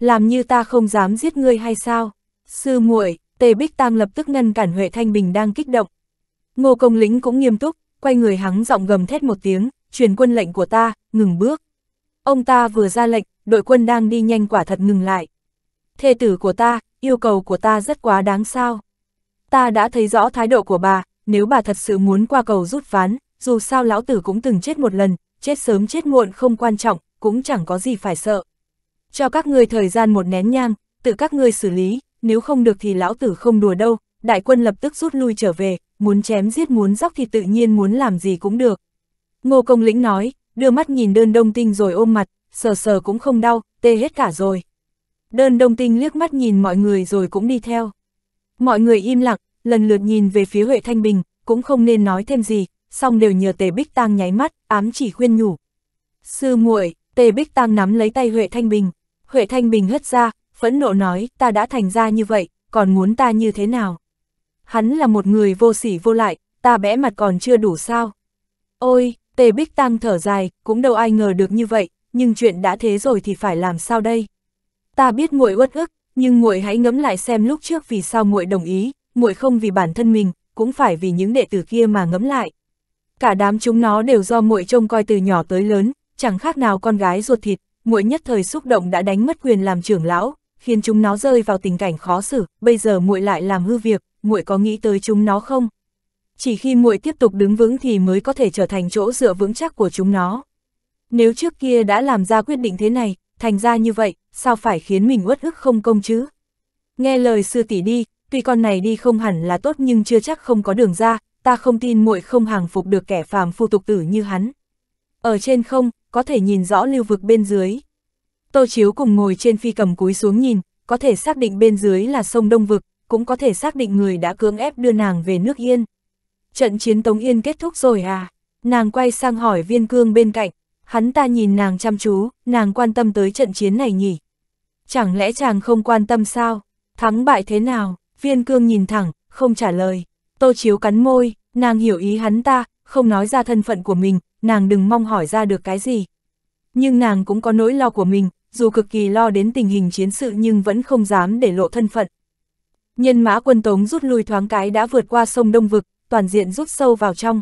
Làm như ta không dám giết ngươi hay sao? Sư muội, Tề Bích Tam lập tức ngăn cản Huệ Thanh Bình đang kích động. Ngô Công Lĩnh cũng nghiêm túc, quay người hắng giọng gầm thét một tiếng, truyền quân lệnh của ta, ngừng bước. Ông ta vừa ra lệnh, đội quân đang đi nhanh quả thật ngừng lại. Thê tử của ta, yêu cầu của ta rất quá đáng sao. Ta đã thấy rõ thái độ của bà, nếu bà thật sự muốn qua cầu rút ván, dù sao lão tử cũng từng chết một lần, chết sớm chết muộn không quan trọng, cũng chẳng có gì phải sợ cho các ngươi thời gian một nén nhang, tự các ngươi xử lý, nếu không được thì lão tử không đùa đâu, đại quân lập tức rút lui trở về, muốn chém giết muốn dóc thì tự nhiên muốn làm gì cũng được. Ngô Công Lĩnh nói, đưa mắt nhìn đơn đông tinh rồi ôm mặt, sờ sờ cũng không đau, tê hết cả rồi. Đơn đông tinh liếc mắt nhìn mọi người rồi cũng đi theo. Mọi người im lặng, lần lượt nhìn về phía Huệ Thanh Bình, cũng không nên nói thêm gì, song đều nhờ Tề Bích Tang nháy mắt, ám chỉ khuyên nhủ. Sư muội, Tề Bích Tang nắm lấy tay Huệ Thanh Bình. Huệ Thanh Bình hất ra, phẫn nộ nói, ta đã thành ra như vậy, còn muốn ta như thế nào? Hắn là một người vô sỉ vô lại, ta bẽ mặt còn chưa đủ sao? Ôi, Tề Bích Tăng thở dài, cũng đâu ai ngờ được như vậy, nhưng chuyện đã thế rồi thì phải làm sao đây? Ta biết muội uất ức, nhưng muội hãy ngẫm lại xem lúc trước vì sao muội đồng ý, muội không vì bản thân mình, cũng phải vì những đệ tử kia mà ngẫm lại. Cả đám chúng nó đều do muội trông coi từ nhỏ tới lớn, chẳng khác nào con gái ruột thịt, muội nhất thời xúc động đã đánh mất quyền làm trưởng lão, khiến chúng nó rơi vào tình cảnh khó xử, bây giờ muội lại làm hư việc, muội có nghĩ tới chúng nó không? Chỉ khi muội tiếp tục đứng vững thì mới có thể trở thành chỗ dựa vững chắc của chúng nó. Nếu trước kia đã làm ra quyết định thế này, thành ra như vậy, sao phải khiến mình uất ức không công chứ? Nghe lời sư tỷ đi, tuy con này đi không hẳn là tốt nhưng chưa chắc không có đường ra, ta không tin muội không hàng phục được kẻ phàm phu tục tử như hắn. Ở trên không, có thể nhìn rõ lưu vực bên dưới. Tô Chiếu cùng ngồi trên phi cầm cúi xuống nhìn, có thể xác định bên dưới là sông Đông Vực, cũng có thể xác định người đã cưỡng ép đưa nàng về nước Yên. Trận chiến Tống Yên kết thúc rồi à? Nàng quay sang hỏi viên cương bên cạnh, hắn ta nhìn nàng chăm chú, nàng quan tâm tới trận chiến này nhỉ? Chẳng lẽ chàng không quan tâm sao? Thắng bại thế nào? Viên cương nhìn thẳng, không trả lời. Tô Chiếu cắn môi, nàng hiểu ý hắn ta, không nói ra thân phận của mình, nàng đừng mong hỏi ra được cái gì. Nhưng nàng cũng có nỗi lo của mình, dù cực kỳ lo đến tình hình chiến sự nhưng vẫn không dám để lộ thân phận. Nhân mã quân Tống rút lui thoáng cái đã vượt qua sông Đông Vực, toàn diện rút sâu vào trong.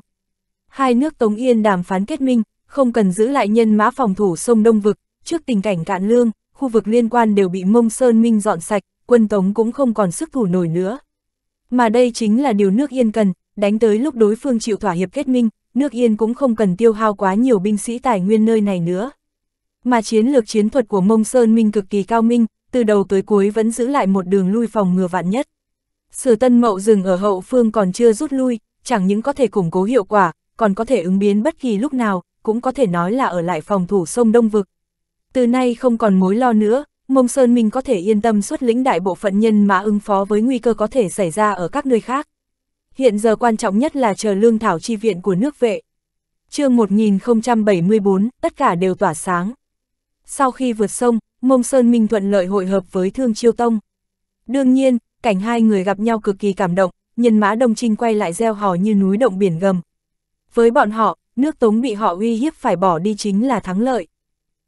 Hai nước Tống Yên đàm phán kết minh, không cần giữ lại nhân mã phòng thủ sông Đông Vực, trước tình cảnh cạn lương, khu vực liên quan đều bị Mông Sơn Minh dọn sạch, quân Tống cũng không còn sức thủ nổi nữa. Mà đây chính là điều nước Yên cần, đánh tới lúc đối phương chịu thỏa hiệp kết minh, nước Yên cũng không cần tiêu hao quá nhiều binh sĩ tài nguyên nơi này nữa mà chiến lược chiến thuật của Mông Sơn Minh cực kỳ cao minh, từ đầu tới cuối vẫn giữ lại một đường lui phòng ngừa vạn nhất. Sử Tân Mậu dừng ở hậu phương còn chưa rút lui, chẳng những có thể củng cố hiệu quả, còn có thể ứng biến bất kỳ lúc nào, cũng có thể nói là ở lại phòng thủ sông Đông Vực. Từ nay không còn mối lo nữa, Mông Sơn Minh có thể yên tâm xuất lĩnh đại bộ phận nhân mà ứng phó với nguy cơ có thể xảy ra ở các nơi khác. Hiện giờ quan trọng nhất là chờ lương thảo chi viện của nước vệ. chương 1074, tất cả đều tỏa sáng sau khi vượt sông, Mông Sơn Minh thuận lợi hội hợp với Thương Chiêu Tông. Đương nhiên, cảnh hai người gặp nhau cực kỳ cảm động, nhân mã Đông Trinh quay lại gieo hò như núi động biển gầm. Với bọn họ, nước Tống bị họ uy hiếp phải bỏ đi chính là thắng lợi.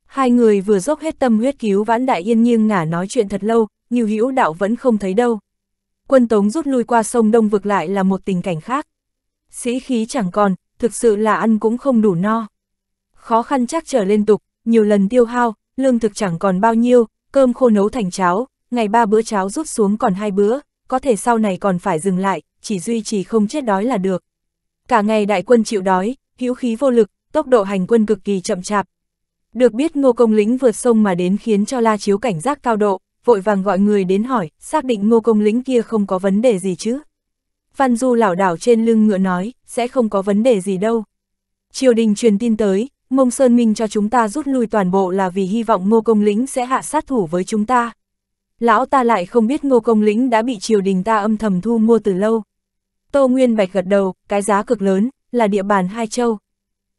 Hai người vừa dốc hết tâm huyết cứu vãn đại yên nghiêng ngả nói chuyện thật lâu, như hữu đạo vẫn không thấy đâu. Quân Tống rút lui qua sông Đông vực lại là một tình cảnh khác. Sĩ khí chẳng còn, thực sự là ăn cũng không đủ no. Khó khăn chắc trở liên tục, nhiều lần tiêu hao, lương thực chẳng còn bao nhiêu, cơm khô nấu thành cháo, ngày ba bữa cháo rút xuống còn hai bữa, có thể sau này còn phải dừng lại, chỉ duy trì không chết đói là được. Cả ngày đại quân chịu đói, hữu khí vô lực, tốc độ hành quân cực kỳ chậm chạp. Được biết Ngô Công Lĩnh vượt sông mà đến khiến cho La Chiếu cảnh giác cao độ, vội vàng gọi người đến hỏi, xác định Ngô Công Lĩnh kia không có vấn đề gì chứ. Văn Du lảo đảo trên lưng ngựa nói, sẽ không có vấn đề gì đâu. Triều đình truyền tin tới, Mông Sơn Minh cho chúng ta rút lui toàn bộ là vì hy vọng Ngô Công Lĩnh sẽ hạ sát thủ với chúng ta. Lão ta lại không biết Ngô Công Lĩnh đã bị triều đình ta âm thầm thu mua từ lâu. Tô Nguyên Bạch gật đầu, cái giá cực lớn, là địa bàn Hai Châu.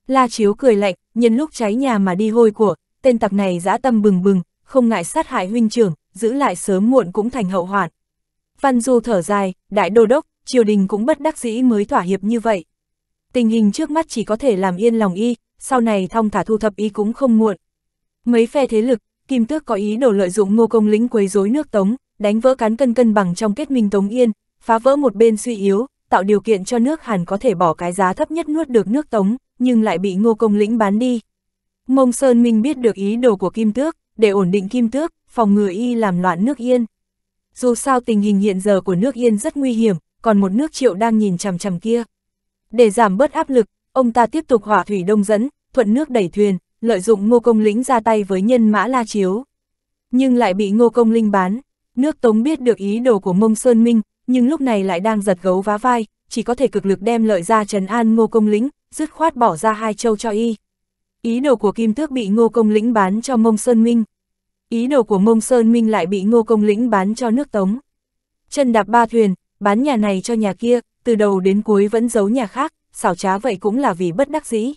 La Chiếu cười lạnh, nhân lúc cháy nhà mà đi hôi của, tên tặc này dã tâm bừng bừng, không ngại sát hại huynh trưởng, giữ lại sớm muộn cũng thành hậu hoạn. Văn Du thở dài, đại đô đốc, triều đình cũng bất đắc dĩ mới thỏa hiệp như vậy. Tình hình trước mắt chỉ có thể làm yên lòng y, sau này thong thả thu thập ý cũng không muộn. Mấy phe thế lực, Kim Tước có ý đồ lợi dụng Ngô Công lĩnh quấy rối nước Tống, đánh vỡ cán cân cân bằng trong kết minh Tống Yên, phá vỡ một bên suy yếu, tạo điều kiện cho nước Hàn có thể bỏ cái giá thấp nhất nuốt được nước Tống, nhưng lại bị Ngô Công lĩnh bán đi. Mông Sơn Minh biết được ý đồ của Kim Tước, để ổn định Kim Tước, phòng ngừa y làm loạn nước Yên. Dù sao tình hình hiện giờ của nước Yên rất nguy hiểm, còn một nước triệu đang nhìn chằm chằm kia. Để giảm bớt áp lực, ông ta tiếp tục hỏa thủy đông dẫn, thuận nước đẩy thuyền, lợi dụng ngô công lĩnh ra tay với nhân mã La Chiếu. Nhưng lại bị ngô công linh bán, nước Tống biết được ý đồ của mông Sơn Minh, nhưng lúc này lại đang giật gấu vá vai, chỉ có thể cực lực đem lợi ra Trần an ngô công lĩnh, dứt khoát bỏ ra hai châu cho y. Ý đồ của Kim Tước bị ngô công lĩnh bán cho mông Sơn Minh. Ý đồ của mông Sơn Minh lại bị ngô công lĩnh bán cho nước Tống. Chân đạp ba thuyền, bán nhà này cho nhà kia, từ đầu đến cuối vẫn giấu nhà khác, xảo trá vậy cũng là vì bất đắc dĩ.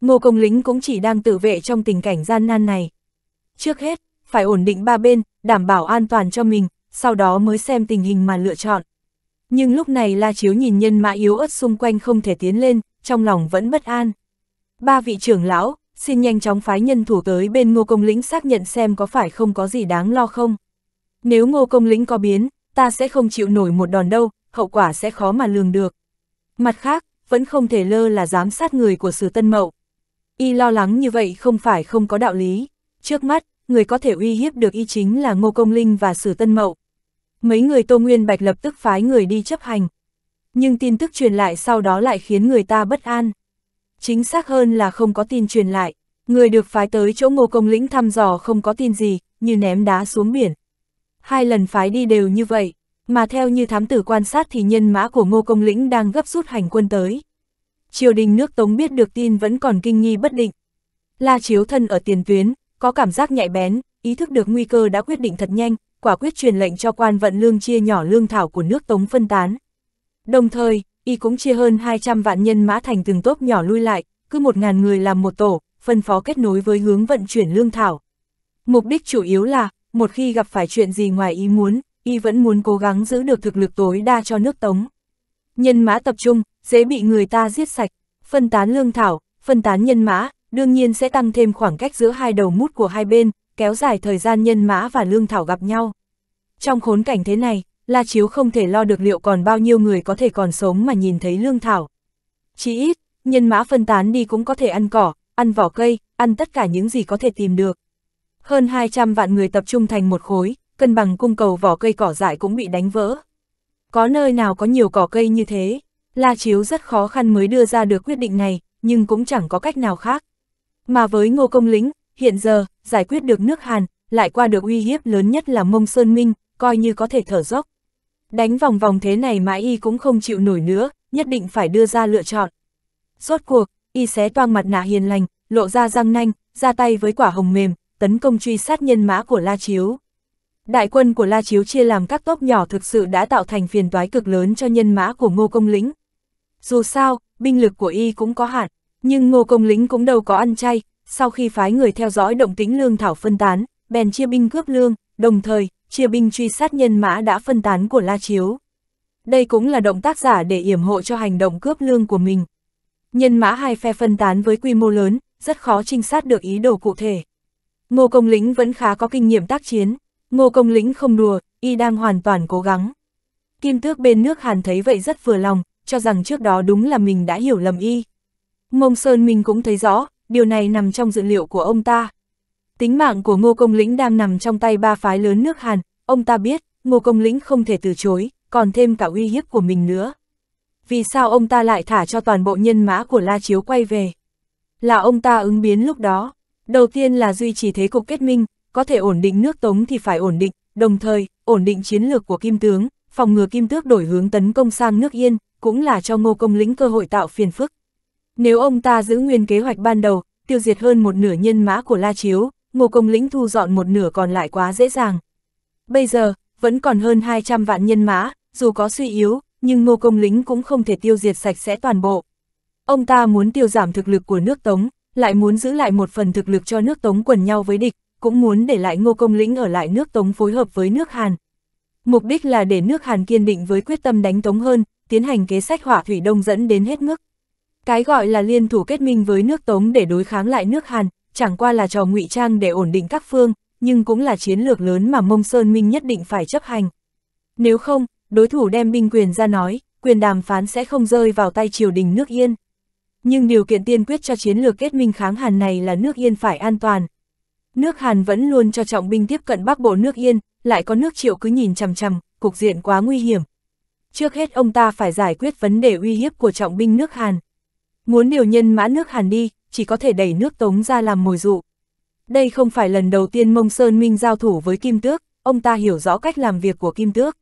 Ngô Công Lính cũng chỉ đang tự vệ trong tình cảnh gian nan này. Trước hết, phải ổn định ba bên, đảm bảo an toàn cho mình, sau đó mới xem tình hình mà lựa chọn. Nhưng lúc này La Chiếu nhìn nhân mã yếu ớt xung quanh không thể tiến lên, trong lòng vẫn bất an. Ba vị trưởng lão, xin nhanh chóng phái nhân thủ tới bên Ngô Công Lĩnh xác nhận xem có phải không có gì đáng lo không. Nếu Ngô Công Lĩnh có biến, ta sẽ không chịu nổi một đòn đâu, hậu quả sẽ khó mà lường được. Mặt khác, vẫn không thể lơ là giám sát người của Sứ Tân Mậu. Y lo lắng như vậy không phải không có đạo lý. Trước mắt, người có thể uy hiếp được y chính là Ngô Công Linh và Sử Tân Mậu. Mấy người Tô Nguyên Bạch lập tức phái người đi chấp hành. Nhưng tin tức truyền lại sau đó lại khiến người ta bất an. Chính xác hơn là không có tin truyền lại. Người được phái tới chỗ Ngô Công Lĩnh thăm dò không có tin gì, như ném đá xuống biển. Hai lần phái đi đều như vậy mà theo như thám tử quan sát thì nhân mã của Ngô Công Lĩnh đang gấp rút hành quân tới. Triều đình nước Tống biết được tin vẫn còn kinh nghi bất định. La Chiếu thân ở tiền tuyến, có cảm giác nhạy bén, ý thức được nguy cơ đã quyết định thật nhanh, quả quyết truyền lệnh cho quan vận lương chia nhỏ lương thảo của nước Tống phân tán. Đồng thời, y cũng chia hơn 200 vạn nhân mã thành từng tốp nhỏ lui lại, cứ 1.000 người làm một tổ, phân phó kết nối với hướng vận chuyển lương thảo. Mục đích chủ yếu là, một khi gặp phải chuyện gì ngoài ý muốn, y vẫn muốn cố gắng giữ được thực lực tối đa cho nước Tống. Nhân mã tập trung, dễ bị người ta giết sạch, phân tán lương thảo, phân tán nhân mã, đương nhiên sẽ tăng thêm khoảng cách giữa hai đầu mút của hai bên, kéo dài thời gian nhân mã và lương thảo gặp nhau. Trong khốn cảnh thế này, La Chiếu không thể lo được liệu còn bao nhiêu người có thể còn sống mà nhìn thấy lương thảo. Chỉ ít, nhân mã phân tán đi cũng có thể ăn cỏ, ăn vỏ cây, ăn tất cả những gì có thể tìm được. Hơn 200 vạn người tập trung thành một khối, cân bằng cung cầu vỏ cây cỏ dại cũng bị đánh vỡ. Có nơi nào có nhiều cỏ cây như thế, La Chiếu rất khó khăn mới đưa ra được quyết định này, nhưng cũng chẳng có cách nào khác. Mà với ngô công lính, hiện giờ, giải quyết được nước Hàn, lại qua được uy hiếp lớn nhất là mông Sơn Minh, coi như có thể thở dốc. Đánh vòng vòng thế này mãi y cũng không chịu nổi nữa, nhất định phải đưa ra lựa chọn. Rốt cuộc, y xé toang mặt nạ hiền lành, lộ ra răng nanh, ra tay với quả hồng mềm, tấn công truy sát nhân mã của La Chiếu. Đại quân của La Chiếu chia làm các tốp nhỏ thực sự đã tạo thành phiền toái cực lớn cho nhân mã của Ngô Công Lĩnh. Dù sao, binh lực của y cũng có hạn, nhưng Ngô Công Lĩnh cũng đâu có ăn chay, sau khi phái người theo dõi động tính lương thảo phân tán, bèn chia binh cướp lương, đồng thời, chia binh truy sát nhân mã đã phân tán của La Chiếu. Đây cũng là động tác giả để yểm hộ cho hành động cướp lương của mình. Nhân mã hai phe phân tán với quy mô lớn, rất khó trinh sát được ý đồ cụ thể. Ngô Công Lĩnh vẫn khá có kinh nghiệm tác chiến, Ngô Công Lĩnh không đùa, y đang hoàn toàn cố gắng. Kim Tước bên nước Hàn thấy vậy rất vừa lòng, cho rằng trước đó đúng là mình đã hiểu lầm y. Mông Sơn mình cũng thấy rõ, điều này nằm trong dự liệu của ông ta. Tính mạng của Ngô Công Lĩnh đang nằm trong tay ba phái lớn nước Hàn, ông ta biết, Ngô Công Lĩnh không thể từ chối, còn thêm cả uy hiếp của mình nữa. Vì sao ông ta lại thả cho toàn bộ nhân mã của La Chiếu quay về? Là ông ta ứng biến lúc đó. Đầu tiên là duy trì thế cục kết minh, có thể ổn định nước Tống thì phải ổn định, đồng thời, ổn định chiến lược của Kim Tướng, phòng ngừa Kim Tước đổi hướng tấn công sang nước Yên, cũng là cho Ngô Công Lĩnh cơ hội tạo phiền phức. Nếu ông ta giữ nguyên kế hoạch ban đầu, tiêu diệt hơn một nửa nhân mã của La Chiếu, Ngô Công Lĩnh thu dọn một nửa còn lại quá dễ dàng. Bây giờ, vẫn còn hơn 200 vạn nhân mã, dù có suy yếu, nhưng Ngô Công Lĩnh cũng không thể tiêu diệt sạch sẽ toàn bộ. Ông ta muốn tiêu giảm thực lực của nước Tống, lại muốn giữ lại một phần thực lực cho nước Tống quần nhau với địch, cũng muốn để lại ngô công lĩnh ở lại nước Tống phối hợp với nước Hàn. Mục đích là để nước Hàn kiên định với quyết tâm đánh Tống hơn, tiến hành kế sách hỏa thủy đông dẫn đến hết mức. Cái gọi là liên thủ kết minh với nước Tống để đối kháng lại nước Hàn, chẳng qua là trò ngụy trang để ổn định các phương, nhưng cũng là chiến lược lớn mà Mông Sơn Minh nhất định phải chấp hành. Nếu không, đối thủ đem binh quyền ra nói, quyền đàm phán sẽ không rơi vào tay triều đình nước Yên. Nhưng điều kiện tiên quyết cho chiến lược kết minh kháng Hàn này là nước Yên phải an toàn, Nước Hàn vẫn luôn cho trọng binh tiếp cận bắc bộ nước Yên, lại có nước triệu cứ nhìn chằm chằm, cục diện quá nguy hiểm. Trước hết ông ta phải giải quyết vấn đề uy hiếp của trọng binh nước Hàn. Muốn điều nhân mã nước Hàn đi, chỉ có thể đẩy nước Tống ra làm mồi dụ. Đây không phải lần đầu tiên Mông Sơn Minh giao thủ với Kim Tước, ông ta hiểu rõ cách làm việc của Kim Tước.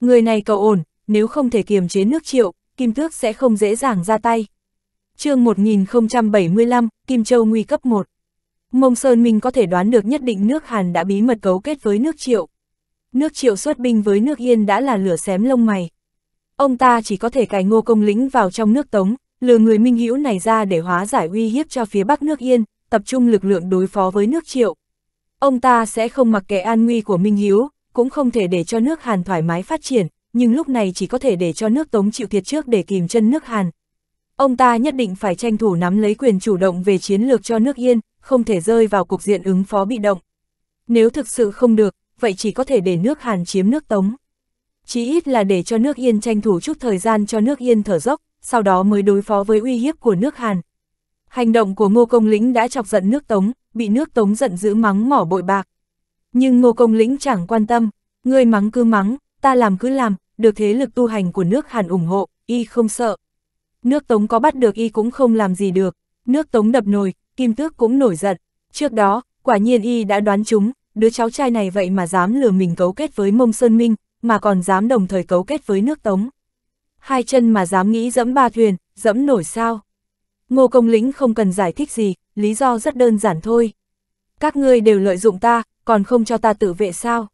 Người này cầu ổn, nếu không thể kiềm chế nước triệu, Kim Tước sẽ không dễ dàng ra tay. chương 1075, Kim Châu nguy cấp 1 Mông Sơn Minh có thể đoán được nhất định nước Hàn đã bí mật cấu kết với nước Triệu. Nước Triệu xuất binh với nước Yên đã là lửa xém lông mày. Ông ta chỉ có thể cài ngô công lĩnh vào trong nước Tống, lừa người Minh Hữu này ra để hóa giải uy hiếp cho phía bắc nước Yên, tập trung lực lượng đối phó với nước Triệu. Ông ta sẽ không mặc kệ an nguy của Minh Hiếu, cũng không thể để cho nước Hàn thoải mái phát triển, nhưng lúc này chỉ có thể để cho nước Tống chịu thiệt trước để kìm chân nước Hàn. Ông ta nhất định phải tranh thủ nắm lấy quyền chủ động về chiến lược cho nước Yên, không thể rơi vào cục diện ứng phó bị động. Nếu thực sự không được, vậy chỉ có thể để nước Hàn chiếm nước Tống. Chí ít là để cho nước Yên tranh thủ chút thời gian cho nước Yên thở dốc, sau đó mới đối phó với uy hiếp của nước Hàn. Hành động của Ngô Công Lĩnh đã chọc giận nước Tống, bị nước Tống giận dữ mắng mỏ bội bạc. Nhưng Ngô Công Lĩnh chẳng quan tâm, ngươi mắng cứ mắng, ta làm cứ làm, được thế lực tu hành của nước Hàn ủng hộ, y không sợ. Nước Tống có bắt được y cũng không làm gì được, nước Tống đập nồi, Kim Tước cũng nổi giận. Trước đó, quả nhiên y đã đoán chúng, đứa cháu trai này vậy mà dám lừa mình cấu kết với Mông Sơn Minh, mà còn dám đồng thời cấu kết với nước Tống. Hai chân mà dám nghĩ dẫm ba thuyền, dẫm nổi sao. Ngô Công Lĩnh không cần giải thích gì, lý do rất đơn giản thôi. Các ngươi đều lợi dụng ta, còn không cho ta tự vệ sao.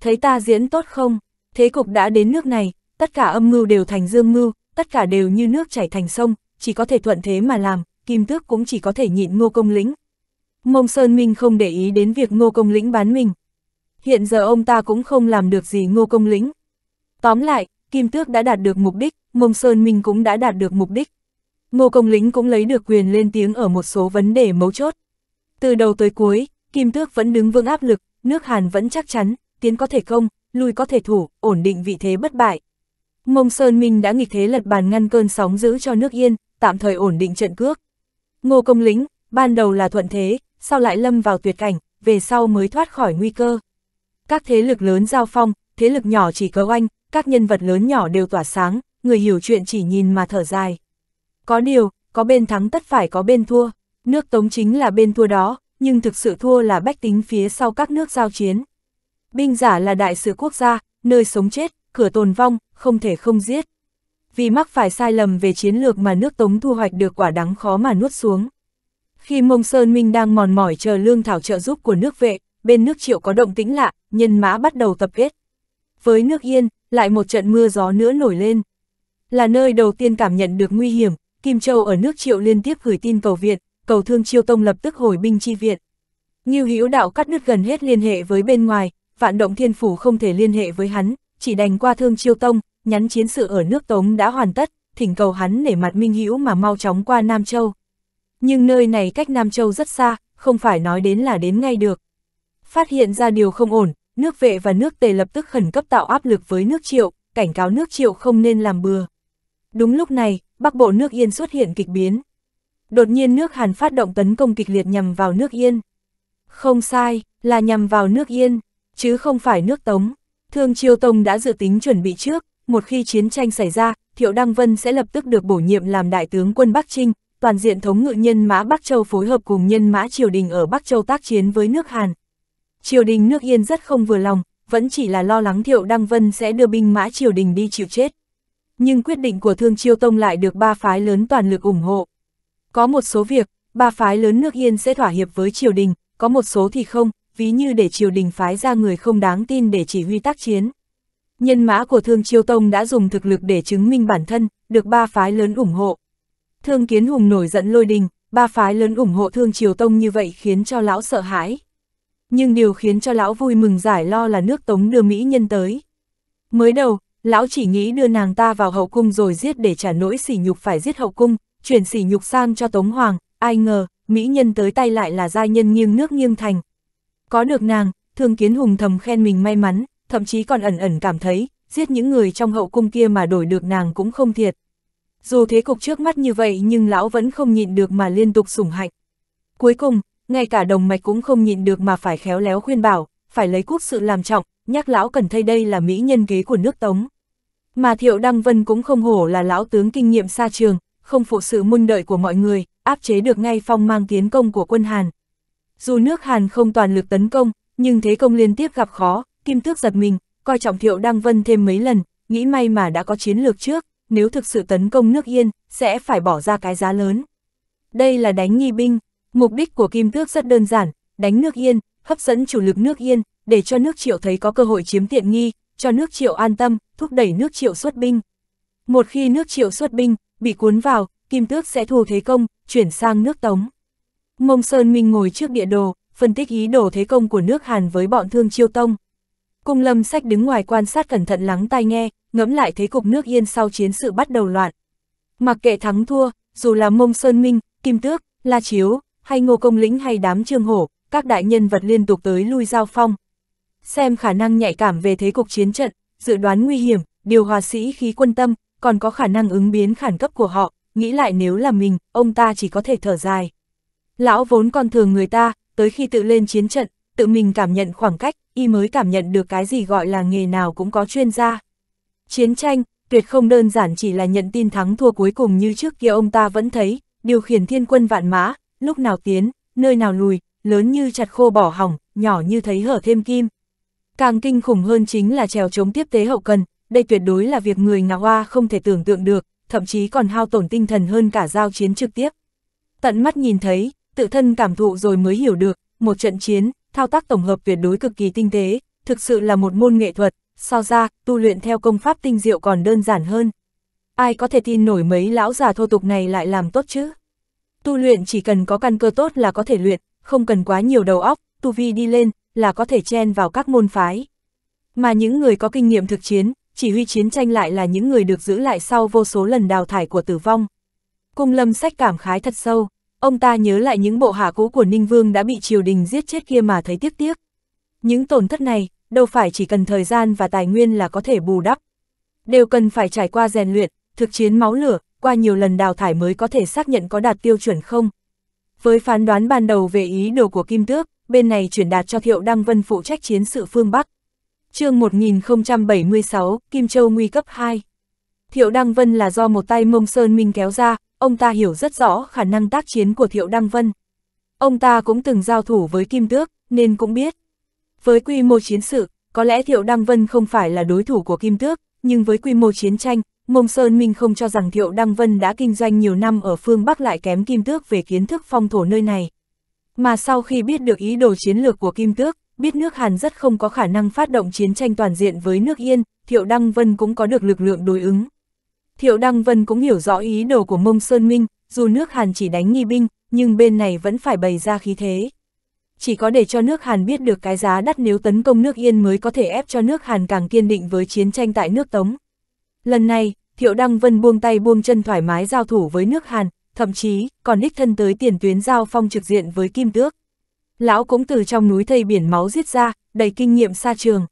Thấy ta diễn tốt không? Thế cục đã đến nước này, tất cả âm mưu đều thành dương mưu, tất cả đều như nước chảy thành sông, chỉ có thể thuận thế mà làm, Kim Tước cũng chỉ có thể nhịn Ngô Công Lĩnh. Mông Sơn Minh không để ý đến việc Ngô Công Lĩnh bán mình. Hiện giờ ông ta cũng không làm được gì Ngô Công Lĩnh. Tóm lại, Kim Tước đã đạt được mục đích, Mông Sơn Minh cũng đã đạt được mục đích. Ngô Công Lĩnh cũng lấy được quyền lên tiếng ở một số vấn đề mấu chốt. Từ đầu tới cuối, Kim Tước vẫn đứng vững áp lực, nước Hàn vẫn chắc chắn, tiến có thể công, lui có thể thủ, ổn định vị thế bất bại. Mông Sơn Minh đã nghịch thế lật bàn ngăn cơn sóng giữ cho nước Yên, tạm thời ổn định trận cước. Ngô Công Lĩnh, ban đầu là thuận thế, sau lại lâm vào tuyệt cảnh, về sau mới thoát khỏi nguy cơ. Các thế lực lớn giao phong, thế lực nhỏ chỉ cớ oanh, các nhân vật lớn nhỏ đều tỏa sáng, người hiểu chuyện chỉ nhìn mà thở dài. Có điều, có bên thắng tất phải có bên thua, nước tống chính là bên thua đó, nhưng thực sự thua là bách tính phía sau các nước giao chiến. Binh giả là đại sự quốc gia, nơi sống chết, cửa tồn vong, không thể không giết vì mắc phải sai lầm về chiến lược mà nước Tống thu hoạch được quả đắng khó mà nuốt xuống. Khi Mông Sơn Minh đang mòn mỏi chờ lương thảo trợ giúp của nước vệ, bên nước Triệu có động tĩnh lạ, nhân mã bắt đầu tập kết. Với nước Yên, lại một trận mưa gió nữa nổi lên. Là nơi đầu tiên cảm nhận được nguy hiểm, Kim Châu ở nước Triệu liên tiếp gửi tin cầu viện, cầu thương Chiêu Tông lập tức hồi binh chi viện. Ngưu Hữu Đạo cắt đứt gần hết liên hệ với bên ngoài, Vạn Động Thiên Phủ không thể liên hệ với hắn, chỉ đành qua thương Chiêu Tông, nhắn chiến sự ở nước Tống đã hoàn tất, thỉnh cầu hắn nể mặt Minh Hữu mà mau chóng qua Nam Châu. Nhưng nơi này cách Nam Châu rất xa, không phải nói đến là đến ngay được. Phát hiện ra điều không ổn, nước vệ và nước tề lập tức khẩn cấp tạo áp lực với nước triệu, cảnh cáo nước triệu không nên làm bừa. Đúng lúc này, bắc bộ nước Yên xuất hiện kịch biến. Đột nhiên nước Hàn phát động tấn công kịch liệt nhằm vào nước Yên. Không sai, là nhằm vào nước Yên, chứ không phải nước Tống. Thương triều Tông đã dự tính chuẩn bị trước, một khi chiến tranh xảy ra, Thiệu Đăng Vân sẽ lập tức được bổ nhiệm làm đại tướng quân Bắc Trinh, toàn diện thống ngự nhân mã Bắc Châu phối hợp cùng nhân mã triều đình ở Bắc Châu tác chiến với nước Hàn. Triều đình nước Yên rất không vừa lòng, vẫn chỉ là lo lắng Thiệu Đăng Vân sẽ đưa binh mã triều đình đi chịu chết. Nhưng quyết định của Thương Chiêu Tông lại được ba phái lớn toàn lực ủng hộ. Có một số việc, ba phái lớn nước Yên sẽ thỏa hiệp với triều đình, có một số thì không, ví như để triều đình phái ra người không đáng tin để chỉ huy tác chiến. Nhân mã của Thương Chiêu Tông đã dùng thực lực để chứng minh bản thân, được ba phái lớn ủng hộ. Thương Kiến Hùng nổi giận lôi đình, ba phái lớn ủng hộ Thương Chiêu Tông như vậy khiến cho lão sợ hãi. Nhưng điều khiến cho lão vui mừng giải lo là nước Tống đưa Mỹ nhân tới. Mới đầu, lão chỉ nghĩ đưa nàng ta vào hậu cung rồi giết để trả nỗi sỉ nhục phải giết hậu cung, chuyển sỉ nhục sang cho Tống Hoàng, ai ngờ, Mỹ nhân tới tay lại là giai nhân nghiêng nước nghiêng thành. Có được nàng, Thương Kiến Hùng thầm khen mình may mắn, thậm chí còn ẩn ẩn cảm thấy, giết những người trong hậu cung kia mà đổi được nàng cũng không thiệt. Dù thế cục trước mắt như vậy nhưng lão vẫn không nhịn được mà liên tục sủng hạnh. Cuối cùng, ngay cả đồng mạch cũng không nhịn được mà phải khéo léo khuyên bảo, phải lấy quốc sự làm trọng, nhắc lão cần thay đây là mỹ nhân kế của nước Tống. Mà Thiệu Đăng Vân cũng không hổ là lão tướng kinh nghiệm xa trường, không phụ sự môn đợi của mọi người, áp chế được ngay phong mang tiến công của quân Hàn. Dù nước Hàn không toàn lực tấn công, nhưng thế công liên tiếp gặp khó, Kim Tước giật mình, coi trọng Thiệu đang Vân thêm mấy lần, nghĩ may mà đã có chiến lược trước, nếu thực sự tấn công nước Yên, sẽ phải bỏ ra cái giá lớn. Đây là đánh nghi binh, mục đích của Kim Tước rất đơn giản, đánh nước Yên, hấp dẫn chủ lực nước Yên, để cho nước Triệu thấy có cơ hội chiếm tiện nghi, cho nước Triệu an tâm, thúc đẩy nước Triệu xuất binh. Một khi nước Triệu xuất binh, bị cuốn vào, Kim Tước sẽ thù thế công, chuyển sang nước Tống. Mông Sơn Minh ngồi trước địa đồ, phân tích ý đồ thế công của nước Hàn với bọn Thương Chiêu Tông. Cung lâm sách đứng ngoài quan sát cẩn thận lắng tai nghe, ngẫm lại thế cục nước yên sau chiến sự bắt đầu loạn. Mặc kệ thắng thua, dù là mông sơn minh, kim tước, la chiếu, hay ngô công lĩnh hay đám trương hổ, các đại nhân vật liên tục tới lui giao phong. Xem khả năng nhạy cảm về thế cục chiến trận, dự đoán nguy hiểm, điều hòa sĩ khí quân tâm, còn có khả năng ứng biến khẩn cấp của họ, nghĩ lại nếu là mình, ông ta chỉ có thể thở dài. Lão vốn còn thường người ta, tới khi tự lên chiến trận, tự mình cảm nhận khoảng cách, y mới cảm nhận được cái gì gọi là nghề nào cũng có chuyên gia. Chiến tranh, tuyệt không đơn giản chỉ là nhận tin thắng thua cuối cùng như trước kia ông ta vẫn thấy, điều khiển thiên quân vạn mã, lúc nào tiến, nơi nào lùi, lớn như chặt khô bỏ hỏng, nhỏ như thấy hở thêm kim. Càng kinh khủng hơn chính là trèo chống tiếp tế hậu cần, đây tuyệt đối là việc người ngạo hoa không thể tưởng tượng được, thậm chí còn hao tổn tinh thần hơn cả giao chiến trực tiếp. Tận mắt nhìn thấy, tự thân cảm thụ rồi mới hiểu được, một trận chiến, thao tác tổng hợp tuyệt đối cực kỳ tinh tế, thực sự là một môn nghệ thuật, so ra, tu luyện theo công pháp tinh diệu còn đơn giản hơn. Ai có thể tin nổi mấy lão già thô tục này lại làm tốt chứ? Tu luyện chỉ cần có căn cơ tốt là có thể luyện, không cần quá nhiều đầu óc, tu vi đi lên là có thể chen vào các môn phái. Mà những người có kinh nghiệm thực chiến, chỉ huy chiến tranh lại là những người được giữ lại sau vô số lần đào thải của tử vong. Cung lâm sách cảm khái thật sâu. Ông ta nhớ lại những bộ hạ cũ của Ninh Vương đã bị triều đình giết chết kia mà thấy tiếc tiếc. Những tổn thất này, đâu phải chỉ cần thời gian và tài nguyên là có thể bù đắp. Đều cần phải trải qua rèn luyện, thực chiến máu lửa, qua nhiều lần đào thải mới có thể xác nhận có đạt tiêu chuẩn không. Với phán đoán ban đầu về ý đồ của Kim Tước, bên này chuyển đạt cho Thiệu Đăng Vân phụ trách chiến sự phương Bắc. chương 1076, Kim Châu nguy cấp 2. Thiệu Đăng Vân là do một tay mông sơn minh kéo ra, ông ta hiểu rất rõ khả năng tác chiến của Thiệu Đăng Vân. Ông ta cũng từng giao thủ với Kim Tước, nên cũng biết. Với quy mô chiến sự, có lẽ Thiệu Đăng Vân không phải là đối thủ của Kim Tước, nhưng với quy mô chiến tranh, Mông Sơn Minh không cho rằng Thiệu Đăng Vân đã kinh doanh nhiều năm ở phương Bắc lại kém Kim Tước về kiến thức phong thổ nơi này. Mà sau khi biết được ý đồ chiến lược của Kim Tước, biết nước Hàn rất không có khả năng phát động chiến tranh toàn diện với nước Yên, Thiệu Đăng Vân cũng có được lực lượng đối ứng. Thiệu Đăng Vân cũng hiểu rõ ý đồ của Mông Sơn Minh, dù nước Hàn chỉ đánh nghi binh, nhưng bên này vẫn phải bày ra khí thế. Chỉ có để cho nước Hàn biết được cái giá đắt nếu tấn công nước Yên mới có thể ép cho nước Hàn càng kiên định với chiến tranh tại nước Tống. Lần này, Thiệu Đăng Vân buông tay buông chân thoải mái giao thủ với nước Hàn, thậm chí còn đích thân tới tiền tuyến giao phong trực diện với Kim Tước. Lão cũng từ trong núi thây biển máu giết ra, đầy kinh nghiệm xa trường.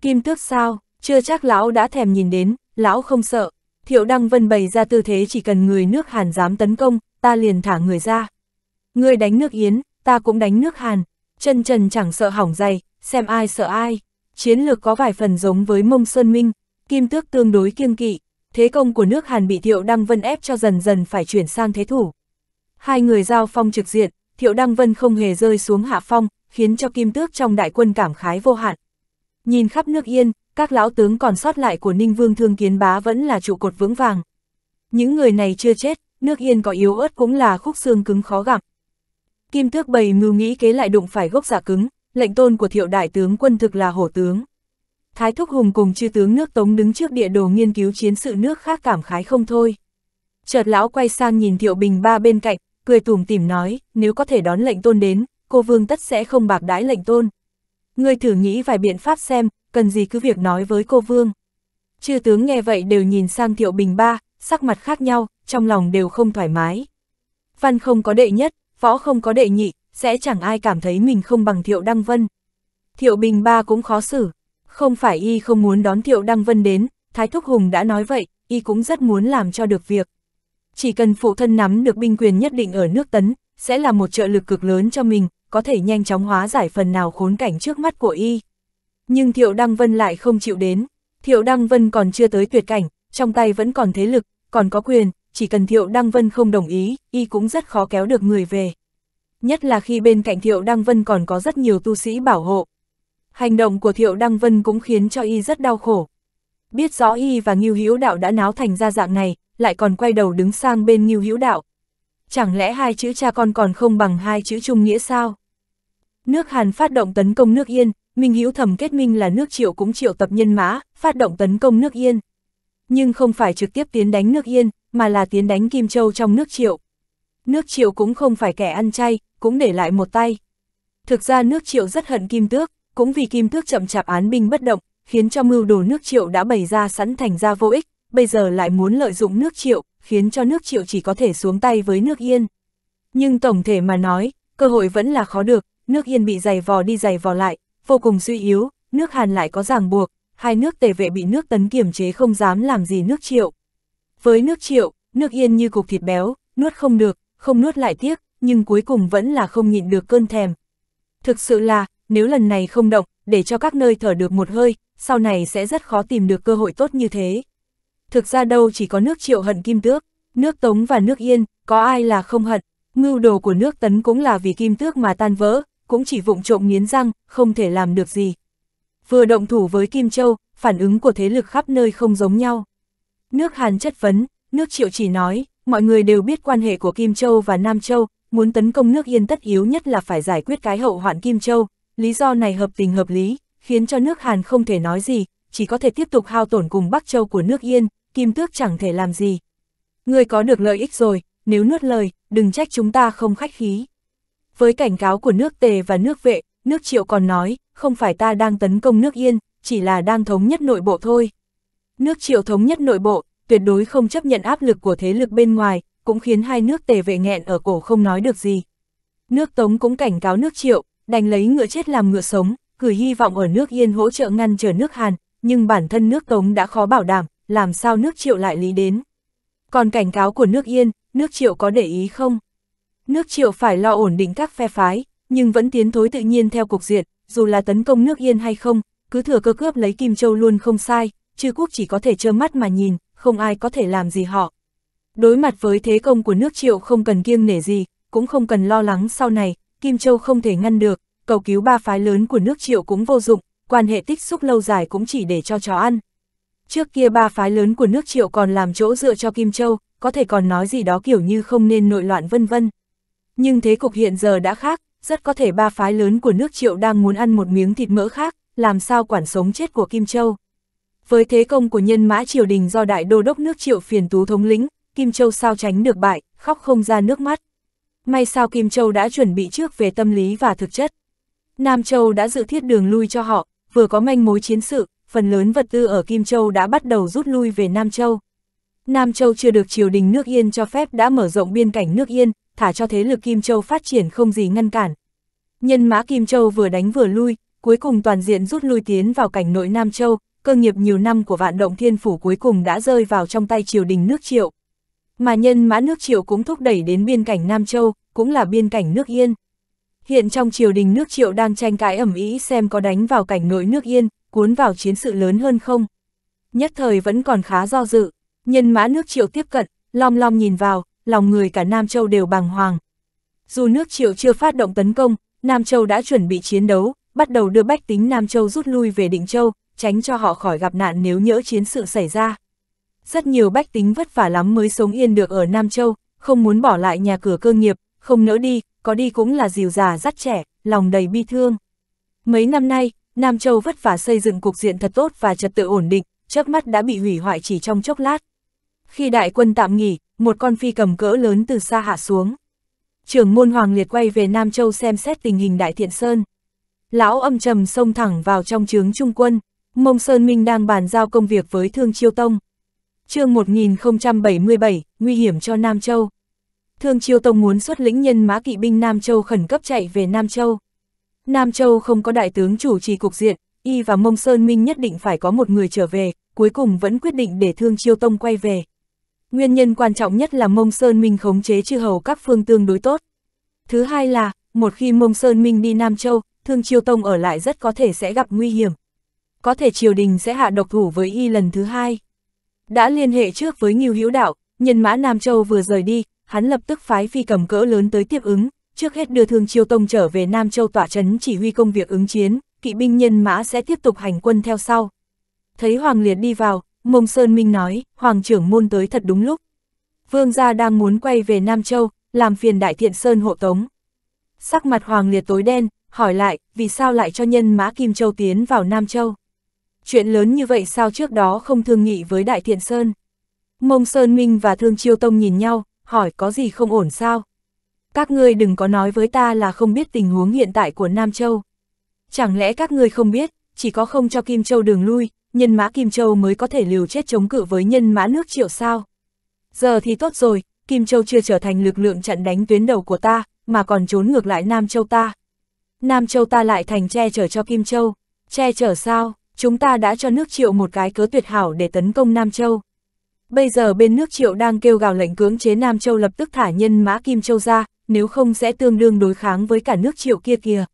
Kim Tước sao, chưa chắc lão đã thèm nhìn đến, lão không sợ. Thiệu Đăng Vân bày ra tư thế chỉ cần người nước Hàn dám tấn công, ta liền thả người ra. Người đánh nước Yến, ta cũng đánh nước Hàn. Chân trần chẳng sợ hỏng dày, xem ai sợ ai. Chiến lược có vài phần giống với mông Sơn Minh, Kim Tước tương đối kiêng kỵ. Thế công của nước Hàn bị Thiệu Đăng Vân ép cho dần dần phải chuyển sang thế thủ. Hai người giao phong trực diện, Thiệu Đăng Vân không hề rơi xuống hạ phong, khiến cho Kim Tước trong đại quân cảm khái vô hạn. Nhìn khắp nước Yên, các lão tướng còn sót lại của Ninh Vương Thương Kiến Bá vẫn là trụ cột vững vàng. Những người này chưa chết, nước yên có yếu ớt cũng là khúc xương cứng khó gặm. Kim Tước bày mưu nghĩ kế lại đụng phải gốc giả dạ cứng, lệnh tôn của thiệu đại tướng quân thực là hổ tướng. Thái Thúc Hùng cùng chư tướng nước Tống đứng trước địa đồ nghiên cứu chiến sự nước khác cảm khái không thôi. Chợt lão quay sang nhìn Thiệu Bình ba bên cạnh, cười tủm tỉm nói, nếu có thể đón lệnh tôn đến, cô vương tất sẽ không bạc đái lệnh tôn. Ngươi thử nghĩ vài biện pháp xem, cần gì cứ việc nói với cô Vương. Chư tướng nghe vậy đều nhìn sang Thiệu Bình Ba, sắc mặt khác nhau, trong lòng đều không thoải mái. Văn không có đệ nhất, võ không có đệ nhị, sẽ chẳng ai cảm thấy mình không bằng Thiệu Đăng Vân. Thiệu Bình Ba cũng khó xử, không phải y không muốn đón Thiệu Đăng Vân đến, Thái Thúc Hùng đã nói vậy, y cũng rất muốn làm cho được việc. Chỉ cần phụ thân nắm được binh quyền nhất định ở nước tấn, sẽ là một trợ lực cực lớn cho mình, có thể nhanh chóng hóa giải phần nào khốn cảnh trước mắt của y. Nhưng Thiệu Đăng Vân lại không chịu đến, Thiệu Đăng Vân còn chưa tới tuyệt cảnh, trong tay vẫn còn thế lực, còn có quyền, chỉ cần Thiệu Đăng Vân không đồng ý, y cũng rất khó kéo được người về. Nhất là khi bên cạnh Thiệu Đăng Vân còn có rất nhiều tu sĩ bảo hộ. Hành động của Thiệu Đăng Vân cũng khiến cho y rất đau khổ. Biết rõ y và Ngưu Hữu Đạo đã náo thành ra dạng này, lại còn quay đầu đứng sang bên Ngưu Hữu Đạo. Chẳng lẽ hai chữ cha con còn không bằng hai chữ trung nghĩa sao? Nước Hàn phát động tấn công nước Yên, Minh Hữu thầm kết minh là nước Triệu cũng triệu tập nhân mã, phát động tấn công nước Yên. Nhưng không phải trực tiếp tiến đánh nước Yên, mà là tiến đánh Kim Châu trong nước Triệu. Nước Triệu cũng không phải kẻ ăn chay, cũng để lại một tay. Thực ra nước Triệu rất hận Kim Tước, cũng vì Kim Tước chậm chạp án binh bất động, khiến cho mưu đồ nước Triệu đã bày ra sẵn thành ra vô ích, bây giờ lại muốn lợi dụng nước Triệu, khiến cho nước Triệu chỉ có thể xuống tay với nước Yên. Nhưng tổng thể mà nói, cơ hội vẫn là khó được, nước Yên bị giày vò đi giày vò lại, vô cùng suy yếu, nước Hàn lại có ràng buộc, hai nước tề vệ bị nước tấn kiểm chế không dám làm gì nước triệu. Với nước triệu, nước yên như cục thịt béo, nuốt không được, không nuốt lại tiếc, nhưng cuối cùng vẫn là không nhịn được cơn thèm. Thực sự là, nếu lần này không động, để cho các nơi thở được một hơi, sau này sẽ rất khó tìm được cơ hội tốt như thế. Thực ra đâu chỉ có nước triệu hận kim tước, nước tống và nước yên, có ai là không hận, mưu đồ của nước tấn cũng là vì kim tước mà tan vỡ, cũng chỉ vụng trộm nghiến răng, không thể làm được gì. Vừa động thủ với Kim Châu, phản ứng của thế lực khắp nơi không giống nhau. Nước Hàn chất vấn, nước Triệu chỉ nói, mọi người đều biết quan hệ của Kim Châu và Nam Châu, muốn tấn công nước Yên tất yếu nhất là phải giải quyết cái hậu hoạn Kim Châu, lý do này hợp tình hợp lý, khiến cho nước Hàn không thể nói gì, chỉ có thể tiếp tục hao tổn cùng Bắc Châu của nước Yên, Kim Tước chẳng thể làm gì. Người có được lợi ích rồi, nếu nuốt lời, đừng trách chúng ta không khách khí. Với cảnh cáo của nước tề và nước vệ, nước triệu còn nói, không phải ta đang tấn công nước yên, chỉ là đang thống nhất nội bộ thôi. Nước triệu thống nhất nội bộ, tuyệt đối không chấp nhận áp lực của thế lực bên ngoài, cũng khiến hai nước tề vệ nghẹn ở cổ không nói được gì. Nước Tống cũng cảnh cáo nước triệu, đành lấy ngựa chết làm ngựa sống, gửi hy vọng ở nước Yên hỗ trợ ngăn trở nước Hàn, nhưng bản thân nước Tống đã khó bảo đảm, làm sao nước triệu lại lý đến. Còn cảnh cáo của nước Yên, nước triệu có để ý không? Nước triệu phải lo ổn định các phe phái, nhưng vẫn tiến thối tự nhiên theo cục diện, dù là tấn công nước yên hay không, cứ thừa cơ cướp lấy Kim Châu luôn không sai, chư quốc chỉ có thể trơ mắt mà nhìn, không ai có thể làm gì họ. Đối mặt với thế công của nước triệu không cần kiêng nể gì, cũng không cần lo lắng sau này, Kim Châu không thể ngăn được, cầu cứu ba phái lớn của nước triệu cũng vô dụng, quan hệ tích xúc lâu dài cũng chỉ để cho chó ăn. Trước kia ba phái lớn của nước triệu còn làm chỗ dựa cho Kim Châu, có thể còn nói gì đó kiểu như không nên nội loạn vân vân. Nhưng thế cục hiện giờ đã khác, rất có thể ba phái lớn của nước triệu đang muốn ăn một miếng thịt mỡ khác, làm sao quản sống chết của Kim Châu. Với thế công của nhân mã triều đình do đại đô đốc nước triệu phiền tú thống lĩnh, Kim Châu sao tránh được bại, khóc không ra nước mắt. May sao Kim Châu đã chuẩn bị trước về tâm lý và thực chất. Nam Châu đã dự thiết đường lui cho họ, vừa có manh mối chiến sự, phần lớn vật tư ở Kim Châu đã bắt đầu rút lui về Nam Châu. Nam Châu chưa được triều đình nước Yên cho phép đã mở rộng biên cảnh nước Yên, thả cho thế lực Kim Châu phát triển không gì ngăn cản. Nhân mã Kim Châu vừa đánh vừa lui, cuối cùng toàn diện rút lui tiến vào cảnh nội Nam Châu, cơ nghiệp nhiều năm của vạn động thiên phủ cuối cùng đã rơi vào trong tay triều đình nước triệu. Mà nhân mã nước triệu cũng thúc đẩy đến biên cảnh Nam Châu, cũng là biên cảnh nước Yên. Hiện trong triều đình nước triệu đang tranh cãi ẩm ý xem có đánh vào cảnh nội nước Yên, cuốn vào chiến sự lớn hơn không. Nhất thời vẫn còn khá do dự, nhân mã nước triệu tiếp cận, lom lom nhìn vào, lòng người cả Nam Châu đều bàng hoàng. Dù nước triệu chưa phát động tấn công, Nam Châu đã chuẩn bị chiến đấu, bắt đầu đưa bách tính Nam Châu rút lui về Định Châu, tránh cho họ khỏi gặp nạn nếu nhỡ chiến sự xảy ra. Rất nhiều bách tính vất vả lắm mới sống yên được ở Nam Châu, không muốn bỏ lại nhà cửa cơ nghiệp, không nỡ đi, có đi cũng là dìu già dắt trẻ, lòng đầy bi thương. Mấy năm nay, Nam Châu vất vả xây dựng cục diện thật tốt và trật tự ổn định, chớp mắt đã bị hủy hoại chỉ trong chốc lát. Khi đại quân tạm nghỉ, một con phi cầm cỡ lớn từ xa hạ xuống. Trưởng môn Hoàng Liệt quay về Nam Châu xem xét tình hình Đại Thiện Sơn. Lão âm trầm xông thẳng vào trong trướng Trung quân, Mông Sơn Minh đang bàn giao công việc với Thương Chiêu Tông. chương 1077, nguy hiểm cho Nam Châu. Thương Chiêu Tông muốn xuất lĩnh nhân mã kỵ binh Nam Châu khẩn cấp chạy về Nam Châu. Nam Châu không có đại tướng chủ trì cục diện, y và Mông Sơn Minh nhất định phải có một người trở về, cuối cùng vẫn quyết định để Thương Chiêu Tông quay về. Nguyên nhân quan trọng nhất là Mông Sơn Minh khống chế chư hầu các phương tương đối tốt. Thứ hai là, một khi Mông Sơn Minh đi Nam Châu, Thương Chiêu Tông ở lại rất có thể sẽ gặp nguy hiểm. Có thể triều đình sẽ hạ độc thủ với y lần thứ hai. Đã liên hệ trước với Ngưu Hữu Đạo, nhân mã Nam Châu vừa rời đi, hắn lập tức phái phi cầm cỡ lớn tới tiếp ứng, trước hết đưa Thương Chiêu Tông trở về Nam Châu tỏa trấn chỉ huy công việc ứng chiến, kỵ binh nhân mã sẽ tiếp tục hành quân theo sau. Thấy Hoàng Liệt đi vào, Mông Sơn Minh nói, Hoàng trưởng môn tới thật đúng lúc. Vương gia đang muốn quay về Nam Châu, làm phiền đại thiện Sơn hộ tống. Sắc mặt Hoàng liệt tối đen, hỏi lại, vì sao lại cho nhân mã Kim Châu tiến vào Nam Châu? Chuyện lớn như vậy sao trước đó không thương nghị với đại thiện Sơn? Mông Sơn Minh và Thương Chiêu Tông nhìn nhau, hỏi có gì không ổn sao? Các ngươi đừng có nói với ta là không biết tình huống hiện tại của Nam Châu. Chẳng lẽ các ngươi không biết, chỉ có không cho Kim Châu đường lui, nhân mã Kim Châu mới có thể liều chết chống cự với nhân mã nước triệu sao. Giờ thì tốt rồi, Kim Châu chưa trở thành lực lượng chặn đánh tuyến đầu của ta, mà còn trốn ngược lại Nam Châu ta. Nam Châu ta lại thành che chở cho Kim Châu. Che chở sao, chúng ta đã cho nước triệu một cái cớ tuyệt hảo để tấn công Nam Châu. Bây giờ bên nước triệu đang kêu gào lệnh cưỡng chế Nam Châu lập tức thả nhân mã Kim Châu ra, nếu không sẽ tương đương đối kháng với cả nước triệu kia kìa.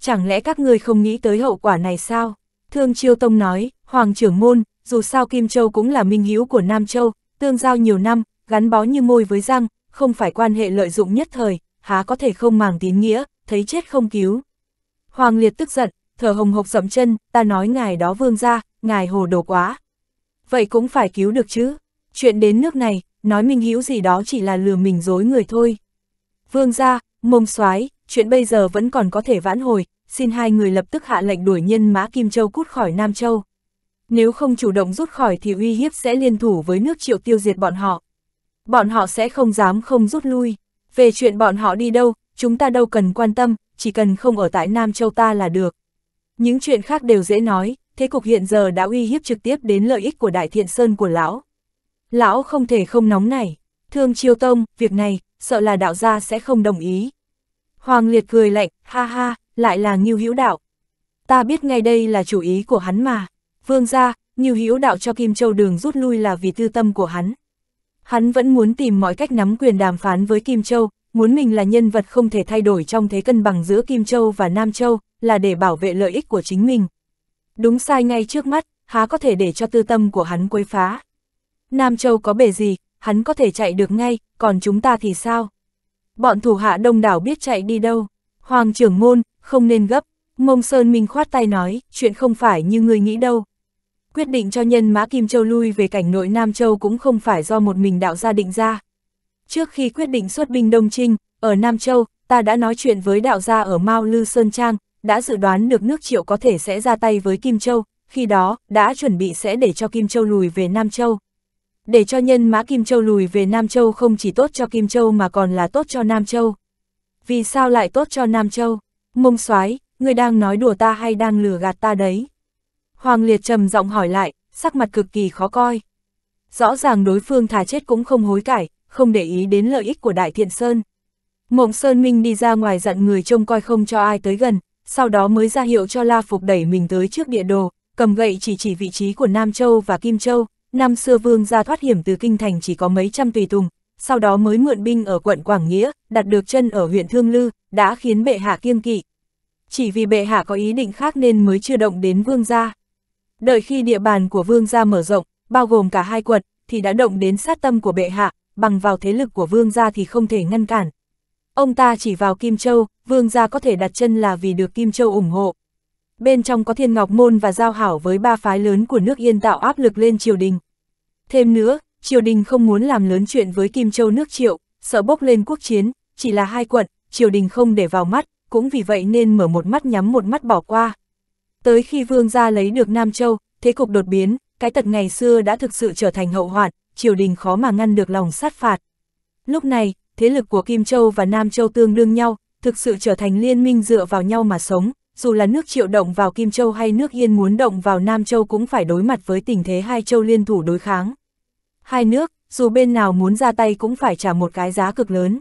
Chẳng lẽ các ngươi không nghĩ tới hậu quả này sao? Thương Chiêu Tông nói, Hoàng trưởng môn, dù sao Kim Châu cũng là minh hữu của Nam Châu, tương giao nhiều năm, gắn bó như môi với răng, không phải quan hệ lợi dụng nhất thời, há có thể không màng tín nghĩa, thấy chết không cứu. Hoàng Liệt tức giận, thở hồng hộc dậm chân, ta nói ngài đó vương ra, ngài hồ đồ quá. Vậy cũng phải cứu được chứ, chuyện đến nước này, nói minh hữu gì đó chỉ là lừa mình dối người thôi. Vương ra, mông soái chuyện bây giờ vẫn còn có thể vãn hồi, xin hai người lập tức hạ lệnh đuổi nhân mã Kim Châu cút khỏi Nam Châu. Nếu không chủ động rút khỏi thì uy hiếp sẽ liên thủ với nước triệu tiêu diệt bọn họ. Bọn họ sẽ không dám không rút lui. Về chuyện bọn họ đi đâu, chúng ta đâu cần quan tâm, chỉ cần không ở tại Nam Châu ta là được. Những chuyện khác đều dễ nói, thế cục hiện giờ đã uy hiếp trực tiếp đến lợi ích của Đại Thiện Sơn của lão. Lão không thể không nóng này. Thương Chiêu Tông, việc này, sợ là đạo gia sẽ không đồng ý. Hoàng Liệt cười lạnh, ha ha, lại là Ngưu Hữu Đạo. Ta biết ngay đây là chủ ý của hắn mà. Vương gia, Ngưu Hữu Đạo cho Kim Châu Đường rút lui là vì tư tâm của hắn. Hắn vẫn muốn tìm mọi cách nắm quyền đàm phán với Kim Châu, muốn mình là nhân vật không thể thay đổi trong thế cân bằng giữa Kim Châu và Nam Châu, là để bảo vệ lợi ích của chính mình. Đúng sai ngay trước mắt, há có thể để cho tư tâm của hắn quấy phá. Nam Châu có bề gì, hắn có thể chạy được ngay, còn chúng ta thì sao? Bọn thủ hạ đông đảo biết chạy đi đâu. Hoàng trưởng môn, không nên gấp, Mông Sơn Minh khoát tay nói, chuyện không phải như người nghĩ đâu. Quyết định cho nhân Mã Kim Châu lui về cảnh nội Nam Châu cũng không phải do một mình đạo gia định ra. Trước khi quyết định xuất binh Đông Trinh, ở Nam Châu, ta đã nói chuyện với đạo gia ở Mao Lư Sơn Trang, đã dự đoán được nước triệu có thể sẽ ra tay với Kim Châu, khi đó, đã chuẩn bị sẽ để cho Kim Châu lùi về Nam Châu. Để cho nhân mã Kim Châu lùi về Nam Châu không chỉ tốt cho Kim Châu mà còn là tốt cho Nam Châu. Vì sao lại tốt cho Nam Châu? mông soái người đang nói đùa ta hay đang lừa gạt ta đấy? Hoàng Liệt trầm giọng hỏi lại, sắc mặt cực kỳ khó coi. Rõ ràng đối phương thà chết cũng không hối cải, không để ý đến lợi ích của Đại Thiện Sơn. Mộng Sơn Minh đi ra ngoài dặn người trông coi không cho ai tới gần, sau đó mới ra hiệu cho La Phục đẩy mình tới trước địa đồ, cầm gậy chỉ chỉ vị trí của Nam Châu và Kim Châu. Năm xưa vương ra thoát hiểm từ kinh thành chỉ có mấy trăm tùy tùng, sau đó mới mượn binh ở quận Quảng Nghĩa, đặt được chân ở huyện Thương Lư, đã khiến bệ hạ kiêng kỵ chỉ vì bệ hạ có ý định khác nên mới chưa động đến vương gia. Đợi khi địa bàn của vương gia mở rộng, bao gồm cả hai quận, thì đã động đến sát tâm của bệ hạ, bằng vào thế lực của vương gia thì không thể ngăn cản. Ông ta chỉ vào Kim Châu, vương gia có thể đặt chân là vì được Kim Châu ủng hộ. Bên trong có thiên ngọc môn và giao hảo với ba phái lớn của nước yên tạo áp lực lên triều đình. Thêm nữa, triều đình không muốn làm lớn chuyện với Kim Châu nước triệu, sợ bốc lên quốc chiến, chỉ là hai quận, triều đình không để vào mắt, cũng vì vậy nên mở một mắt nhắm một mắt bỏ qua. Tới khi vương gia lấy được Nam Châu, thế cục đột biến, cái tật ngày xưa đã thực sự trở thành hậu hoạn, triều đình khó mà ngăn được lòng sát phạt. Lúc này, thế lực của Kim Châu và Nam Châu tương đương nhau, thực sự trở thành liên minh dựa vào nhau mà sống, dù là nước triệu động vào Kim Châu hay nước Yên muốn động vào Nam Châu cũng phải đối mặt với tình thế hai châu liên thủ đối kháng. Hai nước, dù bên nào muốn ra tay cũng phải trả một cái giá cực lớn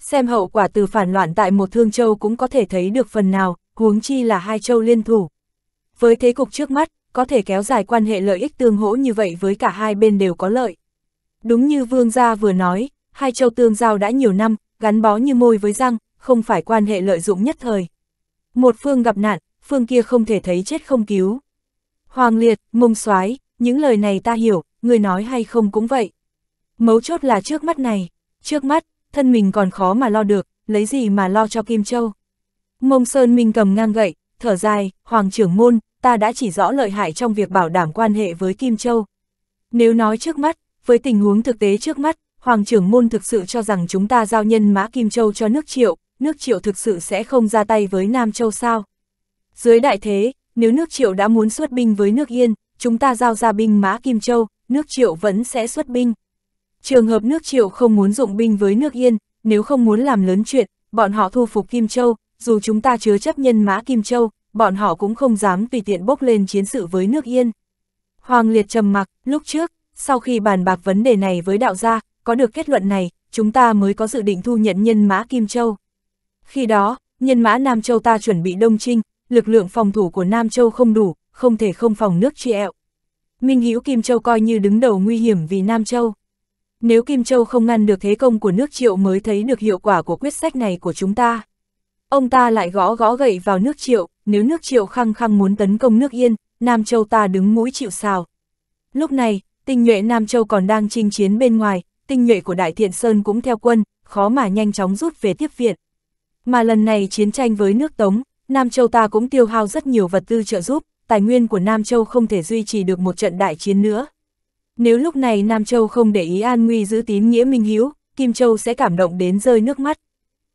xem hậu quả từ phản loạn tại một thương châu cũng có thể thấy được phần nào, huống chi là hai châu liên thủ. Với thế cục trước mắt, có thể kéo dài quan hệ lợi ích tương hỗ như vậy với cả hai bên đều có lợi. Đúng như Vương Gia vừa nói, hai châu tương giao đã nhiều năm, gắn bó như môi với răng, không phải quan hệ lợi dụng nhất thời. Một phương gặp nạn, phương kia không thể thấy chết không cứu. Hoàng liệt, mông soái những lời này ta hiểu, người nói hay không cũng vậy. Mấu chốt là trước mắt này, trước mắt, thân mình còn khó mà lo được, lấy gì mà lo cho Kim Châu. Mông Sơn Minh cầm ngang gậy, thở dài, Hoàng trưởng môn, ta đã chỉ rõ lợi hại trong việc bảo đảm quan hệ với Kim Châu. Nếu nói trước mắt, với tình huống thực tế trước mắt, Hoàng trưởng môn thực sự cho rằng chúng ta giao nhân mã Kim Châu cho nước triệu, nước triệu thực sự sẽ không ra tay với Nam Châu sao. Dưới đại thế, nếu nước triệu đã muốn xuất binh với nước Yên, chúng ta giao ra binh mã Kim Châu, nước triệu vẫn sẽ xuất binh. Trường hợp nước triệu không muốn dụng binh với nước yên, nếu không muốn làm lớn chuyện, bọn họ thu phục Kim Châu, dù chúng ta chứa chấp nhân mã Kim Châu, bọn họ cũng không dám tùy tiện bốc lên chiến sự với nước yên. Hoàng liệt trầm mặc, lúc trước, sau khi bàn bạc vấn đề này với đạo gia, có được kết luận này, chúng ta mới có dự định thu nhận nhân mã Kim Châu. Khi đó, nhân mã Nam Châu ta chuẩn bị đông trinh, lực lượng phòng thủ của Nam Châu không đủ, không thể không phòng nước tri ẹo. Minh Hữu Kim Châu coi như đứng đầu nguy hiểm vì Nam Châu. Nếu Kim Châu không ngăn được thế công của nước triệu mới thấy được hiệu quả của quyết sách này của chúng ta. Ông ta lại gõ gõ gậy vào nước triệu, nếu nước triệu khăng khăng muốn tấn công nước yên, Nam Châu ta đứng mũi chịu sào. Lúc này, tinh nhuệ Nam Châu còn đang chinh chiến bên ngoài, tinh nhuệ của Đại Thiện Sơn cũng theo quân, khó mà nhanh chóng rút về tiếp viện. Mà lần này chiến tranh với nước Tống, Nam Châu ta cũng tiêu hao rất nhiều vật tư trợ giúp, tài nguyên của Nam Châu không thể duy trì được một trận đại chiến nữa. Nếu lúc này Nam Châu không để ý an nguy giữ tín nghĩa minh hiếu, Kim Châu sẽ cảm động đến rơi nước mắt.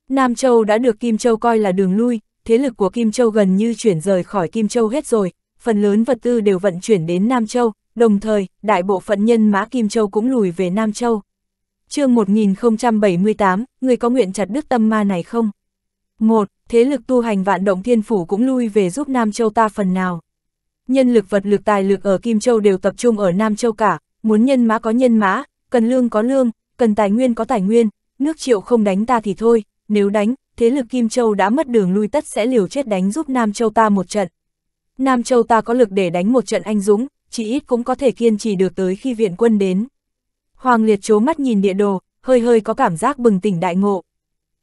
Nam Châu đã được Kim Châu coi là đường lui, thế lực của Kim Châu gần như chuyển rời khỏi Kim Châu hết rồi, phần lớn vật tư đều vận chuyển đến Nam Châu, đồng thời, đại bộ phận nhân mã Kim Châu cũng lùi về Nam Châu. chương 1078, người có nguyện chặt đứt tâm ma này không? một Thế lực tu hành vạn động thiên phủ cũng lui về giúp Nam Châu ta phần nào. Nhân lực vật lực tài lực ở Kim Châu đều tập trung ở Nam Châu cả, muốn nhân mã có nhân mã, cần lương có lương, cần tài nguyên có tài nguyên, nước triệu không đánh ta thì thôi, nếu đánh, thế lực Kim Châu đã mất đường lui tất sẽ liều chết đánh giúp Nam Châu ta một trận. Nam Châu ta có lực để đánh một trận anh dũng, chỉ ít cũng có thể kiên trì được tới khi viện quân đến. Hoàng Liệt chố mắt nhìn địa đồ, hơi hơi có cảm giác bừng tỉnh đại ngộ.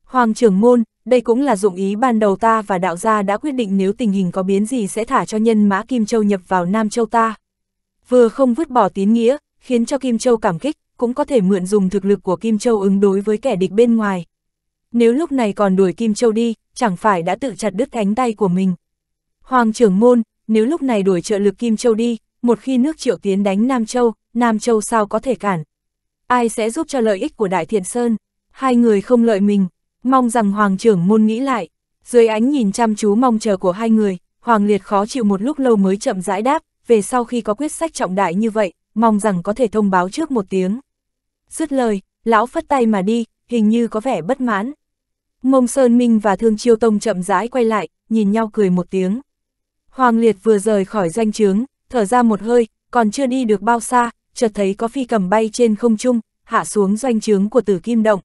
Hoàng trưởng môn, đây cũng là dụng ý ban đầu ta và đạo gia đã quyết định nếu tình hình có biến gì sẽ thả cho nhân mã Kim Châu nhập vào Nam Châu ta. Vừa không vứt bỏ tín nghĩa, khiến cho Kim Châu cảm kích, cũng có thể mượn dùng thực lực của Kim Châu ứng đối với kẻ địch bên ngoài. Nếu lúc này còn đuổi Kim Châu đi, chẳng phải đã tự chặt đứt cánh tay của mình. Hoàng trưởng môn, nếu lúc này đuổi trợ lực Kim Châu đi, một khi nước triệu tiến đánh Nam Châu, Nam Châu sao có thể cản? Ai sẽ giúp cho lợi ích của Đại Thiện Sơn? Hai người không lợi mình, mong rằng Hoàng trưởng môn nghĩ lại. Dưới ánh nhìn chăm chú mong chờ của hai người, Hoàng Liệt khó chịu một lúc lâu mới chậm rãi đáp, về sau khi có quyết sách trọng đại như vậy, mong rằng có thể thông báo trước một tiếng. Dứt lời, lão phất tay mà đi, hình như có vẻ bất mãn. Mông Sơn Minh và Thương Chiêu Tông chậm rãi quay lại, nhìn nhau cười một tiếng. Hoàng Liệt vừa rời khỏi danh trướng, thở ra một hơi, còn chưa đi được bao xa, chợt thấy có phi cầm bay trên không trung, hạ xuống doanh trướng của Tử Kim Động.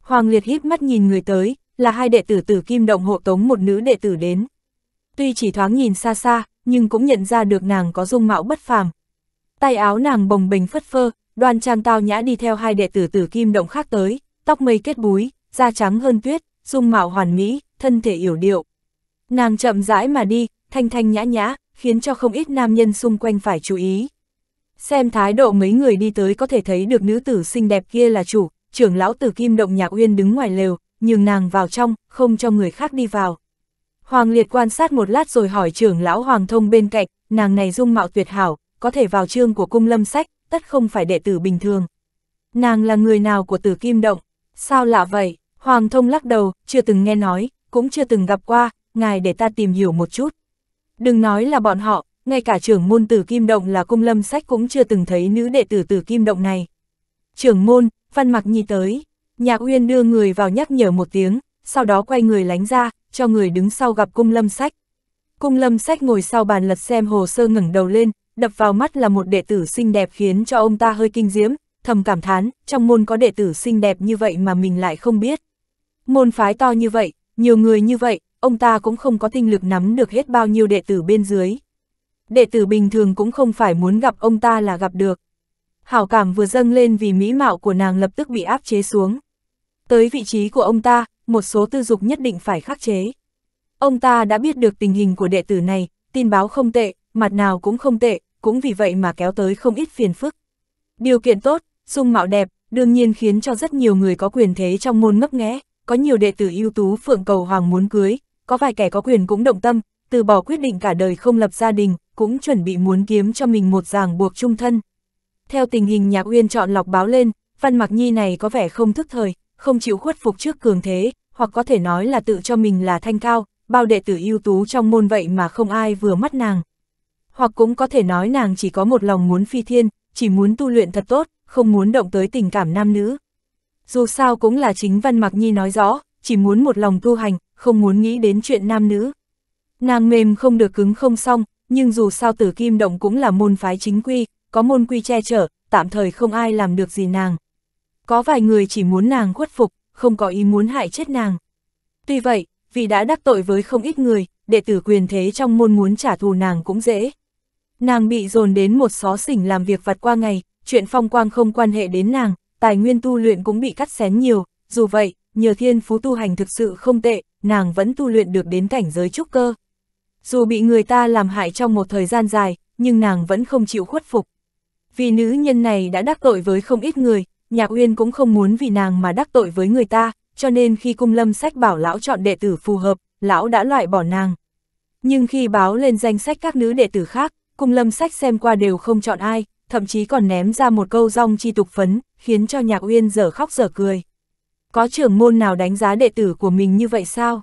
Hoàng Liệt híp mắt nhìn người tới, là hai đệ tử Tử Kim Động hộ tống một nữ đệ tử đến. Tuy chỉ thoáng nhìn xa xa, nhưng cũng nhận ra được nàng có dung mạo bất phàm, tay áo nàng bồng bềnh phất phơ, đoan trang tao nhã đi theo hai đệ tử tử kim động khác tới, tóc mây kết búi, da trắng hơn tuyết, dung mạo hoàn mỹ, thân thể yểu điệu. Nàng chậm rãi mà đi, thanh thanh nhã nhã, khiến cho không ít nam nhân xung quanh phải chú ý. Xem thái độ mấy người đi tới có thể thấy được nữ tử xinh đẹp kia là chủ, trưởng lão tử kim động nhạc uyên đứng ngoài lều, nhường nàng vào trong, không cho người khác đi vào. Hoàng Liệt quan sát một lát rồi hỏi trưởng lão Hoàng Thông bên cạnh, nàng này dung mạo tuyệt hảo, có thể vào chương của cung lâm sách, tất không phải đệ tử bình thường. Nàng là người nào của tử kim động? Sao lạ vậy? Hoàng thông lắc đầu, chưa từng nghe nói, cũng chưa từng gặp qua, ngài để ta tìm hiểu một chút. Đừng nói là bọn họ, ngay cả trưởng môn tử kim động là cung lâm sách cũng chưa từng thấy nữ đệ tử tử kim động này. Trưởng môn, văn mặc nhi tới, nhạc uyên đưa người vào nhắc nhở một tiếng, sau đó quay người lánh ra, cho người đứng sau gặp cung lâm sách. Cung lâm sách ngồi sau bàn lật xem hồ sơ ngẩng đầu lên, đập vào mắt là một đệ tử xinh đẹp khiến cho ông ta hơi kinh diễm, thầm cảm thán, trong môn có đệ tử xinh đẹp như vậy mà mình lại không biết. Môn phái to như vậy, nhiều người như vậy, ông ta cũng không có tinh lực nắm được hết bao nhiêu đệ tử bên dưới. Đệ tử bình thường cũng không phải muốn gặp ông ta là gặp được. Hảo cảm vừa dâng lên vì mỹ mạo của nàng lập tức bị áp chế xuống. Tới vị trí của ông ta, một số tư dục nhất định phải khắc chế. Ông ta đã biết được tình hình của đệ tử này, tin báo không tệ, mặt nào cũng không tệ, cũng vì vậy mà kéo tới không ít phiền phức. Điều kiện tốt, dung mạo đẹp, đương nhiên khiến cho rất nhiều người có quyền thế trong môn ngấp nghé, có nhiều đệ tử ưu tú phượng cầu hoàng muốn cưới, có vài kẻ có quyền cũng động tâm, từ bỏ quyết định cả đời không lập gia đình, cũng chuẩn bị muốn kiếm cho mình một ràng buộc trung thân. Theo tình hình Nhạc Uyên chọn lọc báo lên, Văn Mặc Nhi này có vẻ không thức thời, không chịu khuất phục trước cường thế, hoặc có thể nói là tự cho mình là thanh cao, bao đệ tử ưu tú trong môn vậy mà không ai vừa mắt nàng hoặc cũng có thể nói nàng chỉ có một lòng muốn phi thiên, chỉ muốn tu luyện thật tốt, không muốn động tới tình cảm nam nữ. Dù sao cũng là chính Văn Mặc Nhi nói rõ, chỉ muốn một lòng tu hành, không muốn nghĩ đến chuyện nam nữ. Nàng mềm không được cứng không xong, nhưng dù sao tử kim động cũng là môn phái chính quy, có môn quy che chở, tạm thời không ai làm được gì nàng. Có vài người chỉ muốn nàng khuất phục, không có ý muốn hại chết nàng. Tuy vậy, vì đã đắc tội với không ít người, đệ tử quyền thế trong môn muốn trả thù nàng cũng dễ. Nàng bị dồn đến một xó xỉnh làm việc vặt qua ngày, chuyện phong quang không quan hệ đến nàng, tài nguyên tu luyện cũng bị cắt xén nhiều, dù vậy, nhờ thiên phú tu hành thực sự không tệ, nàng vẫn tu luyện được đến cảnh giới trúc cơ. Dù bị người ta làm hại trong một thời gian dài, nhưng nàng vẫn không chịu khuất phục. Vì nữ nhân này đã đắc tội với không ít người, Nhạc Uyên cũng không muốn vì nàng mà đắc tội với người ta, cho nên khi cung lâm sách bảo lão chọn đệ tử phù hợp, lão đã loại bỏ nàng. Nhưng khi báo lên danh sách các nữ đệ tử khác, cung lâm sách xem qua đều không chọn ai, thậm chí còn ném ra một câu rong chi tục phấn, khiến cho nhạc uyên dở khóc dở cười. Có trưởng môn nào đánh giá đệ tử của mình như vậy sao?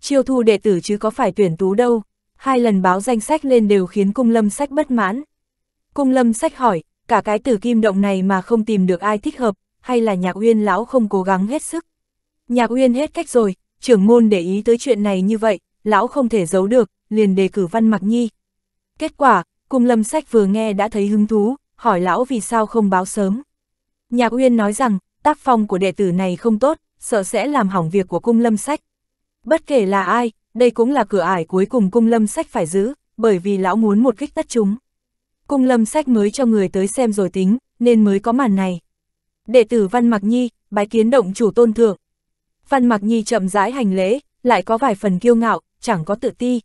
Chiêu thu đệ tử chứ có phải tuyển tú đâu, hai lần báo danh sách lên đều khiến cung lâm sách bất mãn. Cung lâm sách hỏi, cả cái tử kim động này mà không tìm được ai thích hợp, hay là nhạc uyên lão không cố gắng hết sức? Nhạc uyên hết cách rồi, trưởng môn để ý tới chuyện này như vậy, lão không thể giấu được, liền đề cử văn mặc nhi, Kết quả, cùng lâm sách vừa nghe đã thấy hứng thú, hỏi lão vì sao không báo sớm. Nhạc Uyên nói rằng, tác phong của đệ tử này không tốt, sợ sẽ làm hỏng việc của cung lâm sách. Bất kể là ai, đây cũng là cửa ải cuối cùng cung lâm sách phải giữ, bởi vì lão muốn một kích tất chúng. Cung lâm sách mới cho người tới xem rồi tính, nên mới có màn này. Đệ tử Văn Mặc Nhi, bái kiến động chủ tôn thượng. Văn Mặc Nhi chậm rãi hành lễ, lại có vài phần kiêu ngạo, chẳng có tự ti,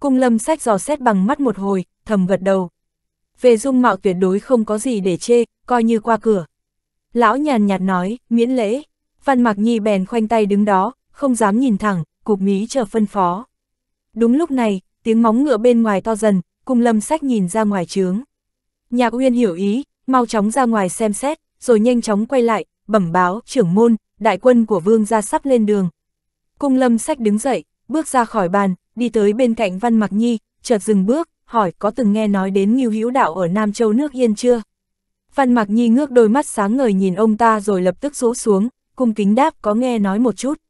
cung lâm sách dò xét bằng mắt một hồi, thầm gật đầu. Về dung mạo tuyệt đối không có gì để chê, coi như qua cửa. Lão nhàn nhạt nói, miễn lễ, văn mạc nhi bèn khoanh tay đứng đó, không dám nhìn thẳng, cục mí chờ phân phó. Đúng lúc này, tiếng móng ngựa bên ngoài to dần, cung lâm sách nhìn ra ngoài trướng. Nhạc uyên hiểu ý, mau chóng ra ngoài xem xét, rồi nhanh chóng quay lại, bẩm báo, trưởng môn, đại quân của vương gia sắp lên đường. Cung lâm sách đứng dậy, bước ra khỏi bàn, đi tới bên cạnh Văn Mặc Nhi, chợt dừng bước, hỏi có từng nghe nói đến Ngưu Hữu Đạo ở Nam Châu nước Yên chưa? Văn mặc Nhi ngước đôi mắt sáng ngời nhìn ông ta rồi lập tức rũ xuống, cung kính đáp có nghe nói một chút.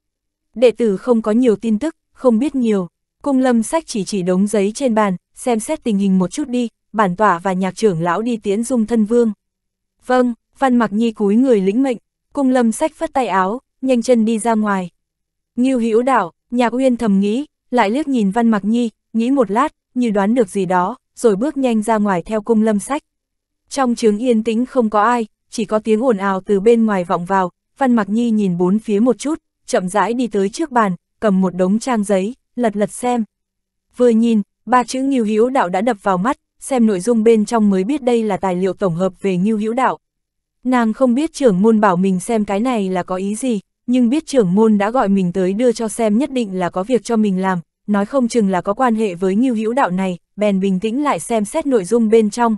Đệ tử không có nhiều tin tức, không biết nhiều. Cung lâm sách chỉ chỉ đống giấy trên bàn, xem xét tình hình một chút đi, bản tỏa và nhạc trưởng lão đi tiễn dung thân vương. Vâng, Văn mặc Nhi cúi người lĩnh mệnh, cung lâm sách phất tay áo, nhanh chân đi ra ngoài. Ngưu Hữu Đạo, nhạc uyên thầm nghĩ, lại liếc nhìn Văn Mặc Nhi, nghĩ một lát, như đoán được gì đó, rồi bước nhanh ra ngoài theo cung lâm sách. Trong trường yên tĩnh không có ai, chỉ có tiếng ồn ào từ bên ngoài vọng vào, Văn Mặc Nhi nhìn bốn phía một chút, chậm rãi đi tới trước bàn, cầm một đống trang giấy, lật lật xem. Vừa nhìn, ba chữ Ngưu Hữu Đạo đã đập vào mắt, xem nội dung bên trong mới biết đây là tài liệu tổng hợp về Ngưu Hữu Đạo. Nàng không biết trưởng môn bảo mình xem cái này là có ý gì, nhưng biết trưởng môn đã gọi mình tới đưa cho xem nhất định là có việc cho mình làm, nói không chừng là có quan hệ với nghiêu hữu đạo này, bèn bình tĩnh lại xem xét nội dung bên trong.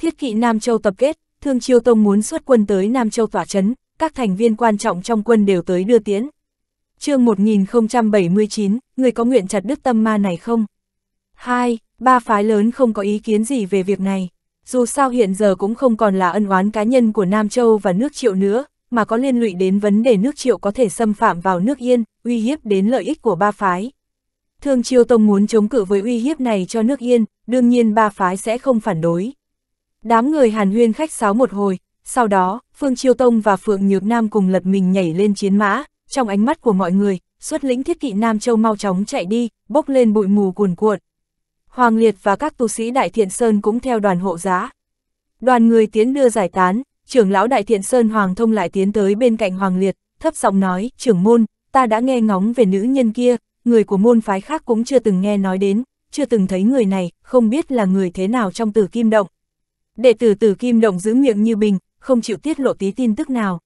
Thiết kỵ Nam Châu tập kết, Thương Chiêu Tông muốn xuất quân tới Nam Châu tỏa chấn, các thành viên quan trọng trong quân đều tới đưa tiễn. chương 1079, người có nguyện chặt đứt tâm ma này không? hai Ba phái lớn không có ý kiến gì về việc này. Dù sao hiện giờ cũng không còn là ân oán cá nhân của Nam Châu và nước Triệu nữa, mà có liên lụy đến vấn đề nước triệu có thể xâm phạm vào nước yên, uy hiếp đến lợi ích của ba phái. Thương Chiêu Tông muốn chống cự với uy hiếp này cho nước yên, đương nhiên ba phái sẽ không phản đối. Đám người Hàn Huyên khách sáo một hồi, sau đó, Phương Chiêu Tông và Phượng Nhược Nam cùng lật mình nhảy lên chiến mã, trong ánh mắt của mọi người, xuất lĩnh thiết kỵ Nam Châu mau chóng chạy đi, bốc lên bụi mù cuồn cuộn. Hoàng Liệt và các tu sĩ Đại Thiện Sơn cũng theo đoàn hộ giá. Đoàn người tiến đưa giải tán, trưởng lão Đại Thiện Sơn Hoàng Thông lại tiến tới bên cạnh Hoàng Liệt, thấp giọng nói, trưởng môn, ta đã nghe ngóng về nữ nhân kia, người của môn phái khác cũng chưa từng nghe nói đến, chưa từng thấy người này, không biết là người thế nào trong tử kim động. Đệ tử tử kim động giữ miệng như bình, không chịu tiết lộ tí tin tức nào.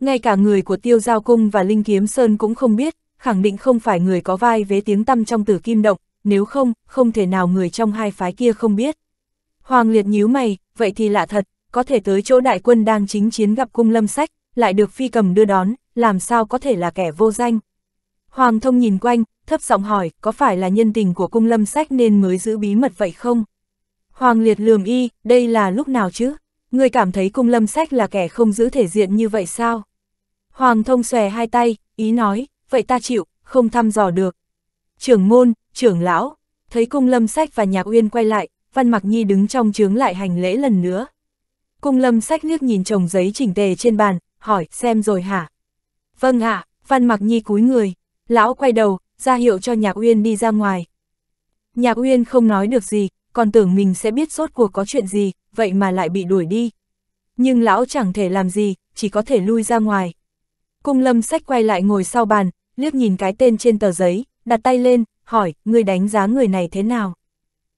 Ngay cả người của tiêu giao cung và linh kiếm sơn cũng không biết, khẳng định không phải người có vai vế tiếng tăm trong tử kim động, nếu không, không thể nào người trong hai phái kia không biết. Hoàng liệt nhíu mày, vậy thì lạ thật, có thể tới chỗ đại quân đang chính chiến gặp cung lâm sách, lại được phi cầm đưa đón, làm sao có thể là kẻ vô danh. Hoàng thông nhìn quanh, thấp giọng hỏi, có phải là nhân tình của cung lâm sách nên mới giữ bí mật vậy không? Hoàng liệt lườm y, đây là lúc nào chứ? Người cảm thấy cung lâm sách là kẻ không giữ thể diện như vậy sao? Hoàng thông xòe hai tay, ý nói, vậy ta chịu, không thăm dò được. Trưởng môn, trưởng lão, thấy cung lâm sách và nhạc uyên quay lại, văn mặc nhi đứng trong chướng lại hành lễ lần nữa. Cung lâm sách liếc nhìn chồng giấy chỉnh tề trên bàn, hỏi, xem rồi hả? Vâng ạ, Văn Mặc Nhi cúi người, lão quay đầu, ra hiệu cho Nhạc Uyên đi ra ngoài. Nhạc Uyên không nói được gì, còn tưởng mình sẽ biết sốt cuộc có chuyện gì, vậy mà lại bị đuổi đi. Nhưng lão chẳng thể làm gì, chỉ có thể lui ra ngoài. Cung lâm sách quay lại ngồi sau bàn, liếc nhìn cái tên trên tờ giấy, đặt tay lên, hỏi, người đánh giá người này thế nào?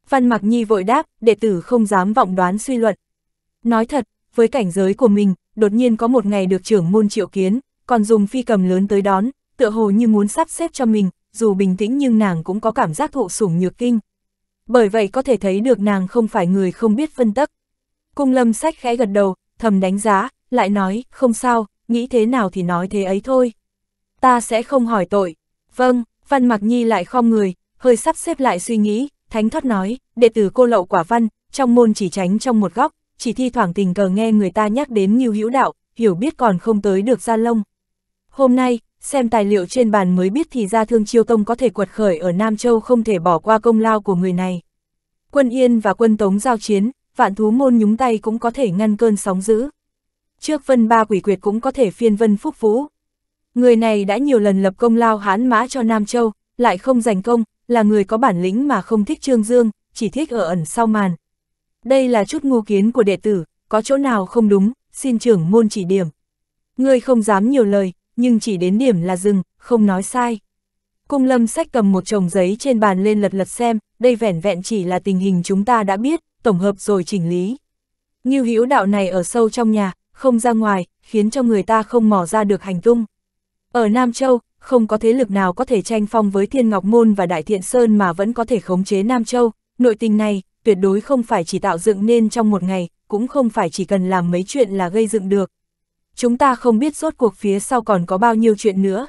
Văn Mặc Nhi vội đáp, đệ tử không dám vọng đoán suy luận, Nói thật, với cảnh giới của mình, đột nhiên có một ngày được trưởng môn triệu kiến, còn dùng phi cầm lớn tới đón, tựa hồ như muốn sắp xếp cho mình, dù bình tĩnh nhưng nàng cũng có cảm giác thụ sủng nhược kinh. Bởi vậy có thể thấy được nàng không phải người không biết phân tắc. Cung lâm sách khẽ gật đầu, thầm đánh giá, lại nói, không sao, nghĩ thế nào thì nói thế ấy thôi. Ta sẽ không hỏi tội. Vâng, Văn mặc Nhi lại khom người, hơi sắp xếp lại suy nghĩ, thánh thoát nói, đệ tử cô lậu quả văn, trong môn chỉ tránh trong một góc, chỉ thi thoảng tình cờ nghe người ta nhắc đến như Hữu Đạo, hiểu biết còn không tới được Gia Long. Hôm nay, xem tài liệu trên bàn mới biết thì ra Thương Chiêu Tông có thể quật khởi ở Nam Châu không thể bỏ qua công lao của người này. Quân Yên và quân Tống giao chiến, vạn thú môn nhúng tay cũng có thể ngăn cơn sóng dữ. Trước vân ba quỷ quyệt cũng có thể phiên vân phúc vũ. Người này đã nhiều lần lập công lao hán mã cho Nam Châu, lại không giành công, là người có bản lĩnh mà không thích Trương Dương, chỉ thích ở ẩn sau màn, đây là chút ngu kiến của đệ tử, có chỗ nào không đúng, xin trưởng môn chỉ điểm. Ngươi không dám nhiều lời, nhưng chỉ đến điểm là dừng, không nói sai. Cung lâm sách cầm một chồng giấy trên bàn lên lật lật xem, đây vẻn vẹn chỉ là tình hình chúng ta đã biết, tổng hợp rồi chỉnh lý. Như hữu đạo này ở sâu trong nhà, không ra ngoài, khiến cho người ta không mò ra được hành tung. Ở Nam Châu, không có thế lực nào có thể tranh phong với Thiên Ngọc Môn và Đại Thiện Sơn mà vẫn có thể khống chế Nam Châu, nội tình này, tuyệt đối không phải chỉ tạo dựng nên trong một ngày, cũng không phải chỉ cần làm mấy chuyện là gây dựng được. Chúng ta không biết rốt cuộc phía sau còn có bao nhiêu chuyện nữa.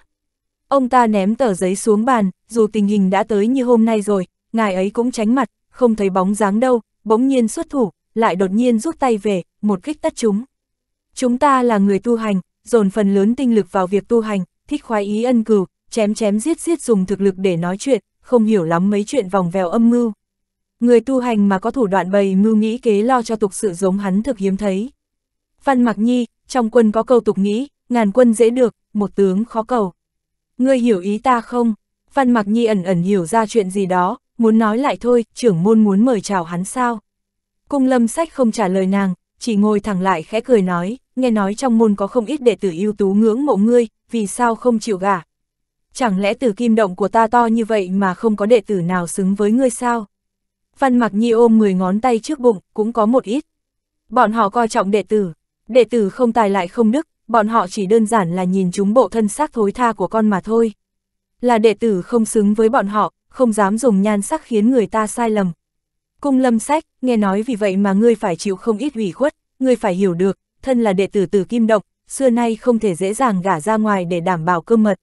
Ông ta ném tờ giấy xuống bàn, dù tình hình đã tới như hôm nay rồi, ngài ấy cũng tránh mặt, không thấy bóng dáng đâu, bỗng nhiên xuất thủ, lại đột nhiên rút tay về, một kích tắt chúng. Chúng ta là người tu hành, dồn phần lớn tinh lực vào việc tu hành, thích khoái ý ân cừu, chém chém giết giết dùng thực lực để nói chuyện, không hiểu lắm mấy chuyện vòng vèo âm mưu. Người tu hành mà có thủ đoạn bày mưu nghĩ kế lo cho tục sự giống hắn thực hiếm thấy. Văn Mặc Nhi, trong quân có câu tục nghĩ, ngàn quân dễ được, một tướng khó cầu. Ngươi hiểu ý ta không? Văn Mặc Nhi ẩn ẩn hiểu ra chuyện gì đó, muốn nói lại thôi, trưởng môn muốn mời chào hắn sao? Cung lâm sách không trả lời nàng, chỉ ngồi thẳng lại khẽ cười nói, nghe nói trong môn có không ít đệ tử ưu tú ngưỡng mộ ngươi, vì sao không chịu gả? Chẳng lẽ từ kim động của ta to như vậy mà không có đệ tử nào xứng với ngươi sao? Văn Mặc Nhi ôm 10 ngón tay trước bụng, cũng có một ít. Bọn họ coi trọng đệ tử, đệ tử không tài lại không đức, bọn họ chỉ đơn giản là nhìn chúng bộ thân xác thối tha của con mà thôi. Là đệ tử không xứng với bọn họ, không dám dùng nhan sắc khiến người ta sai lầm. Cung lâm sách, nghe nói vì vậy mà ngươi phải chịu không ít ủy khuất, ngươi phải hiểu được, thân là đệ tử từ kim động, xưa nay không thể dễ dàng gả ra ngoài để đảm bảo cơ mật.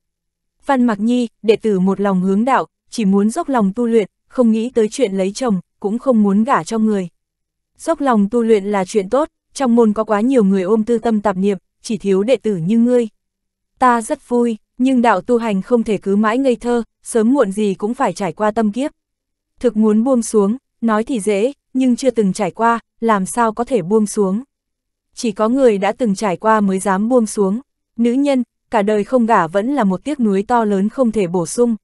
Văn Mặc Nhi, đệ tử một lòng hướng đạo, chỉ muốn dốc lòng tu luyện, không nghĩ tới chuyện lấy chồng, cũng không muốn gả cho người. Dốc lòng tu luyện là chuyện tốt, trong môn có quá nhiều người ôm tư tâm tạp niệm, chỉ thiếu đệ tử như ngươi. Ta rất vui, nhưng đạo tu hành không thể cứ mãi ngây thơ, sớm muộn gì cũng phải trải qua tâm kiếp. Thực muốn buông xuống, nói thì dễ, nhưng chưa từng trải qua, làm sao có thể buông xuống. Chỉ có người đã từng trải qua mới dám buông xuống. Nữ nhân, cả đời không gả vẫn là một tiếc nuối to lớn không thể bổ sung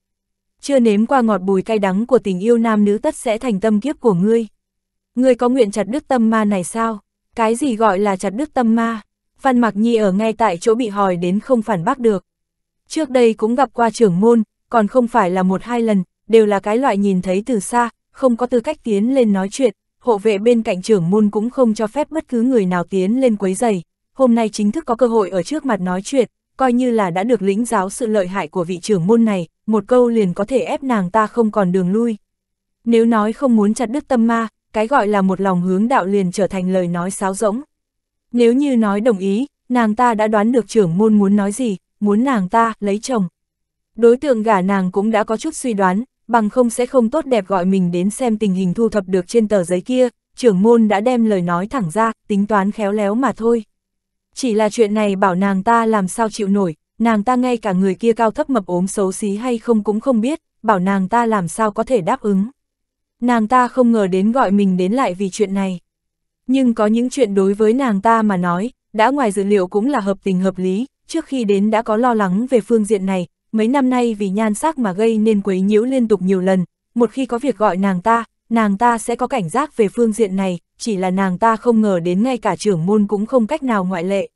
chưa nếm qua ngọt bùi cay đắng của tình yêu nam nữ tất sẽ thành tâm kiếp của ngươi. Ngươi có nguyện chặt đứt tâm ma này sao? Cái gì gọi là chặt đứt tâm ma? Văn mặc Nhi ở ngay tại chỗ bị hỏi đến không phản bác được. Trước đây cũng gặp qua trưởng môn, còn không phải là một hai lần, đều là cái loại nhìn thấy từ xa, không có tư cách tiến lên nói chuyện, hộ vệ bên cạnh trưởng môn cũng không cho phép bất cứ người nào tiến lên quấy giày. Hôm nay chính thức có cơ hội ở trước mặt nói chuyện, coi như là đã được lĩnh giáo sự lợi hại của vị trưởng môn này, một câu liền có thể ép nàng ta không còn đường lui. Nếu nói không muốn chặt đứt tâm ma, cái gọi là một lòng hướng đạo liền trở thành lời nói sáo rỗng. Nếu như nói đồng ý, nàng ta đã đoán được trưởng môn muốn nói gì, muốn nàng ta lấy chồng. Đối tượng gả nàng cũng đã có chút suy đoán, bằng không sẽ không tốt đẹp gọi mình đến xem tình hình thu thập được trên tờ giấy kia, trưởng môn đã đem lời nói thẳng ra, tính toán khéo léo mà thôi. Chỉ là chuyện này bảo nàng ta làm sao chịu nổi, nàng ta ngay cả người kia cao thấp mập ốm xấu xí hay không cũng không biết, bảo nàng ta làm sao có thể đáp ứng. Nàng ta không ngờ đến gọi mình đến lại vì chuyện này. Nhưng có những chuyện đối với nàng ta mà nói, đã ngoài dữ liệu cũng là hợp tình hợp lý, trước khi đến đã có lo lắng về phương diện này, mấy năm nay vì nhan sắc mà gây nên quấy nhiễu liên tục nhiều lần, một khi có việc gọi nàng ta, nàng ta sẽ có cảnh giác về phương diện này, chỉ là nàng ta không ngờ đến ngay cả trưởng môn cũng không cách nào ngoại lệ.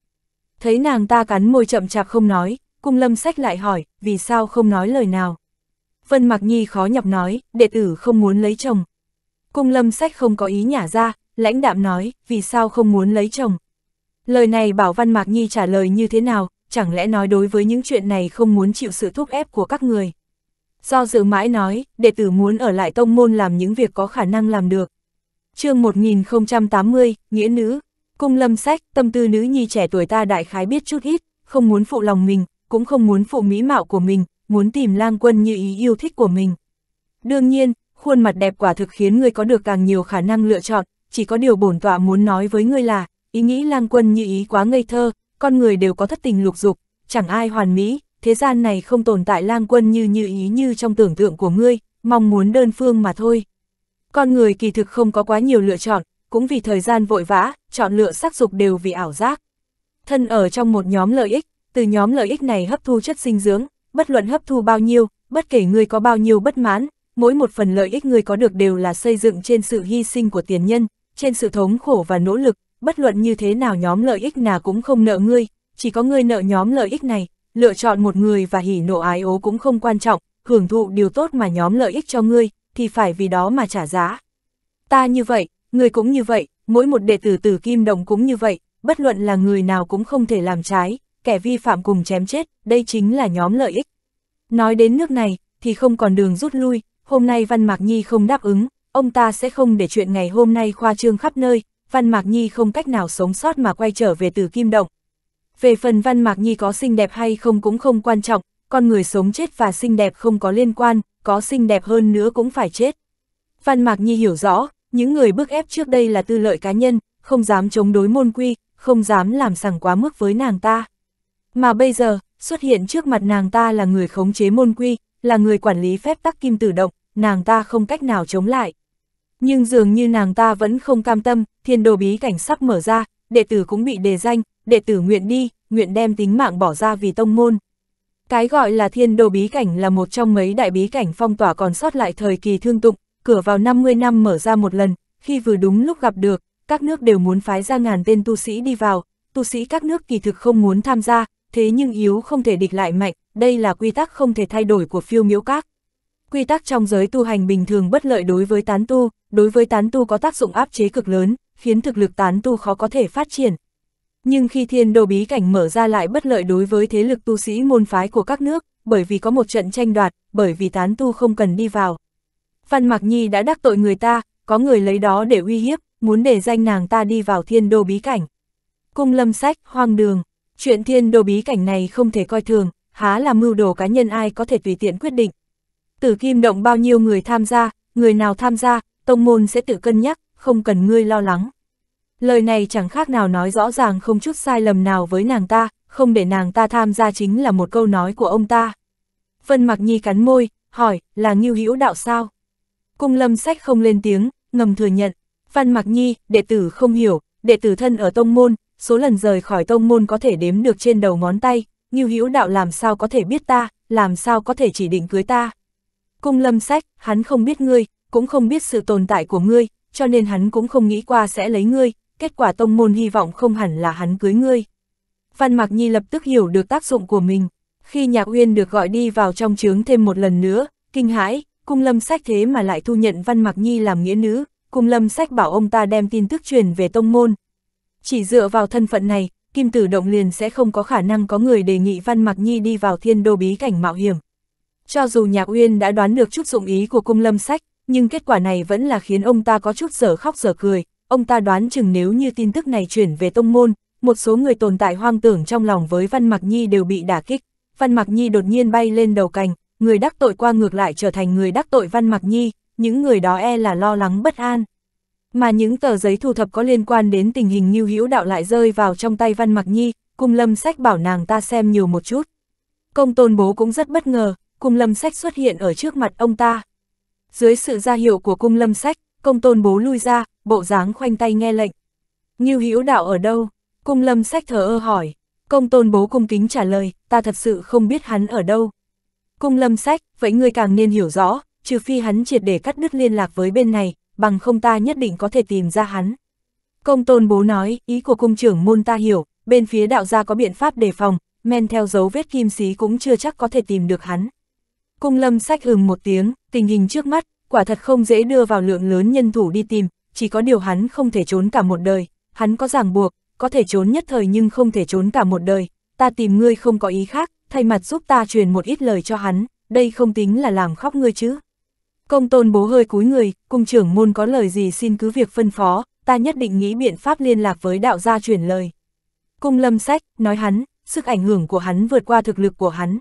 Thấy nàng ta cắn môi chậm chạp không nói, cung lâm sách lại hỏi, vì sao không nói lời nào. Vân Mạc Nhi khó nhọc nói, đệ tử không muốn lấy chồng. Cung lâm sách không có ý nhả ra, lãnh đạm nói, vì sao không muốn lấy chồng. Lời này bảo Văn Mạc Nhi trả lời như thế nào, chẳng lẽ nói đối với những chuyện này không muốn chịu sự thúc ép của các người. Do dự mãi nói, đệ tử muốn ở lại tông môn làm những việc có khả năng làm được chương 1080, Nghĩa Nữ, cung lâm sách, tâm tư nữ nhi trẻ tuổi ta đại khái biết chút ít, không muốn phụ lòng mình, cũng không muốn phụ mỹ mạo của mình, muốn tìm lang quân như ý yêu thích của mình. Đương nhiên, khuôn mặt đẹp quả thực khiến người có được càng nhiều khả năng lựa chọn, chỉ có điều bổn tọa muốn nói với ngươi là, ý nghĩ lang quân như ý quá ngây thơ, con người đều có thất tình lục dục, chẳng ai hoàn mỹ, thế gian này không tồn tại lang quân như như ý như trong tưởng tượng của ngươi, mong muốn đơn phương mà thôi. Con người kỳ thực không có quá nhiều lựa chọn, cũng vì thời gian vội vã, chọn lựa sắc dục đều vì ảo giác. Thân ở trong một nhóm lợi ích, từ nhóm lợi ích này hấp thu chất dinh dưỡng, bất luận hấp thu bao nhiêu, bất kể người có bao nhiêu bất mãn, mỗi một phần lợi ích người có được đều là xây dựng trên sự hy sinh của tiền nhân, trên sự thống khổ và nỗ lực, bất luận như thế nào nhóm lợi ích nào cũng không nợ ngươi, chỉ có ngươi nợ nhóm lợi ích này, lựa chọn một người và hỉ nộ ái ố cũng không quan trọng, hưởng thụ điều tốt mà nhóm lợi ích cho ngươi, thì phải vì đó mà trả giá. Ta như vậy, người cũng như vậy, mỗi một đệ tử tử kim đồng cũng như vậy, bất luận là người nào cũng không thể làm trái, kẻ vi phạm cùng chém chết, đây chính là nhóm lợi ích. Nói đến nước này, thì không còn đường rút lui, hôm nay Văn Mạc Nhi không đáp ứng, ông ta sẽ không để chuyện ngày hôm nay khoa trương khắp nơi, Văn Mạc Nhi không cách nào sống sót mà quay trở về tử Kim Động. Về phần Văn Mạc Nhi có xinh đẹp hay không cũng không quan trọng, con người sống chết và xinh đẹp không có liên quan, có xinh đẹp hơn nữa cũng phải chết. Văn Mạc Nhi hiểu rõ, những người bức ép trước đây là tư lợi cá nhân, không dám chống đối môn quy, không dám làm sằng quá mức với nàng ta. Mà bây giờ, xuất hiện trước mặt nàng ta là người khống chế môn quy, là người quản lý phép tắc kim tử động, nàng ta không cách nào chống lại. Nhưng dường như nàng ta vẫn không cam tâm, thiên đồ bí cảnh sắp mở ra, đệ tử cũng bị đề danh, đệ tử nguyện đi, nguyện đem tính mạng bỏ ra vì tông môn. Cái gọi là thiên đồ bí cảnh là một trong mấy đại bí cảnh phong tỏa còn sót lại thời kỳ thương tụng, cửa vào 50 năm mở ra một lần, khi vừa đúng lúc gặp được, các nước đều muốn phái ra ngàn tên tu sĩ đi vào, tu sĩ các nước kỳ thực không muốn tham gia, thế nhưng yếu không thể địch lại mạnh, đây là quy tắc không thể thay đổi của phiêu miễu các. Quy tắc trong giới tu hành bình thường bất lợi đối với tán tu, đối với tán tu có tác dụng áp chế cực lớn, khiến thực lực tán tu khó có thể phát triển, nhưng khi thiên đồ bí cảnh mở ra lại bất lợi đối với thế lực tu sĩ môn phái của các nước, bởi vì có một trận tranh đoạt, bởi vì tán tu không cần đi vào. Văn Mạc Nhi đã đắc tội người ta, có người lấy đó để uy hiếp, muốn để danh nàng ta đi vào thiên đồ bí cảnh. Cung lâm sách, hoang đường, chuyện thiên đồ bí cảnh này không thể coi thường, há là mưu đồ cá nhân ai có thể tùy tiện quyết định. Tử kim động bao nhiêu người tham gia, người nào tham gia, tông môn sẽ tự cân nhắc, không cần ngươi lo lắng lời này chẳng khác nào nói rõ ràng không chút sai lầm nào với nàng ta, không để nàng ta tham gia chính là một câu nói của ông ta. Vân mặc Nhi cắn môi, hỏi, là Ngưu Hữu Đạo sao? Cung Lâm Sách không lên tiếng, ngầm thừa nhận, Văn mặc Nhi, đệ tử không hiểu, đệ tử thân ở tông môn, số lần rời khỏi tông môn có thể đếm được trên đầu ngón tay, Ngưu Hữu Đạo làm sao có thể biết ta, làm sao có thể chỉ định cưới ta? Cung Lâm Sách, hắn không biết ngươi, cũng không biết sự tồn tại của ngươi, cho nên hắn cũng không nghĩ qua sẽ lấy ngươi, kết quả tông môn hy vọng không hẳn là hắn cưới ngươi. Văn Mạc Nhi lập tức hiểu được tác dụng của mình, khi Nhạc Uyên được gọi đi vào trong trướng thêm một lần nữa, kinh hãi, cung lâm sách thế mà lại thu nhận Văn Mạc Nhi làm nghĩa nữ, cung lâm sách bảo ông ta đem tin tức truyền về tông môn. Chỉ dựa vào thân phận này, Kim Tử Động liền sẽ không có khả năng có người đề nghị Văn Mạc Nhi đi vào thiên đô bí cảnh mạo hiểm. Cho dù Nhạc Uyên đã đoán được chút dụng ý của cung lâm sách, nhưng kết quả này vẫn là khiến ông ta có chút sở khóc sở cười ông ta đoán chừng nếu như tin tức này chuyển về tông môn, một số người tồn tại hoang tưởng trong lòng với Văn Mặc Nhi đều bị đả kích. Văn Mặc Nhi đột nhiên bay lên đầu cành, người đắc tội qua ngược lại trở thành người đắc tội Văn Mặc Nhi, những người đó e là lo lắng bất an. Mà những tờ giấy thu thập có liên quan đến tình hình như hữu đạo lại rơi vào trong tay Văn Mặc Nhi, cùng lâm sách bảo nàng ta xem nhiều một chút. Công tôn bố cũng rất bất ngờ, cung lâm sách xuất hiện ở trước mặt ông ta. Dưới sự ra hiệu của cung lâm sách, công tôn bố lui ra, bộ dáng khoanh tay nghe lệnh. Ngưu Hữu đạo ở đâu? Cung lâm sách thờ ơ hỏi. Công tôn bố cung kính trả lời, ta thật sự không biết hắn ở đâu. Cung lâm sách, vậy ngươi càng nên hiểu rõ, trừ phi hắn triệt để cắt đứt liên lạc với bên này, bằng không ta nhất định có thể tìm ra hắn. Công tôn bố nói, ý của cung trưởng môn ta hiểu, bên phía đạo gia có biện pháp đề phòng, men theo dấu vết kim xí cũng chưa chắc có thể tìm được hắn. Cung lâm sách hừng một tiếng, tình hình trước mắt, quả thật không dễ đưa vào lượng lớn nhân thủ đi tìm, chỉ có điều hắn không thể trốn cả một đời, hắn có ràng buộc, có thể trốn nhất thời nhưng không thể trốn cả một đời, ta tìm ngươi không có ý khác, thay mặt giúp ta truyền một ít lời cho hắn, đây không tính là làm khóc ngươi chứ. Công tôn bố hơi cúi người, cung trưởng môn có lời gì xin cứ việc phân phó, ta nhất định nghĩ biện pháp liên lạc với đạo gia truyền lời. Cung lâm sách, nói hắn, sức ảnh hưởng của hắn vượt qua thực lực của hắn.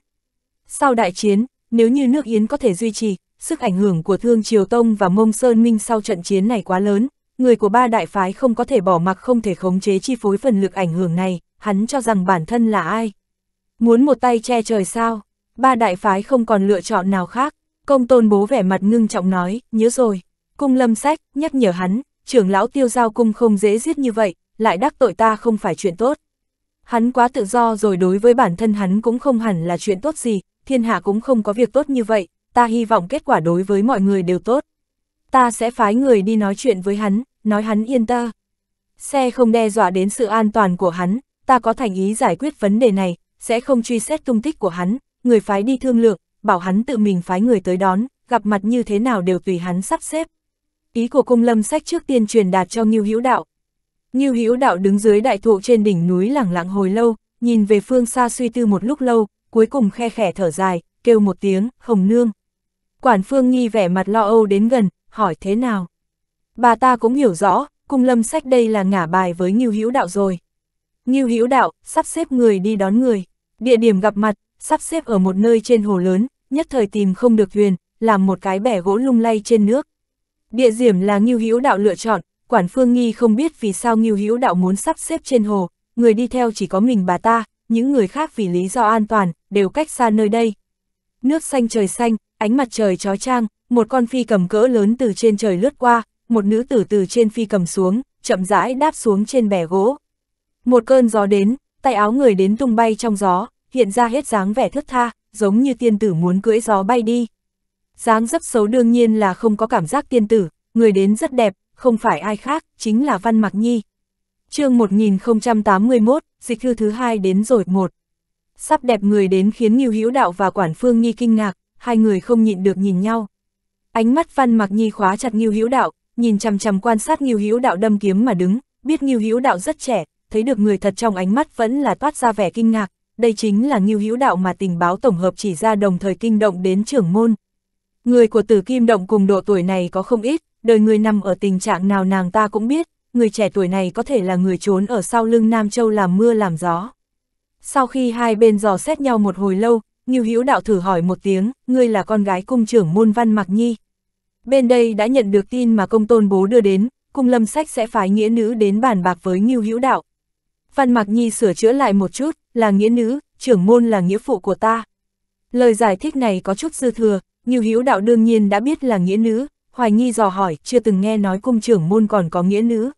Sau đại chiến, nếu như nước Yến có thể duy trì, sức ảnh hưởng của Thương Triều Tông và Mông Sơn Minh sau trận chiến này quá lớn, người của ba đại phái không có thể bỏ mặc không thể khống chế chi phối phần lực ảnh hưởng này, hắn cho rằng bản thân là ai. Muốn một tay che trời sao, ba đại phái không còn lựa chọn nào khác, công tôn bố vẻ mặt ngưng trọng nói, nhớ rồi, cung lâm sách, nhắc nhở hắn, trưởng lão tiêu giao cung không dễ giết như vậy, lại đắc tội ta không phải chuyện tốt. Hắn quá tự do rồi đối với bản thân hắn cũng không hẳn là chuyện tốt gì, thiên hạ cũng không có việc tốt như vậy, ta hy vọng kết quả đối với mọi người đều tốt. Ta sẽ phái người đi nói chuyện với hắn, nói hắn yên ta. Xe không đe dọa đến sự an toàn của hắn, ta có thành ý giải quyết vấn đề này, sẽ không truy xét tung tích của hắn, người phái đi thương lượng, bảo hắn tự mình phái người tới đón, gặp mặt như thế nào đều tùy hắn sắp xếp. Ý của cung lâm sách trước tiên truyền đạt cho Ngưu Hữu Đạo. Ngưu Hữu Đạo đứng dưới đại thụ trên đỉnh núi lẳng lặng hồi lâu, nhìn về phương xa suy tư một lúc lâu, cuối cùng khe khẽ thở dài, kêu một tiếng, hồng nương. Quản Phương Nghi vẻ mặt lo âu đến gần, hỏi thế nào. Bà ta cũng hiểu rõ, cung lâm sách đây là ngả bài với Ngưu Hữu Đạo rồi. Ngưu Hữu Đạo, sắp xếp người đi đón người. Địa điểm gặp mặt, sắp xếp ở một nơi trên hồ lớn, nhất thời tìm không được thuyền, làm một cái bẻ gỗ lung lay trên nước. Địa điểm là Ngưu Hữu Đạo lựa chọn, Quản Phương Nghi không biết vì sao Ngưu Hữu Đạo muốn sắp xếp trên hồ, người đi theo chỉ có mình bà ta, những người khác vì lý do an toàn, đều cách xa nơi đây, nước xanh trời xanh, ánh mặt trời chói trang, một con phi cầm cỡ lớn từ trên trời lướt qua, một nữ tử từ trên phi cầm xuống, chậm rãi đáp xuống trên bè gỗ. Một cơn gió đến, tay áo người đến tung bay trong gió, hiện ra hết dáng vẻ thướt tha, giống như tiên tử muốn cưỡi gió bay đi. Dáng dấp xấu đương nhiên là không có cảm giác tiên tử, người đến rất đẹp, không phải ai khác, chính là Văn mặc Nhi. chương 1081, dịch thư thứ hai đến rồi một. Sắp đẹp người đến khiến Nghiêu Hữu Đạo và Quản Phương Nhi kinh ngạc, hai người không nhịn được nhìn nhau. Ánh mắt Văn Mặc Nhi khóa chặt Nghiêu Hữu Đạo, nhìn chằm chằm quan sát Nghiêu Hữu Đạo đâm kiếm mà đứng, biết Nghiêu Hữu Đạo rất trẻ, thấy được người thật trong ánh mắt vẫn là toát ra vẻ kinh ngạc, đây chính là Nghiêu Hữu Đạo mà tình báo tổng hợp chỉ ra đồng thời kinh động đến trưởng môn. Người của Tử Kim Động cùng độ tuổi này có không ít, đời người nằm ở tình trạng nào nàng ta cũng biết, người trẻ tuổi này có thể là người trốn ở sau lưng Nam Châu làm mưa làm gió. Sau khi hai bên dò xét nhau một hồi lâu, Ngưu Hữu đạo thử hỏi một tiếng, ngươi là con gái cung trưởng môn văn mặc Nhi. Bên đây đã nhận được tin mà công tôn bố đưa đến, cung lâm sách sẽ phái nghĩa nữ đến bàn bạc với Ngưu Hữu đạo. Văn mặc Nhi sửa chữa lại một chút, là nghĩa nữ, trưởng môn là nghĩa phụ của ta. Lời giải thích này có chút dư thừa, Ngưu Hữu đạo đương nhiên đã biết là nghĩa nữ, hoài nghi dò hỏi, chưa từng nghe nói cung trưởng môn còn có nghĩa nữ.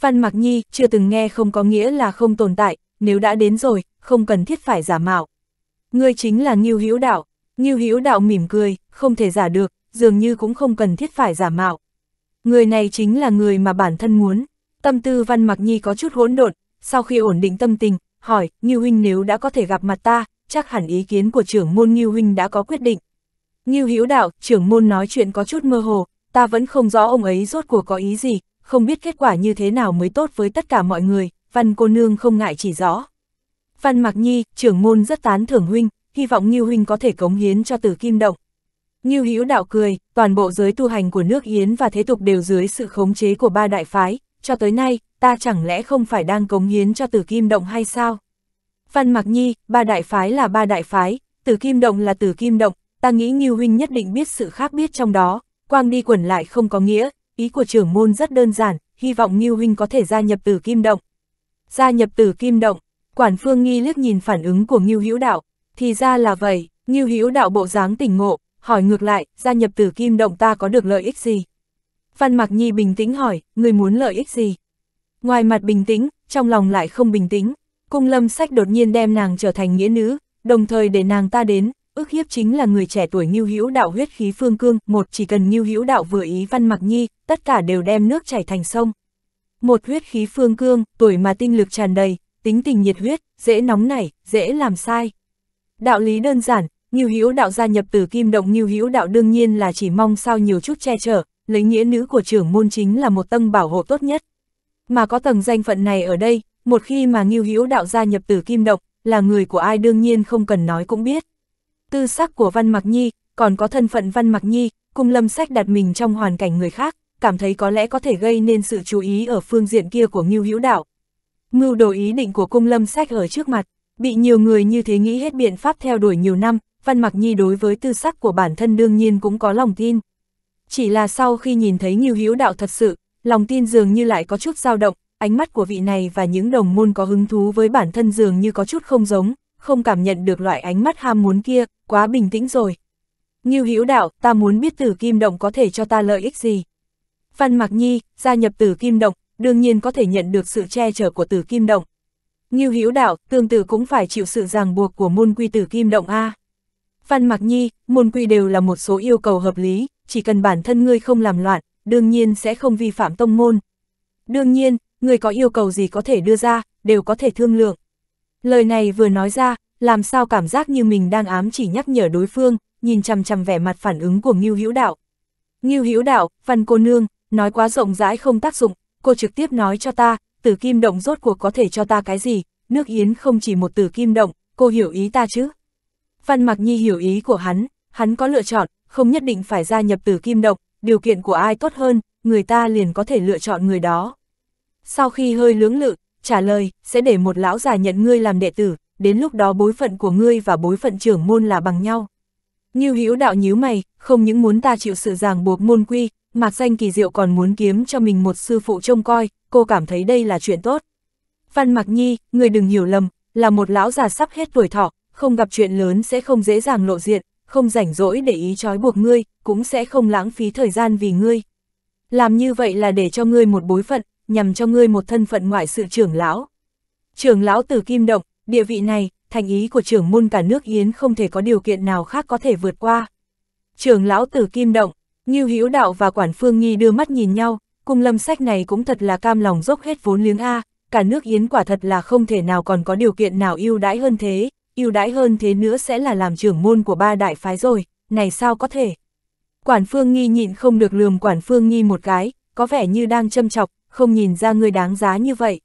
Văn mặc Nhi chưa từng nghe không có nghĩa là không tồn tại, nếu đã đến rồi, không cần thiết phải giả mạo. Ngươi chính là Ngưu Hữu Đạo, Ngưu Hữu Đạo mỉm cười, không thể giả được, dường như cũng không cần thiết phải giả mạo. Người này chính là người mà bản thân muốn. Tâm tư Văn Mặc Nhi có chút hỗn độn, sau khi ổn định tâm tình, hỏi, Ngưu huynh nếu đã có thể gặp mặt ta, chắc hẳn ý kiến của trưởng môn Ngưu huynh đã có quyết định. Ngưu Hữu Đạo, trưởng môn nói chuyện có chút mơ hồ, ta vẫn không rõ ông ấy rốt cuộc có ý gì, không biết kết quả như thế nào mới tốt với tất cả mọi người. Văn cô nương không ngại chỉ rõ. Văn Mạc Nhi, trưởng môn rất tán thưởng huynh, hy vọng Ngưu huynh có thể cống hiến cho Tử Kim Động. Ngưu Hữu đạo cười, toàn bộ giới tu hành của nước Yến và thế tục đều dưới sự khống chế của ba đại phái, cho tới nay, ta chẳng lẽ không phải đang cống hiến cho Tử Kim Động hay sao? Văn Mạc Nhi, ba đại phái là ba đại phái, Tử Kim Động là Tử Kim Động, ta nghĩ Ngưu huynh nhất định biết sự khác biết trong đó, quang đi quẩn lại không có nghĩa, ý của trưởng môn rất đơn giản, hy vọng Ngưu huynh có thể gia nhập Tử Kim Động. Gia nhập tử kim động, quản phương nghi liếc nhìn phản ứng của Ngưu Hữu Đạo, thì ra là vậy, Ngưu Hữu Đạo bộ dáng tỉnh ngộ, hỏi ngược lại, gia nhập tử kim động ta có được lợi ích gì? Văn mặc Nhi bình tĩnh hỏi, người muốn lợi ích gì? Ngoài mặt bình tĩnh, trong lòng lại không bình tĩnh, cung lâm sách đột nhiên đem nàng trở thành nghĩa nữ, đồng thời để nàng ta đến, ước hiếp chính là người trẻ tuổi Ngưu Hữu Đạo huyết khí phương cương, một chỉ cần Ngưu Hữu Đạo vừa ý Văn mặc Nhi, tất cả đều đem nước chảy thành sông. Một huyết khí phương cương, tuổi mà tinh lực tràn đầy, tính tình nhiệt huyết, dễ nóng nảy, dễ làm sai. Đạo lý đơn giản, Ngưu Hữu đạo gia nhập tử kim động Ngưu Hữu đạo đương nhiên là chỉ mong sao nhiều chút che chở, lấy nghĩa nữ của trưởng môn chính là một tầng bảo hộ tốt nhất. Mà có tầng danh phận này ở đây, một khi mà Ngưu Hữu đạo gia nhập tử kim động, là người của ai đương nhiên không cần nói cũng biết. Tư sắc của Văn Mặc Nhi, còn có thân phận Văn Mặc Nhi, cùng Lâm Sách đặt mình trong hoàn cảnh người khác, cảm thấy có lẽ có thể gây nên sự chú ý ở phương diện kia của Ngưu Hữu Đạo. Mưu đồ ý định của cung lâm sách ở trước mặt, bị nhiều người như thế nghĩ hết biện pháp theo đuổi nhiều năm, Văn Mặc Nhi đối với tư sắc của bản thân đương nhiên cũng có lòng tin. Chỉ là sau khi nhìn thấy Ngưu Hữu Đạo thật sự, lòng tin dường như lại có chút dao động, ánh mắt của vị này và những đồng môn có hứng thú với bản thân dường như có chút không giống, không cảm nhận được loại ánh mắt ham muốn kia, quá bình tĩnh rồi. Ngưu Hữu Đạo, ta muốn biết Tử Kim Động có thể cho ta lợi ích gì. Phan Mạc Nhi, gia nhập Tử Kim Động, đương nhiên có thể nhận được sự che chở của Tử Kim Động. Ngưu Hữu Đạo, tương tự cũng phải chịu sự ràng buộc của môn quy Tử Kim Động a. Phan Mạc Nhi, môn quy đều là một số yêu cầu hợp lý, chỉ cần bản thân ngươi không làm loạn, đương nhiên sẽ không vi phạm tông môn. Đương nhiên, ngươi có yêu cầu gì có thể đưa ra, đều có thể thương lượng. Lời này vừa nói ra, làm sao cảm giác như mình đang ám chỉ nhắc nhở đối phương, nhìn chằm chằm vẻ mặt phản ứng của Ngưu Hữu Đạo. Ngưu Hữu Đạo, Phan cô nương, nói quá rộng rãi không tác dụng, cô trực tiếp nói cho ta, tử kim động rốt cuộc có thể cho ta cái gì, nước yến không chỉ một tử kim động, cô hiểu ý ta chứ. Văn Mạc Nhi hiểu ý của hắn, hắn có lựa chọn, không nhất định phải gia nhập tử kim động, điều kiện của ai tốt hơn, người ta liền có thể lựa chọn người đó. Sau khi hơi lưỡng lự, trả lời, sẽ để một lão già nhận ngươi làm đệ tử, đến lúc đó bối phận của ngươi và bối phận trưởng môn là bằng nhau. Như hữu đạo nhíu mày, không những muốn ta chịu sự ràng buộc môn quy, Mạc Danh Kỳ Diệu còn muốn kiếm cho mình một sư phụ trông coi, cô cảm thấy đây là chuyện tốt. Văn Mạc Nhi, người đừng hiểu lầm, là một lão già sắp hết tuổi thọ, không gặp chuyện lớn sẽ không dễ dàng lộ diện, không rảnh rỗi để ý trói buộc ngươi, cũng sẽ không lãng phí thời gian vì ngươi. Làm như vậy là để cho ngươi một bối phận, nhằm cho ngươi một thân phận ngoại sự trưởng lão. Trưởng lão từ Kim Động, địa vị này, thành ý của trưởng môn cả nước Yến không thể có điều kiện nào khác có thể vượt qua. Trưởng lão từ Kim Động, Ngưu Hữu Đạo và Quản Phương Nhi đưa mắt nhìn nhau, cùng lâm sách này cũng thật là cam lòng dốc hết vốn liếng A, cả nước Yến quả thật là không thể nào còn có điều kiện nào ưu đãi hơn thế, ưu đãi hơn thế nữa sẽ là làm trưởng môn của ba đại phái rồi, này sao có thể. Quản Phương Nhi nhịn không được lườm Quản Phương Nhi một cái, có vẻ như đang châm chọc, không nhìn ra người đáng giá như vậy.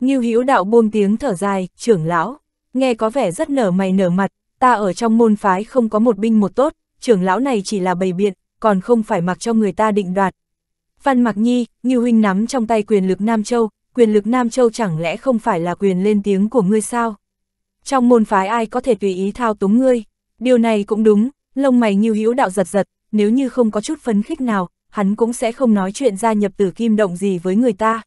Ngưu Hữu Đạo buông tiếng thở dài, trưởng lão, nghe có vẻ rất nở mày nở mặt, ta ở trong môn phái không có một binh một tốt, trưởng lão này chỉ là bầy biện, còn không phải mặc cho người ta định đoạt. Phan Mặc Nhi, Ngưu Huynh nắm trong tay quyền lực Nam Châu, quyền lực Nam Châu chẳng lẽ không phải là quyền lên tiếng của ngươi sao? Trong môn phái ai có thể tùy ý thao túng ngươi? Điều này cũng đúng, lông mày Ngưu Hữu đạo giật giật, nếu như không có chút phấn khích nào, hắn cũng sẽ không nói chuyện gia nhập tử kim động gì với người ta.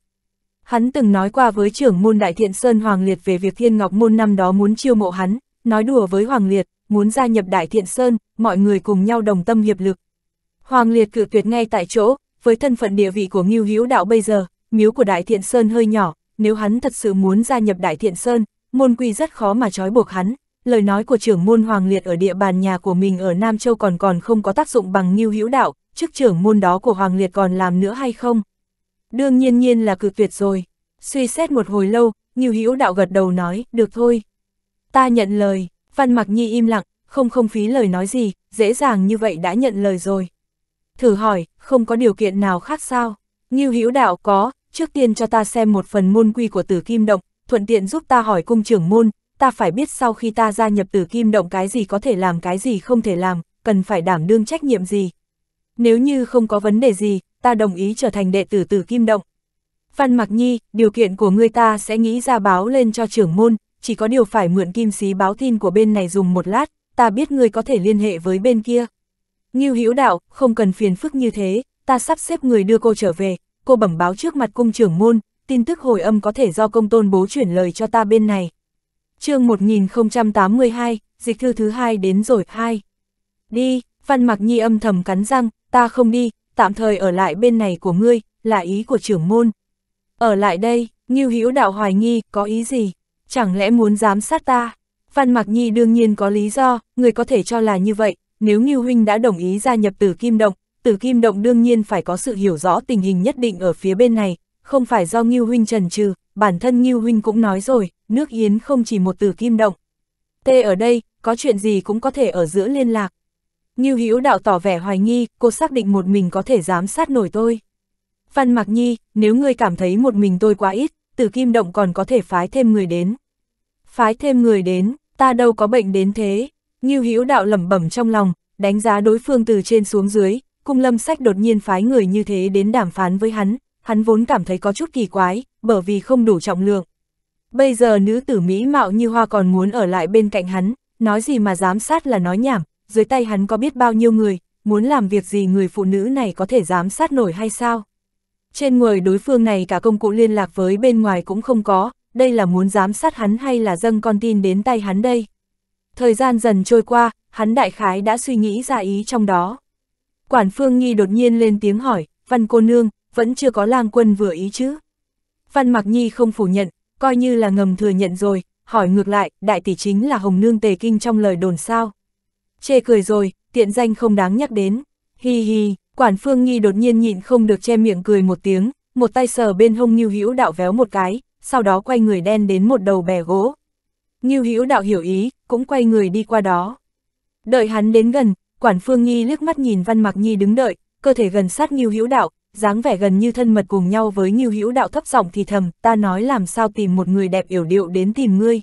Hắn từng nói qua với trưởng môn Đại Thiện Sơn Hoàng Liệt về việc Thiên Ngọc Môn năm đó muốn chiêu mộ hắn, nói đùa với Hoàng Liệt, muốn gia nhập Đại Thiện Sơn, mọi người cùng nhau đồng tâm hiệp lực, Hoàng Liệt cự tuyệt ngay tại chỗ, với thân phận địa vị của Ngưu Hữu Đạo bây giờ, miếu của Đại Thiện Sơn hơi nhỏ, nếu hắn thật sự muốn gia nhập Đại Thiện Sơn, môn quy rất khó mà trói buộc hắn. Lời nói của trưởng môn Hoàng Liệt ở địa bàn nhà của mình ở Nam Châu còn còn không có tác dụng bằng Ngưu Hữu Đạo, chức trưởng môn đó của Hoàng Liệt còn làm nữa hay không? Đương nhiên nhiên là cự tuyệt rồi. Suy xét một hồi lâu, Ngưu Hữu Đạo gật đầu nói, được thôi. Ta nhận lời, Văn Mặc Nhi im lặng, không không phí lời nói gì, dễ dàng như vậy đã nhận lời rồi thử hỏi, không có điều kiện nào khác sao? Ngưu Hữu Đạo có, trước tiên cho ta xem một phần môn quy của Tử Kim Động, thuận tiện giúp ta hỏi cung trưởng môn, ta phải biết sau khi ta gia nhập Tử Kim Động cái gì có thể làm cái gì không thể làm, cần phải đảm đương trách nhiệm gì. Nếu như không có vấn đề gì, ta đồng ý trở thành đệ tử Tử Kim Động. Văn Mặc Nhi, điều kiện của người ta sẽ nghĩ ra báo lên cho trưởng môn, chỉ có điều phải mượn kim xí báo tin của bên này dùng một lát, ta biết người có thể liên hệ với bên kia, Ngưu Hữu Đạo, không cần phiền phức như thế, ta sắp xếp người đưa cô trở về, cô bẩm báo trước mặt cung trưởng môn, tin tức hồi âm có thể do công tôn bố chuyển lời cho ta bên này. chương 1082, dịch thư thứ hai đến rồi, hai. Đi, văn mặc nhi âm thầm cắn răng, ta không đi, tạm thời ở lại bên này của ngươi, là ý của trưởng môn. Ở lại đây, Ngưu Hữu Đạo hoài nghi, có ý gì? Chẳng lẽ muốn giám sát ta? Văn Mặc Nhi đương nhiên có lý do, người có thể cho là như vậy, nếu Ngưu Huynh đã đồng ý gia nhập Tử Kim Động, Tử Kim Động đương nhiên phải có sự hiểu rõ tình hình nhất định ở phía bên này, không phải do Ngưu Huynh trần trừ, bản thân Ngưu Huynh cũng nói rồi, nước Yến không chỉ một Tử Kim Động. Tê ở đây, có chuyện gì cũng có thể ở giữa liên lạc. Ngưu Hữu Đạo tỏ vẻ hoài nghi, cô xác định một mình có thể giám sát nổi tôi. Phan Mạc Nhi, nếu ngươi cảm thấy một mình tôi quá ít, Tử Kim Động còn có thể phái thêm người đến. Phái thêm người đến, ta đâu có bệnh đến thế, Ngưu Hữu Đạo lẩm bẩm trong lòng, đánh giá đối phương từ trên xuống dưới, cung lâm sách đột nhiên phái người như thế đến đàm phán với hắn, hắn vốn cảm thấy có chút kỳ quái, bởi vì không đủ trọng lượng. Bây giờ nữ tử Mỹ mạo như hoa còn muốn ở lại bên cạnh hắn, nói gì mà giám sát là nói nhảm, dưới tay hắn có biết bao nhiêu người, muốn làm việc gì người phụ nữ này có thể giám sát nổi hay sao? Trên người đối phương này cả công cụ liên lạc với bên ngoài cũng không có, đây là muốn giám sát hắn hay là dâng con tin đến tay hắn đây? Thời gian dần trôi qua, hắn đại khái đã suy nghĩ ra ý trong đó. Quản Phương Nhi đột nhiên lên tiếng hỏi, văn cô nương, vẫn chưa có lang quân vừa ý chứ? Văn Mạc Nhi không phủ nhận, coi như là ngầm thừa nhận rồi, hỏi ngược lại, đại tỷ chính là Hồng Nương Tề Kinh trong lời đồn sao? Chê cười rồi, tiện danh không đáng nhắc đến. Hi hi, Quản Phương Nhi đột nhiên nhịn không được che miệng cười một tiếng, một tay sờ bên hông như Hữu đạo véo một cái, sau đó quay người đen đến một đầu bè gỗ. Ngưu Hữu Đạo hiểu ý, cũng quay người đi qua đó. Đợi hắn đến gần, Quản Phương Nghi liếc mắt nhìn Văn Mặc Nhi đứng đợi, cơ thể gần sát Ngưu Hữu Đạo, dáng vẻ gần như thân mật cùng nhau với Ngưu Hữu Đạo thấp giọng thì thầm, ta nói làm sao tìm một người đẹp yểu điệu đến tìm ngươi.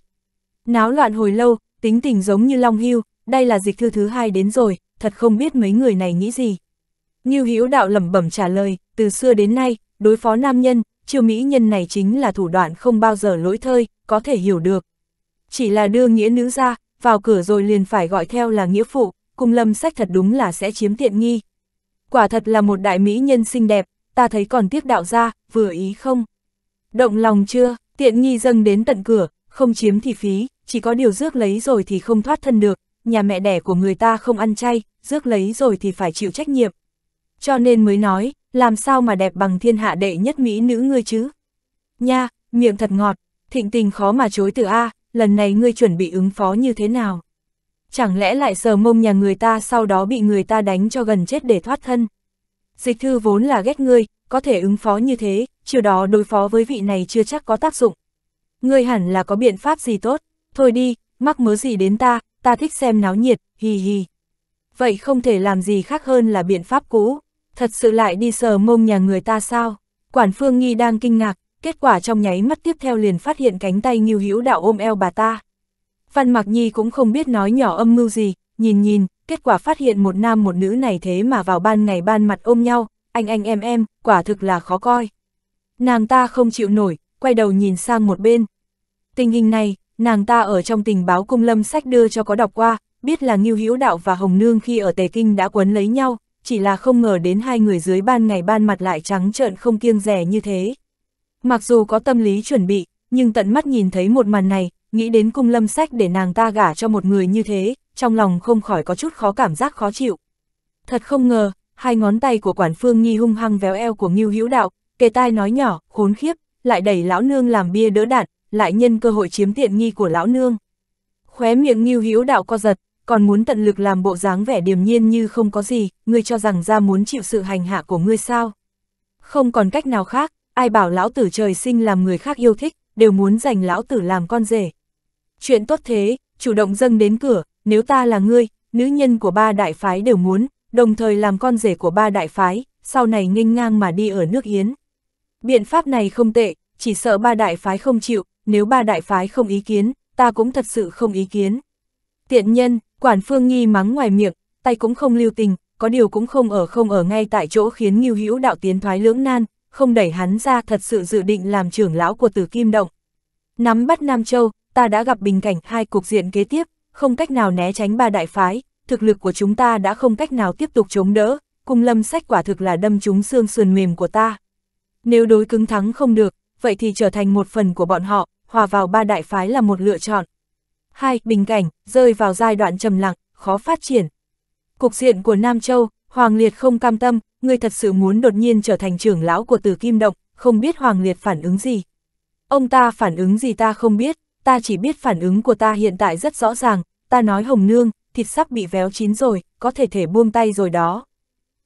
Náo loạn hồi lâu, tính tình giống như Long Hưu, đây là dịch thư thứ hai đến rồi, thật không biết mấy người này nghĩ gì. Ngưu Hữu Đạo lẩm bẩm trả lời, từ xưa đến nay, đối phó nam nhân, chiêu mỹ nhân này chính là thủ đoạn không bao giờ lỗi thơi, có thể hiểu được, chỉ là đưa nghĩa nữ ra, vào cửa rồi liền phải gọi theo là nghĩa phụ, cùng lâm sách thật đúng là sẽ chiếm tiện nghi. Quả thật là một đại mỹ nhân xinh đẹp, ta thấy còn tiếc đạo ra, vừa ý không? Động lòng chưa, tiện nghi dâng đến tận cửa, không chiếm thì phí, chỉ có điều rước lấy rồi thì không thoát thân được, nhà mẹ đẻ của người ta không ăn chay, rước lấy rồi thì phải chịu trách nhiệm. Cho nên mới nói, làm sao mà đẹp bằng thiên hạ đệ nhất mỹ nữ ngươi chứ? Nha, miệng thật ngọt, thịnh tình khó mà chối từ A, lần này ngươi chuẩn bị ứng phó như thế nào? Chẳng lẽ lại sờ mông nhà người ta sau đó bị người ta đánh cho gần chết để thoát thân? Dịch thư vốn là ghét ngươi, có thể ứng phó như thế, chiều đó đối phó với vị này chưa chắc có tác dụng. Ngươi hẳn là có biện pháp gì tốt, thôi đi, mắc mớ gì đến ta, ta thích xem náo nhiệt, hì hì. Vậy không thể làm gì khác hơn là biện pháp cũ, thật sự lại đi sờ mông nhà người ta sao? Quản Phương Nghi đang kinh ngạc, kết quả trong nháy mắt tiếp theo liền phát hiện cánh tay Ngưu Hữu Đạo ôm eo bà ta. Văn Mặc Nhi cũng không biết nói nhỏ âm mưu gì, nhìn nhìn, kết quả phát hiện một nam một nữ này thế mà vào ban ngày ban mặt ôm nhau, anh anh em em, quả thực là khó coi. Nàng ta không chịu nổi, quay đầu nhìn sang một bên. Tình hình này, nàng ta ở trong tình báo cung lâm sách đưa cho có đọc qua, biết là Ngưu Hữu Đạo và Hồng Nương khi ở Tề Kinh đã quấn lấy nhau, chỉ là không ngờ đến hai người dưới ban ngày ban mặt lại trắng trợn không kiêng rẻ như thế. Mặc dù có tâm lý chuẩn bị, nhưng tận mắt nhìn thấy một màn này, nghĩ đến cung lâm sách để nàng ta gả cho một người như thế, trong lòng không khỏi có chút khó cảm giác khó chịu. Thật không ngờ, hai ngón tay của quản phương nhi hung hăng véo eo của Ngưu Hữu Đạo, kề tai nói nhỏ, khốn khiếp, lại đẩy lão nương làm bia đỡ đạn, lại nhân cơ hội chiếm tiện nghi của lão nương. Khóe miệng Ngưu Hữu Đạo co giật, còn muốn tận lực làm bộ dáng vẻ điềm nhiên như không có gì, ngươi cho rằng ra muốn chịu sự hành hạ của ngươi sao? Không còn cách nào khác, ai bảo lão tử trời sinh làm người khác yêu thích, đều muốn giành lão tử làm con rể. Chuyện tốt thế, chủ động dâng đến cửa, nếu ta là ngươi, nữ nhân của ba đại phái đều muốn, đồng thời làm con rể của ba đại phái, sau này nghênh ngang mà đi ở nước Yến. Biện pháp này không tệ, chỉ sợ ba đại phái không chịu, nếu ba đại phái không ý kiến, ta cũng thật sự không ý kiến. Tiện nhân, quản phương nghi mắng ngoài miệng, tay cũng không lưu tình, có điều cũng không ở không ở ngay tại chỗ khiến Ngưu Hữu đạo tiến thoái lưỡng nan, không đẩy hắn ra thật sự dự định làm trưởng lão của tử kim động. Nắm bắt Nam Châu, ta đã gặp bình cảnh hai cục diện kế tiếp, không cách nào né tránh ba đại phái, thực lực của chúng ta đã không cách nào tiếp tục chống đỡ, cùng lâm sách quả thực là đâm trúng xương sườn mềm của ta. Nếu đối cứng thắng không được, vậy thì trở thành một phần của bọn họ, hòa vào ba đại phái là một lựa chọn. Hai, bình cảnh, rơi vào giai đoạn trầm lặng, khó phát triển. Cục diện của Nam Châu, Hoàng Liệt không cam tâm, ngươi thật sự muốn đột nhiên trở thành trưởng lão của Tử Kim Động, không biết Hoàng Liệt phản ứng gì. Ông ta phản ứng gì ta không biết, ta chỉ biết phản ứng của ta hiện tại rất rõ ràng, ta nói Hồng Nương, thịt sắp bị véo chín rồi, có thể thể buông tay rồi đó.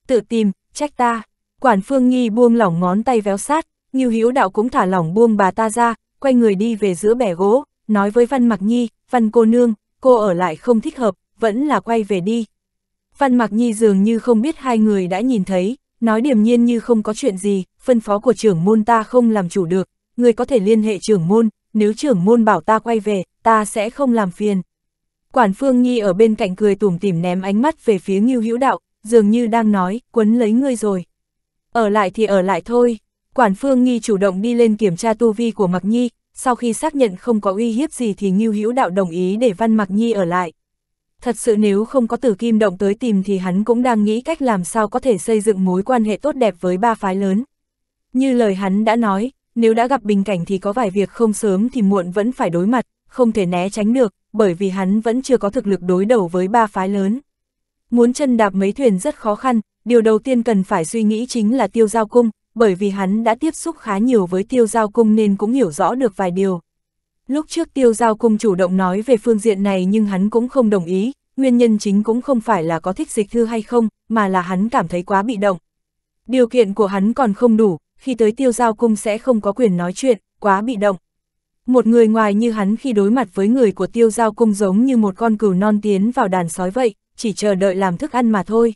Tự tìm, trách ta. Quản Phương Nghi buông lỏng ngón tay véo sát, Nghiêu Hữu Đạo cũng thả lỏng buông bà ta ra, quay người đi về giữa bẻ gỗ, nói với Văn Mặc Nhi, Văn cô nương, cô ở lại không thích hợp, vẫn là quay về đi, Văn Mạc Nhi dường như không biết hai người đã nhìn thấy, nói điềm nhiên như không có chuyện gì, phân phó của trưởng môn ta không làm chủ được, người có thể liên hệ trưởng môn, nếu trưởng môn bảo ta quay về, ta sẽ không làm phiền. Quản Phương Nhi ở bên cạnh cười tủm tỉm ném ánh mắt về phía Ngưu Hữu Đạo, dường như đang nói, quấn lấy ngươi rồi. Ở lại thì ở lại thôi. Quản Phương Nhi chủ động đi lên kiểm tra tu vi của Mạc Nhi, sau khi xác nhận không có uy hiếp gì thì Ngưu Hữu Đạo đồng ý để Văn Mạc Nhi ở lại. Thật sự nếu không có tử kim động tới tìm thì hắn cũng đang nghĩ cách làm sao có thể xây dựng mối quan hệ tốt đẹp với ba phái lớn. Như lời hắn đã nói, nếu đã gặp bình cảnh thì có vài việc không sớm thì muộn vẫn phải đối mặt, không thể né tránh được, bởi vì hắn vẫn chưa có thực lực đối đầu với ba phái lớn. Muốn chân đạp mấy thuyền rất khó khăn, điều đầu tiên cần phải suy nghĩ chính là tiêu giao cung, bởi vì hắn đã tiếp xúc khá nhiều với tiêu giao cung nên cũng hiểu rõ được vài điều. Lúc trước tiêu giao cung chủ động nói về phương diện này nhưng hắn cũng không đồng ý, nguyên nhân chính cũng không phải là có thích dịch thư hay không, mà là hắn cảm thấy quá bị động. Điều kiện của hắn còn không đủ, khi tới tiêu giao cung sẽ không có quyền nói chuyện, quá bị động. Một người ngoài như hắn khi đối mặt với người của tiêu giao cung giống như một con cừu non tiến vào đàn sói vậy, chỉ chờ đợi làm thức ăn mà thôi.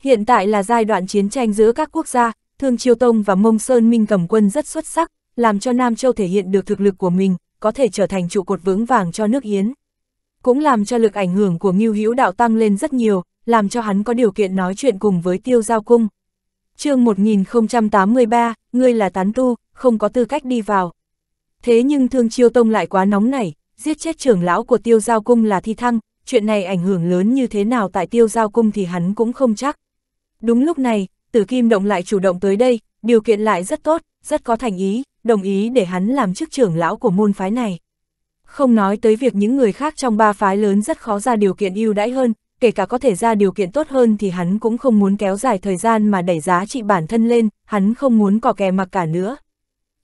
Hiện tại là giai đoạn chiến tranh giữa các quốc gia, Thương Chiêu Tông và Mông Sơn Minh cầm quân rất xuất sắc, làm cho Nam Châu thể hiện được thực lực của mình, có thể trở thành trụ cột vững vàng cho nước Yến. Cũng làm cho lực ảnh hưởng của Ngưu Hữu Đạo tăng lên rất nhiều, làm cho hắn có điều kiện nói chuyện cùng với Tiêu Giao Cung. chương 1083, ngươi là tán tu, không có tư cách đi vào. Thế nhưng Thương Chiêu Tông lại quá nóng nảy, giết chết trưởng lão của Tiêu Giao Cung là Thi Thăng, chuyện này ảnh hưởng lớn như thế nào tại Tiêu Giao Cung thì hắn cũng không chắc. Đúng lúc này, Tử Kim Động lại chủ động tới đây, điều kiện lại rất tốt, rất có thành ý, đồng ý để hắn làm chức trưởng lão của môn phái này. Không nói tới việc những người khác trong ba phái lớn rất khó ra điều kiện ưu đãi hơn, kể cả có thể ra điều kiện tốt hơn thì hắn cũng không muốn kéo dài thời gian mà đẩy giá trị bản thân lên, hắn không muốn cò kè mặc cả nữa.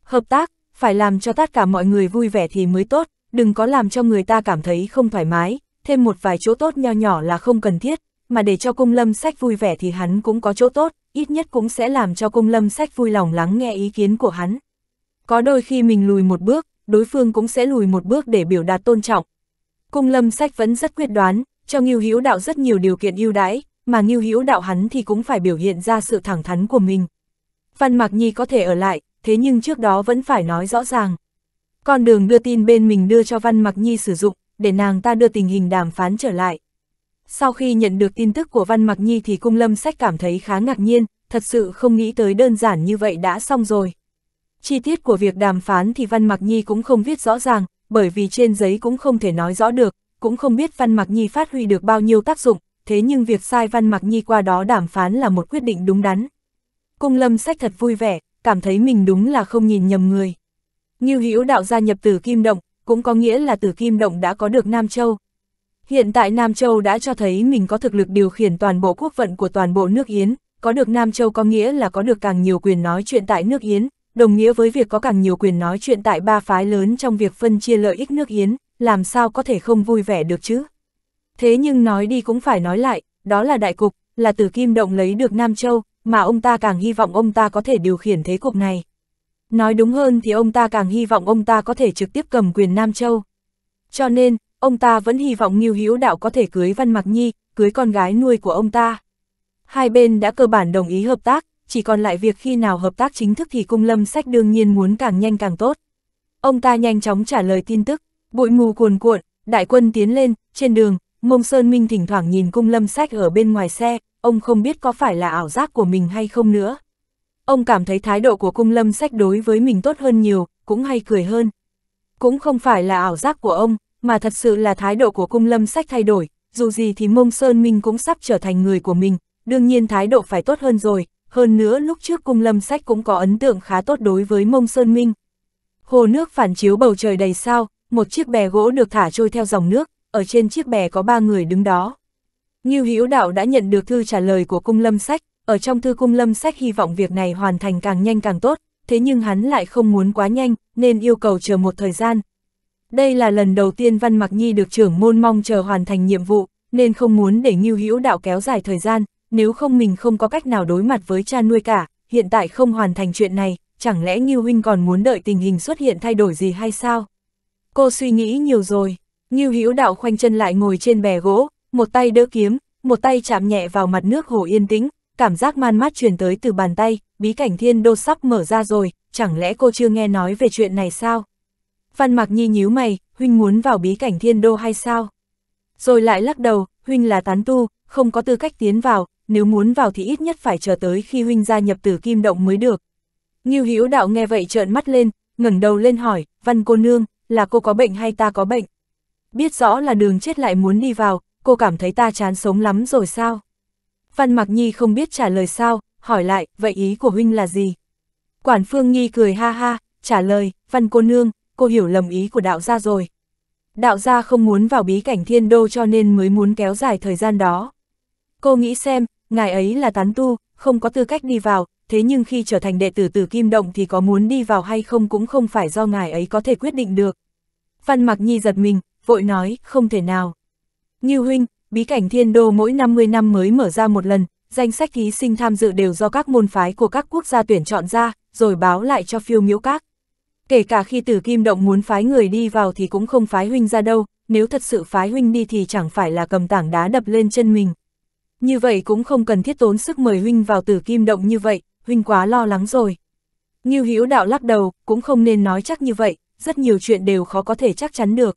Hợp tác, phải làm cho tất cả mọi người vui vẻ thì mới tốt, đừng có làm cho người ta cảm thấy không thoải mái, thêm một vài chỗ tốt nho nhỏ là không cần thiết, mà để cho cung lâm sách vui vẻ thì hắn cũng có chỗ tốt, ít nhất cũng sẽ làm cho cung lâm sách vui lòng lắng nghe ý kiến của hắn. Có đôi khi mình lùi một bước, đối phương cũng sẽ lùi một bước để biểu đạt tôn trọng. Cung lâm sách vẫn rất quyết đoán, cho Ngưu Hữu Đạo rất nhiều điều kiện ưu đãi, mà Ngưu Hữu Đạo hắn thì cũng phải biểu hiện ra sự thẳng thắn của mình. Văn Mạc Nhi có thể ở lại, thế nhưng trước đó vẫn phải nói rõ ràng. Con đường đưa tin bên mình đưa cho Văn Mạc Nhi sử dụng, để nàng ta đưa tình hình đàm phán trở lại. Sau khi nhận được tin tức của Văn Mạc Nhi thì Cung Lâm Sách cảm thấy khá ngạc nhiên, thật sự không nghĩ tới đơn giản như vậy đã xong rồi. Chi tiết của việc đàm phán thì Văn Mạc Nhi cũng không viết rõ ràng, bởi vì trên giấy cũng không thể nói rõ được, cũng không biết Văn Mạc Nhi phát huy được bao nhiêu tác dụng, thế nhưng việc sai Văn Mạc Nhi qua đó đàm phán là một quyết định đúng đắn. Cung Lâm Sách thật vui vẻ, cảm thấy mình đúng là không nhìn nhầm người. Ngưu Hữu đạo gia nhập Tử Kim Động, cũng có nghĩa là Tử Kim Động đã có được Nam Châu. Hiện tại Nam Châu đã cho thấy mình có thực lực điều khiển toàn bộ quốc vận của toàn bộ nước Yến, có được Nam Châu có nghĩa là có được càng nhiều quyền nói chuyện tại nước Yến, đồng nghĩa với việc có càng nhiều quyền nói chuyện tại ba phái lớn trong việc phân chia lợi ích nước Yến, làm sao có thể không vui vẻ được chứ? Thế nhưng nói đi cũng phải nói lại, đó là đại cục, là từ kim động lấy được Nam Châu, mà ông ta càng hy vọng ông ta có thể điều khiển thế cục này. Nói đúng hơn thì ông ta càng hy vọng ông ta có thể trực tiếp cầm quyền Nam Châu. Cho nên, ông ta vẫn hy vọng Ngưu Hữu Đạo có thể cưới Văn Mặc Nhi, cưới con gái nuôi của ông ta. Hai bên đã cơ bản đồng ý hợp tác, chỉ còn lại việc khi nào hợp tác chính thức thì cung lâm sách đương nhiên muốn càng nhanh càng tốt. Ông ta nhanh chóng trả lời tin tức, bụi mù cuồn cuộn, đại quân tiến lên, trên đường, mông Sơn Minh thỉnh thoảng nhìn cung lâm sách ở bên ngoài xe, ông không biết có phải là ảo giác của mình hay không nữa. Ông cảm thấy thái độ của cung lâm sách đối với mình tốt hơn nhiều, cũng hay cười hơn. Cũng không phải là ảo giác của ông, mà thật sự là thái độ của cung lâm sách thay đổi, dù gì thì mông Sơn Minh cũng sắp trở thành người của mình, đương nhiên thái độ phải tốt hơn rồi, hơn nữa lúc trước cung lâm sách cũng có ấn tượng khá tốt đối với mông sơn minh. Hồ nước phản chiếu bầu trời đầy sao, một chiếc bè gỗ được thả trôi theo dòng nước, ở trên chiếc bè có ba người đứng đó. Như Hữu Đạo đã nhận được thư trả lời của cung lâm sách, ở trong thư cung lâm sách hy vọng việc này hoàn thành càng nhanh càng tốt, thế nhưng hắn lại không muốn quá nhanh, nên yêu cầu chờ một thời gian. Đây là lần đầu tiên Văn Mặc Nhi được trưởng môn mong chờ hoàn thành nhiệm vụ, nên không muốn để Ngưu Hữu Đạo kéo dài thời gian, nếu không mình không có cách nào đối mặt với cha nuôi cả, hiện tại không hoàn thành chuyện này, chẳng lẽ Ngưu Huynh còn muốn đợi tình hình xuất hiện thay đổi gì hay sao? Cô suy nghĩ nhiều rồi, Ngưu Hữu Đạo khoanh chân lại ngồi trên bè gỗ, một tay đỡ kiếm, một tay chạm nhẹ vào mặt nước hồ yên tĩnh, cảm giác man mát truyền tới từ bàn tay, bí cảnh thiên đô sắp mở ra rồi, chẳng lẽ cô chưa nghe nói về chuyện này sao? Văn Mạc Nhi nhíu mày, huynh muốn vào bí cảnh thiên đô hay sao? Rồi lại lắc đầu, huynh là tán tu, không có tư cách tiến vào, nếu muốn vào thì ít nhất phải chờ tới khi huynh gia nhập tử kim động mới được. Ngưu Hữu đạo nghe vậy trợn mắt lên, ngẩng đầu lên hỏi, văn cô nương, là cô có bệnh hay ta có bệnh? Biết rõ là đường chết lại muốn đi vào, cô cảm thấy ta chán sống lắm rồi sao? Văn mặc Nhi không biết trả lời sao, hỏi lại, vậy ý của huynh là gì? Quản Phương Nhi cười ha ha, trả lời, văn cô nương, cô hiểu lầm ý của đạo gia rồi. Đạo gia không muốn vào bí cảnh thiên đô cho nên mới muốn kéo dài thời gian đó. Cô nghĩ xem, ngài ấy là tán tu, không có tư cách đi vào, thế nhưng khi trở thành đệ tử từ Kim Động thì có muốn đi vào hay không cũng không phải do ngài ấy có thể quyết định được. Văn Mạc Nhi giật mình, vội nói, không thể nào. Như huynh, bí cảnh thiên đô mỗi 50 năm mới mở ra một lần, danh sách thí sinh tham dự đều do các môn phái của các quốc gia tuyển chọn ra, rồi báo lại cho phiêu miễu các. Kể cả khi tử Kim Động muốn phái người đi vào thì cũng không phái huynh ra đâu, nếu thật sự phái huynh đi thì chẳng phải là cầm tảng đá đập lên chân mình như vậy cũng không cần thiết tốn sức mời huynh vào tử kim động như vậy, huynh quá lo lắng rồi. như Hữu đạo lắc đầu, cũng không nên nói chắc như vậy, rất nhiều chuyện đều khó có thể chắc chắn được.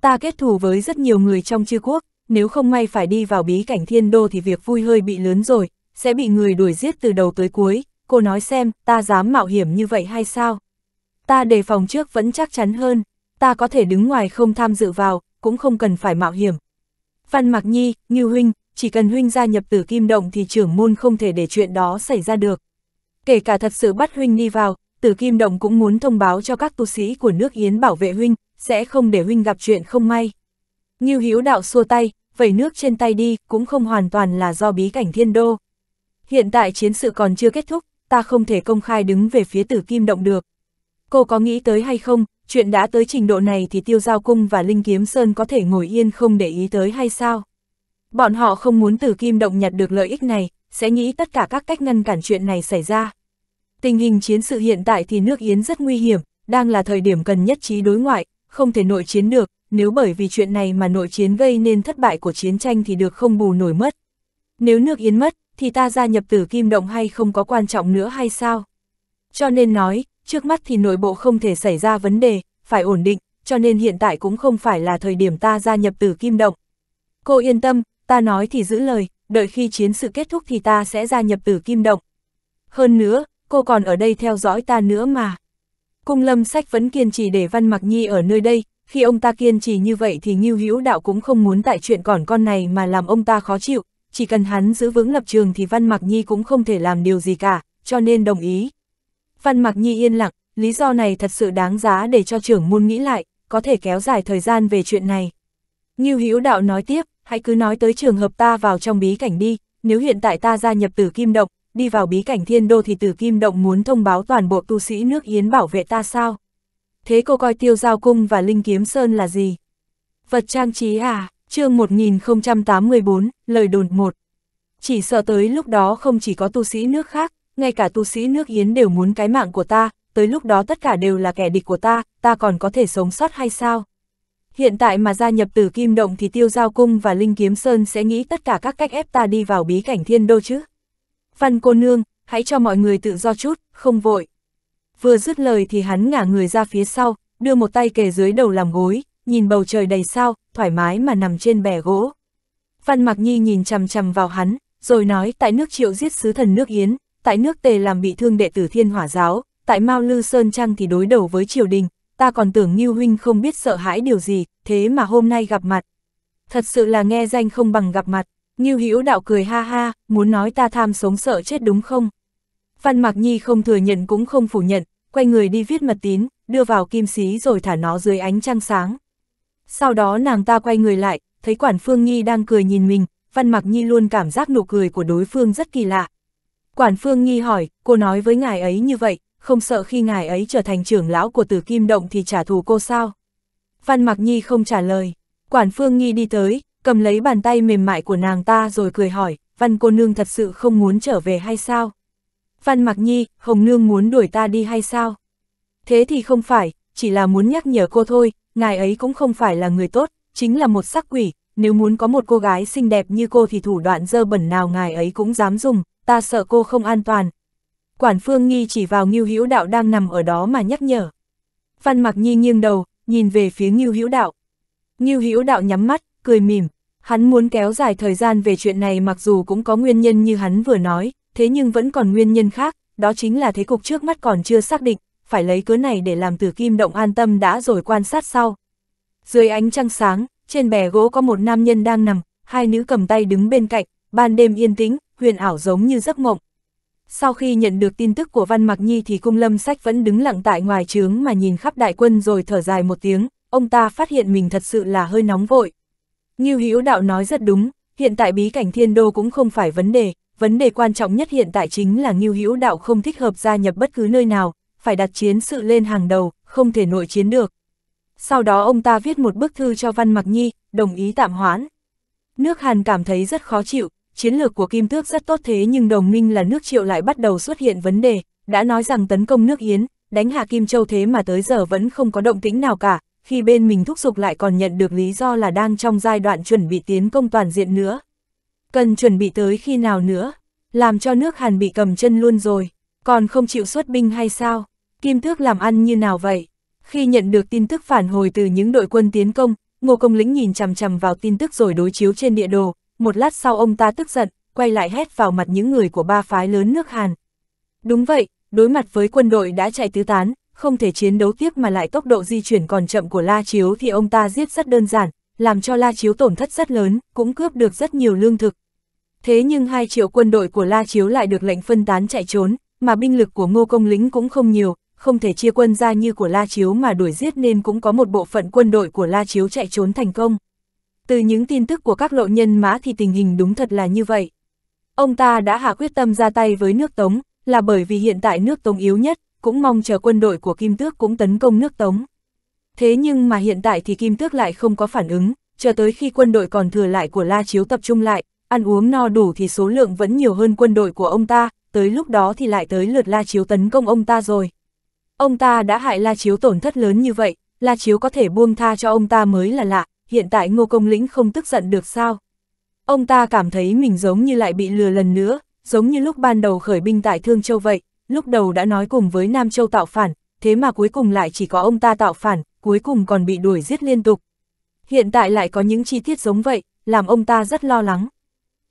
Ta kết thù với rất nhiều người trong chư quốc, nếu không may phải đi vào bí cảnh thiên đô thì việc vui hơi bị lớn rồi, sẽ bị người đuổi giết từ đầu tới cuối, cô nói xem, ta dám mạo hiểm như vậy hay sao? Ta đề phòng trước vẫn chắc chắn hơn, ta có thể đứng ngoài không tham dự vào, cũng không cần phải mạo hiểm. Văn Mạc Nhi, như Huynh, chỉ cần huynh gia nhập tử kim động thì trưởng môn không thể để chuyện đó xảy ra được. Kể cả thật sự bắt huynh đi vào, tử kim động cũng muốn thông báo cho các tu sĩ của nước Yến bảo vệ huynh, sẽ không để huynh gặp chuyện không may. như Hiếu đạo xua tay, vẩy nước trên tay đi cũng không hoàn toàn là do bí cảnh thiên đô. Hiện tại chiến sự còn chưa kết thúc, ta không thể công khai đứng về phía tử kim động được. Cô có nghĩ tới hay không, chuyện đã tới trình độ này thì tiêu giao cung và linh kiếm sơn có thể ngồi yên không để ý tới hay sao? Bọn họ không muốn từ kim động nhặt được lợi ích này, sẽ nghĩ tất cả các cách ngăn cản chuyện này xảy ra. Tình hình chiến sự hiện tại thì nước Yến rất nguy hiểm, đang là thời điểm cần nhất trí đối ngoại, không thể nội chiến được, nếu bởi vì chuyện này mà nội chiến gây nên thất bại của chiến tranh thì được không bù nổi mất. Nếu nước Yến mất, thì ta gia nhập từ kim động hay không có quan trọng nữa hay sao? Cho nên nói, trước mắt thì nội bộ không thể xảy ra vấn đề, phải ổn định, cho nên hiện tại cũng không phải là thời điểm ta gia nhập từ kim động. Cô yên tâm, ta nói thì giữ lời, đợi khi chiến sự kết thúc thì ta sẽ gia nhập tử kim động. Hơn nữa, cô còn ở đây theo dõi ta nữa mà. Cung lâm sách vẫn kiên trì để Văn Mặc Nhi ở nơi đây, khi ông ta kiên trì như vậy thì Ngưu Hữu Đạo cũng không muốn tại chuyện còn con này mà làm ông ta khó chịu, chỉ cần hắn giữ vững lập trường thì Văn Mặc Nhi cũng không thể làm điều gì cả, cho nên đồng ý. Văn Mặc Nhi yên lặng, lý do này thật sự đáng giá để cho trưởng môn nghĩ lại, có thể kéo dài thời gian về chuyện này. Ngưu Hữu Đạo nói tiếp, hãy cứ nói tới trường hợp ta vào trong bí cảnh đi, nếu hiện tại ta gia nhập tử kim động, đi vào bí cảnh thiên đô thì tử kim động muốn thông báo toàn bộ tu sĩ nước Yến bảo vệ ta sao? Thế cô coi tiêu giao cung và linh kiếm sơn là gì? Vật trang trí à, chương 1084, lời đồn 1. Chỉ sợ tới lúc đó không chỉ có tu sĩ nước khác, ngay cả tu sĩ nước Yến đều muốn cái mạng của ta, tới lúc đó tất cả đều là kẻ địch của ta, ta còn có thể sống sót hay sao? hiện tại mà gia nhập tử kim động thì tiêu giao cung và linh kiếm sơn sẽ nghĩ tất cả các cách ép ta đi vào bí cảnh thiên đô chứ. Văn cô nương, hãy cho mọi người tự do chút, không vội. Vừa dứt lời thì hắn ngả người ra phía sau, đưa một tay kề dưới đầu làm gối, nhìn bầu trời đầy sao, thoải mái mà nằm trên bè gỗ. Văn mặc Nhi nhìn chằm chằm vào hắn, rồi nói tại nước triệu giết sứ thần nước Yến, tại nước Tề làm bị thương đệ tử thiên hỏa giáo, tại Mao Lư Sơn Trăng thì đối đầu với triều đình, ta còn tưởng Ngưu Huynh không biết sợ hãi điều gì, thế mà hôm nay gặp mặt. Thật sự là nghe danh không bằng gặp mặt, Ngưu Hữu đạo cười ha ha, muốn nói ta tham sống sợ chết đúng không? Văn Mạc Nhi không thừa nhận cũng không phủ nhận, quay người đi viết mật tín, đưa vào kim xí rồi thả nó dưới ánh trăng sáng. Sau đó nàng ta quay người lại, thấy quản phương Nhi đang cười nhìn mình, Văn Mạc Nhi luôn cảm giác nụ cười của đối phương rất kỳ lạ. Quản phương Nhi hỏi, cô nói với ngài ấy như vậy, không sợ khi ngài ấy trở thành trưởng lão của tử kim động thì trả thù cô sao? Văn mặc Nhi không trả lời, quản phương nhi đi tới, cầm lấy bàn tay mềm mại của nàng ta rồi cười hỏi, văn cô nương thật sự không muốn trở về hay sao? Văn mặc Nhi, Hồng Nương muốn đuổi ta đi hay sao? Thế thì không phải, chỉ là muốn nhắc nhở cô thôi, ngài ấy cũng không phải là người tốt, chính là một sắc quỷ, nếu muốn có một cô gái xinh đẹp như cô thì thủ đoạn dơ bẩn nào ngài ấy cũng dám dùng, ta sợ cô không an toàn, quản phương nghi chỉ vào Ngưu Hữu Đạo đang nằm ở đó mà nhắc nhở. Văn Mặc Nhi nghiêng đầu, nhìn về phía Ngưu Hữu Đạo. Ngưu Hữu Đạo nhắm mắt, cười mỉm, hắn muốn kéo dài thời gian về chuyện này mặc dù cũng có nguyên nhân như hắn vừa nói, thế nhưng vẫn còn nguyên nhân khác, đó chính là thế cục trước mắt còn chưa xác định, phải lấy cớ này để làm Tử Kim Động an tâm đã rồi quan sát sau. Dưới ánh trăng sáng, trên bè gỗ có một nam nhân đang nằm, hai nữ cầm tay đứng bên cạnh, ban đêm yên tĩnh, huyền ảo giống như giấc mộng sau khi nhận được tin tức của Văn Mặc Nhi thì cung lâm sách vẫn đứng lặng tại ngoài trướng mà nhìn khắp đại quân rồi thở dài một tiếng, ông ta phát hiện mình thật sự là hơi nóng vội. Như Hữu Đạo nói rất đúng, hiện tại bí cảnh thiên đô cũng không phải vấn đề, vấn đề quan trọng nhất hiện tại chính là Ngưu Hữu Đạo không thích hợp gia nhập bất cứ nơi nào, phải đặt chiến sự lên hàng đầu, không thể nội chiến được. Sau đó ông ta viết một bức thư cho Văn Mặc Nhi, đồng ý tạm hoãn. Nước Hàn cảm thấy rất khó chịu, chiến lược của Kim Tước rất tốt thế nhưng đồng minh là nước triệu lại bắt đầu xuất hiện vấn đề, đã nói rằng tấn công nước Yến, đánh hạ Kim Châu thế mà tới giờ vẫn không có động tĩnh nào cả, khi bên mình thúc giục lại còn nhận được lý do là đang trong giai đoạn chuẩn bị tiến công toàn diện nữa. Cần chuẩn bị tới khi nào nữa, làm cho nước Hàn bị cầm chân luôn rồi, còn không chịu xuất binh hay sao, Kim Tước làm ăn như nào vậy? Khi nhận được tin tức phản hồi từ những đội quân tiến công, Ngô Công Lĩnh nhìn chằm chằm vào tin tức rồi đối chiếu trên địa đồ, một lát sau ông ta tức giận, quay lại hét vào mặt những người của ba phái lớn nước Hàn. Đúng vậy, đối mặt với quân đội đã chạy tứ tán, không thể chiến đấu tiếp mà lại tốc độ di chuyển còn chậm của La Chiếu thì ông ta giết rất đơn giản, làm cho La Chiếu tổn thất rất lớn, cũng cướp được rất nhiều lương thực. Thế nhưng hai triệu quân đội của La Chiếu lại được lệnh phân tán chạy trốn, mà binh lực của Ngô Công Lính cũng không nhiều, không thể chia quân ra như của La Chiếu mà đuổi giết nên cũng có một bộ phận quân đội của La Chiếu chạy trốn thành công từ những tin tức của các lộ nhân mã thì tình hình đúng thật là như vậy. Ông ta đã hạ quyết tâm ra tay với nước Tống, là bởi vì hiện tại nước Tống yếu nhất, cũng mong chờ quân đội của Kim Tước cũng tấn công nước Tống. Thế nhưng mà hiện tại thì Kim Tước lại không có phản ứng, chờ tới khi quân đội còn thừa lại của La Chiếu tập trung lại, ăn uống no đủ thì số lượng vẫn nhiều hơn quân đội của ông ta, tới lúc đó thì lại tới lượt La Chiếu tấn công ông ta rồi. Ông ta đã hại La Chiếu tổn thất lớn như vậy, La Chiếu có thể buông tha cho ông ta mới là lạ, hiện tại ngô công lĩnh không tức giận được sao. Ông ta cảm thấy mình giống như lại bị lừa lần nữa, giống như lúc ban đầu khởi binh tại Thương Châu vậy, lúc đầu đã nói cùng với Nam Châu tạo phản, thế mà cuối cùng lại chỉ có ông ta tạo phản, cuối cùng còn bị đuổi giết liên tục. Hiện tại lại có những chi tiết giống vậy, làm ông ta rất lo lắng.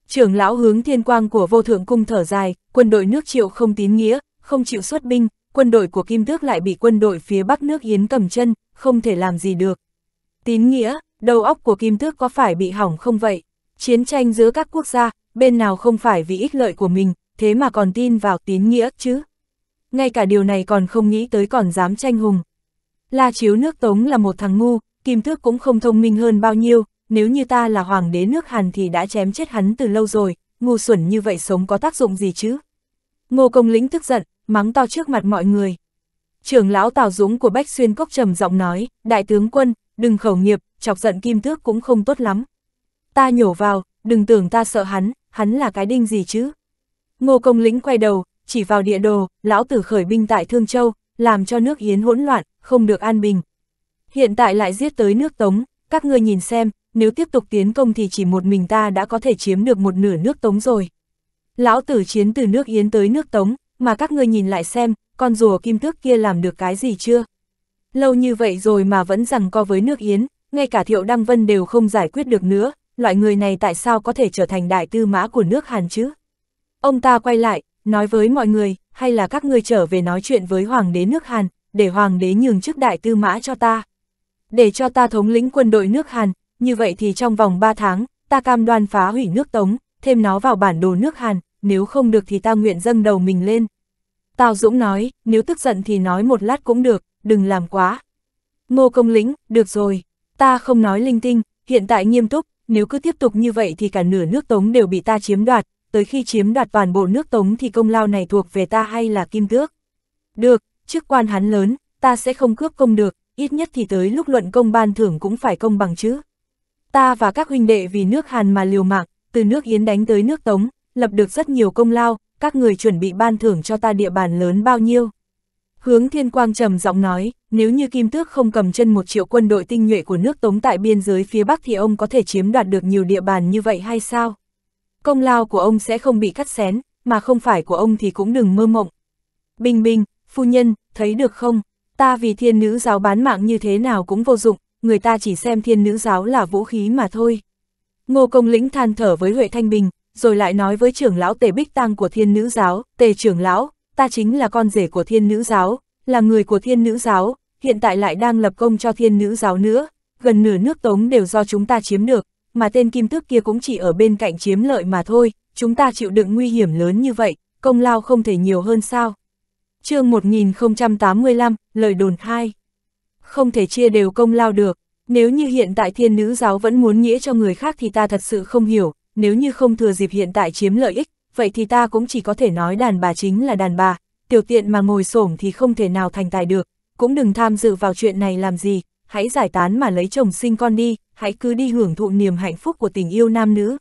Trưởng lão hướng thiên quang của vô thượng cung thở dài, quân đội nước triệu không tín nghĩa, không chịu xuất binh, quân đội của Kim Tước lại bị quân đội phía bắc nước Yến cầm chân, không thể làm gì được. Tín nghĩa, đầu óc của Kim Tước có phải bị hỏng không vậy? Chiến tranh giữa các quốc gia, bên nào không phải vì ích lợi của mình, thế mà còn tin vào tín nghĩa chứ? Ngay cả điều này còn không nghĩ tới còn dám tranh hùng. La Chiếu nước Tống là một thằng ngu, Kim Tước cũng không thông minh hơn bao nhiêu, nếu như ta là hoàng đế nước Hàn thì đã chém chết hắn từ lâu rồi, ngu xuẩn như vậy sống có tác dụng gì chứ? Ngô Công Lĩnh tức giận, mắng to trước mặt mọi người. Trưởng lão Tào Dũng của Bách Xuyên Cốc trầm giọng nói, đại tướng quân, đừng khẩu nghiệp, chọc giận kim tước cũng không tốt lắm. Ta nhổ vào, đừng tưởng ta sợ hắn, hắn là cái đinh gì chứ. Ngô công lĩnh quay đầu, chỉ vào địa đồ, lão tử khởi binh tại Thương Châu, làm cho nước Yến hỗn loạn, không được an bình. Hiện tại lại giết tới nước Tống, các ngươi nhìn xem, nếu tiếp tục tiến công thì chỉ một mình ta đã có thể chiếm được một nửa nước Tống rồi. Lão tử chiến từ nước Yến tới nước Tống, mà các ngươi nhìn lại xem, con rùa kim tước kia làm được cái gì chưa? Lâu như vậy rồi mà vẫn rằng co với nước Yến, ngay cả Thiệu Đăng Vân đều không giải quyết được nữa, loại người này tại sao có thể trở thành đại tư mã của nước Hàn chứ? Ông ta quay lại, nói với mọi người, hay là các ngươi trở về nói chuyện với Hoàng đế nước Hàn, để Hoàng đế nhường chức đại tư mã cho ta. Để cho ta thống lĩnh quân đội nước Hàn, như vậy thì trong vòng 3 tháng, ta cam đoan phá hủy nước Tống, thêm nó vào bản đồ nước Hàn, nếu không được thì ta nguyện dâng đầu mình lên. Tào Dũng nói, nếu tức giận thì nói một lát cũng được, đừng làm quá. Ngô công lĩnh, được rồi, ta không nói linh tinh, hiện tại nghiêm túc, nếu cứ tiếp tục như vậy thì cả nửa nước Tống đều bị ta chiếm đoạt, tới khi chiếm đoạt toàn bộ nước Tống thì công lao này thuộc về ta hay là kim tước. Được, chức quan hắn lớn, ta sẽ không cướp công được, ít nhất thì tới lúc luận công ban thưởng cũng phải công bằng chứ. Ta và các huynh đệ vì nước Hàn mà liều mạng, từ nước Yến đánh tới nước Tống, lập được rất nhiều công lao, các người chuẩn bị ban thưởng cho ta địa bàn lớn bao nhiêu. Hướng Thiên Quang trầm giọng nói, nếu như Kim Tước không cầm chân một triệu quân đội tinh nhuệ của nước tống tại biên giới phía Bắc thì ông có thể chiếm đoạt được nhiều địa bàn như vậy hay sao? Công lao của ông sẽ không bị cắt xén, mà không phải của ông thì cũng đừng mơ mộng. Bình bình, phu nhân, thấy được không? Ta vì thiên nữ giáo bán mạng như thế nào cũng vô dụng, người ta chỉ xem thiên nữ giáo là vũ khí mà thôi. Ngô Công Lĩnh than thở với Huệ Thanh Bình, rồi lại nói với trưởng lão tề bích tăng của thiên nữ giáo, tề trưởng lão, ta chính là con rể của thiên nữ giáo, là người của thiên nữ giáo, hiện tại lại đang lập công cho thiên nữ giáo nữa, gần nửa nước tống đều do chúng ta chiếm được, mà tên kim tước kia cũng chỉ ở bên cạnh chiếm lợi mà thôi, chúng ta chịu đựng nguy hiểm lớn như vậy, công lao không thể nhiều hơn sao. chương 1085, lời đồn 2 Không thể chia đều công lao được, nếu như hiện tại thiên nữ giáo vẫn muốn nghĩa cho người khác thì ta thật sự không hiểu, nếu như không thừa dịp hiện tại chiếm lợi ích, vậy thì ta cũng chỉ có thể nói đàn bà chính là đàn bà, tiểu tiện mà ngồi xổm thì không thể nào thành tài được, cũng đừng tham dự vào chuyện này làm gì, hãy giải tán mà lấy chồng sinh con đi, hãy cứ đi hưởng thụ niềm hạnh phúc của tình yêu nam nữ.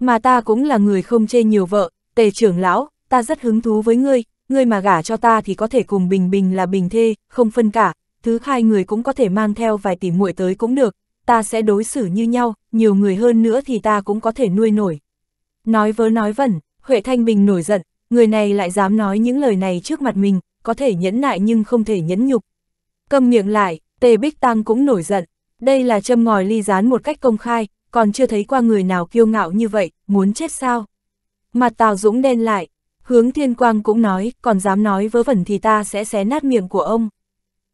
Mà ta cũng là người không chê nhiều vợ, tề trưởng lão, ta rất hứng thú với ngươi, ngươi mà gả cho ta thì có thể cùng bình bình là bình thê, không phân cả, thứ hai người cũng có thể mang theo vài tỷ muội tới cũng được, ta sẽ đối xử như nhau, nhiều người hơn nữa thì ta cũng có thể nuôi nổi. Nói vớ nói vẩn, Huệ Thanh Bình nổi giận, người này lại dám nói những lời này trước mặt mình, có thể nhẫn nại nhưng không thể nhẫn nhục. Câm miệng lại, Tề Bích Tăng cũng nổi giận, đây là châm ngòi ly gián một cách công khai, còn chưa thấy qua người nào kiêu ngạo như vậy, muốn chết sao? Mặt Tào Dũng đen lại, hướng Thiên Quang cũng nói, còn dám nói vớ vẩn thì ta sẽ xé nát miệng của ông.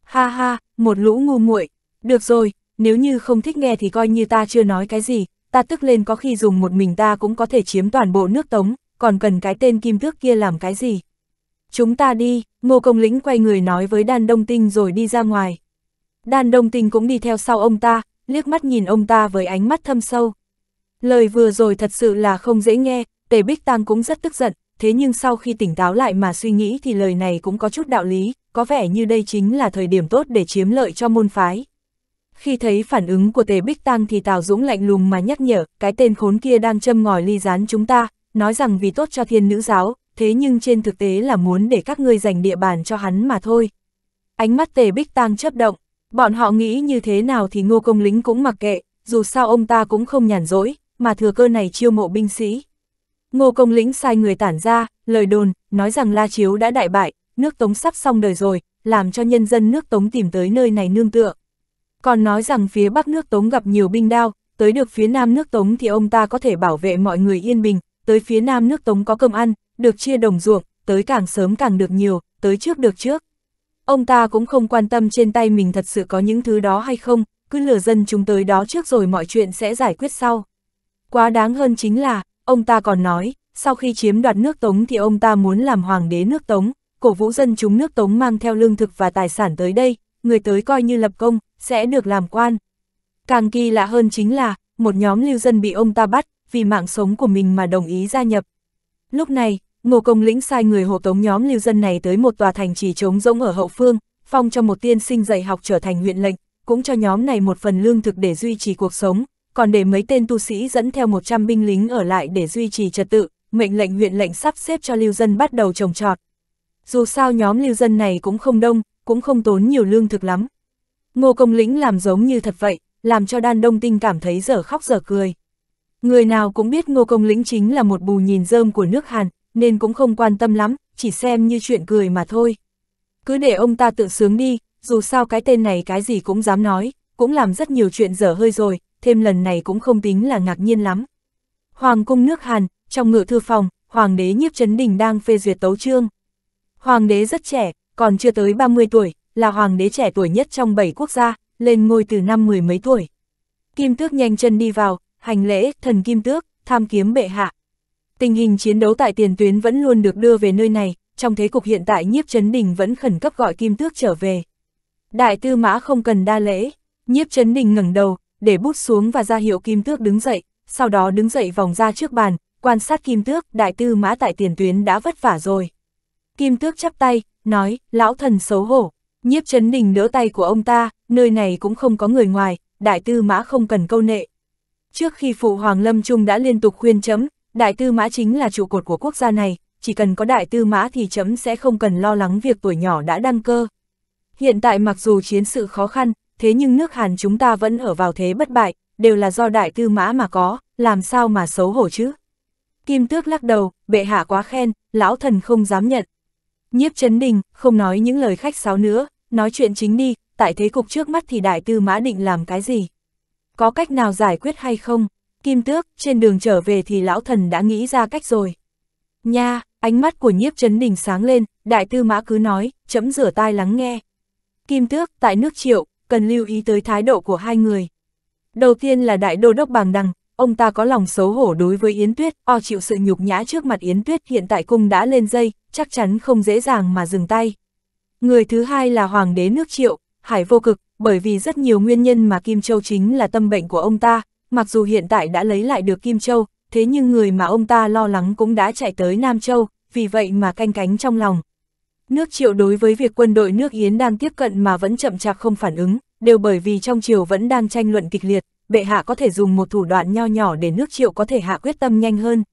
Ha ha, một lũ ngu muội. Được rồi, nếu như không thích nghe thì coi như ta chưa nói cái gì, ta tức lên có khi dùng một mình ta cũng có thể chiếm toàn bộ nước tống, còn cần cái tên kim tước kia làm cái gì? Chúng ta đi, ngô công lĩnh quay người nói với đàn đông tinh rồi đi ra ngoài. Đàn đông tinh cũng đi theo sau ông ta, liếc mắt nhìn ông ta với ánh mắt thâm sâu. Lời vừa rồi thật sự là không dễ nghe, tề bích tăng cũng rất tức giận, thế nhưng sau khi tỉnh táo lại mà suy nghĩ thì lời này cũng có chút đạo lý, có vẻ như đây chính là thời điểm tốt để chiếm lợi cho môn phái. Khi thấy phản ứng của Tề Bích Tăng thì Tào Dũng lạnh lùng mà nhắc nhở, cái tên khốn kia đang châm ngòi ly rán chúng ta, nói rằng vì tốt cho thiên nữ giáo, thế nhưng trên thực tế là muốn để các ngươi giành địa bàn cho hắn mà thôi. Ánh mắt tề bích tang chấp động, bọn họ nghĩ như thế nào thì ngô công lính cũng mặc kệ, dù sao ông ta cũng không nhàn rỗi, mà thừa cơ này chiêu mộ binh sĩ. Ngô công lĩnh sai người tản ra, lời đồn, nói rằng La Chiếu đã đại bại, nước Tống sắp xong đời rồi, làm cho nhân dân nước Tống tìm tới nơi này nương tựa. Còn nói rằng phía bắc nước Tống gặp nhiều binh đao, tới được phía nam nước Tống thì ông ta có thể bảo vệ mọi người yên bình, tới phía nam nước Tống có cơm ăn, được chia đồng ruộng, tới càng sớm càng được nhiều, tới trước được trước. Ông ta cũng không quan tâm trên tay mình thật sự có những thứ đó hay không, cứ lừa dân chúng tới đó trước rồi mọi chuyện sẽ giải quyết sau. Quá đáng hơn chính là, ông ta còn nói, sau khi chiếm đoạt nước Tống thì ông ta muốn làm hoàng đế nước Tống, cổ vũ dân chúng nước Tống mang theo lương thực và tài sản tới đây, người tới coi như lập công, sẽ được làm quan. Càng kỳ lạ hơn chính là, một nhóm lưu dân bị ông ta bắt, vì mạng sống của mình mà đồng ý gia nhập. Lúc này, Ngô Công Lĩnh sai người hộ tống nhóm lưu dân này tới một tòa thành trì trống rỗng ở hậu phương, phong cho một tiên sinh dạy học trở thành huyện lệnh, cũng cho nhóm này một phần lương thực để duy trì cuộc sống, còn để mấy tên tu sĩ dẫn theo 100 binh lính ở lại để duy trì trật tự, mệnh lệnh huyện lệnh sắp xếp cho lưu dân bắt đầu trồng trọt. Dù sao nhóm lưu dân này cũng không đông, cũng không tốn nhiều lương thực lắm. Ngô Công Lĩnh làm giống như thật vậy, làm cho đan đông tinh cảm thấy dở khóc dở cười. Người nào cũng biết ngô công lĩnh chính là một bù nhìn rơm của nước Hàn, nên cũng không quan tâm lắm, chỉ xem như chuyện cười mà thôi. Cứ để ông ta tự sướng đi, dù sao cái tên này cái gì cũng dám nói, cũng làm rất nhiều chuyện dở hơi rồi, thêm lần này cũng không tính là ngạc nhiên lắm. Hoàng cung nước Hàn, trong ngự thư phòng, Hoàng đế nhiếp chấn đình đang phê duyệt tấu trương. Hoàng đế rất trẻ, còn chưa tới 30 tuổi, là hoàng đế trẻ tuổi nhất trong 7 quốc gia, lên ngôi từ năm mười mấy tuổi. Kim tước nhanh chân đi vào, hành lễ, thần kim tước, tham kiếm bệ hạ. Tình hình chiến đấu tại tiền tuyến vẫn luôn được đưa về nơi này, trong thế cục hiện tại nhiếp chấn đình vẫn khẩn cấp gọi kim tước trở về. Đại tư mã không cần đa lễ, nhiếp chấn đình ngẩng đầu, để bút xuống và ra hiệu kim tước đứng dậy, sau đó đứng dậy vòng ra trước bàn, quan sát kim tước, đại tư mã tại tiền tuyến đã vất vả rồi. Kim tước chắp tay, nói, lão thần xấu hổ, nhiếp chấn đình đỡ tay của ông ta, nơi này cũng không có người ngoài, đại tư mã không cần câu nệ, Trước khi Phụ Hoàng Lâm Trung đã liên tục khuyên chấm, đại tư mã chính là trụ cột của quốc gia này, chỉ cần có đại tư mã thì chấm sẽ không cần lo lắng việc tuổi nhỏ đã đăng cơ. Hiện tại mặc dù chiến sự khó khăn, thế nhưng nước Hàn chúng ta vẫn ở vào thế bất bại, đều là do đại tư mã mà có, làm sao mà xấu hổ chứ? Kim Tước lắc đầu, bệ hạ quá khen, lão thần không dám nhận. Nhiếp chấn Đình, không nói những lời khách sáo nữa, nói chuyện chính đi, tại thế cục trước mắt thì đại tư mã định làm cái gì? có cách nào giải quyết hay không? Kim Tước, trên đường trở về thì lão thần đã nghĩ ra cách rồi. Nha, ánh mắt của nhiếp chấn đình sáng lên, đại tư mã cứ nói, chấm rửa tai lắng nghe. Kim Tước, tại nước triệu, cần lưu ý tới thái độ của hai người. Đầu tiên là đại đô đốc bàng đằng, ông ta có lòng xấu hổ đối với Yến Tuyết, o chịu sự nhục nhã trước mặt Yến Tuyết hiện tại cung đã lên dây, chắc chắn không dễ dàng mà dừng tay. Người thứ hai là hoàng đế nước triệu, hải vô cực, bởi vì rất nhiều nguyên nhân mà Kim Châu chính là tâm bệnh của ông ta, mặc dù hiện tại đã lấy lại được Kim Châu, thế nhưng người mà ông ta lo lắng cũng đã chạy tới Nam Châu, vì vậy mà canh cánh trong lòng. Nước triệu đối với việc quân đội nước Yến đang tiếp cận mà vẫn chậm chạp không phản ứng, đều bởi vì trong triều vẫn đang tranh luận kịch liệt, bệ hạ có thể dùng một thủ đoạn nho nhỏ để nước triệu có thể hạ quyết tâm nhanh hơn.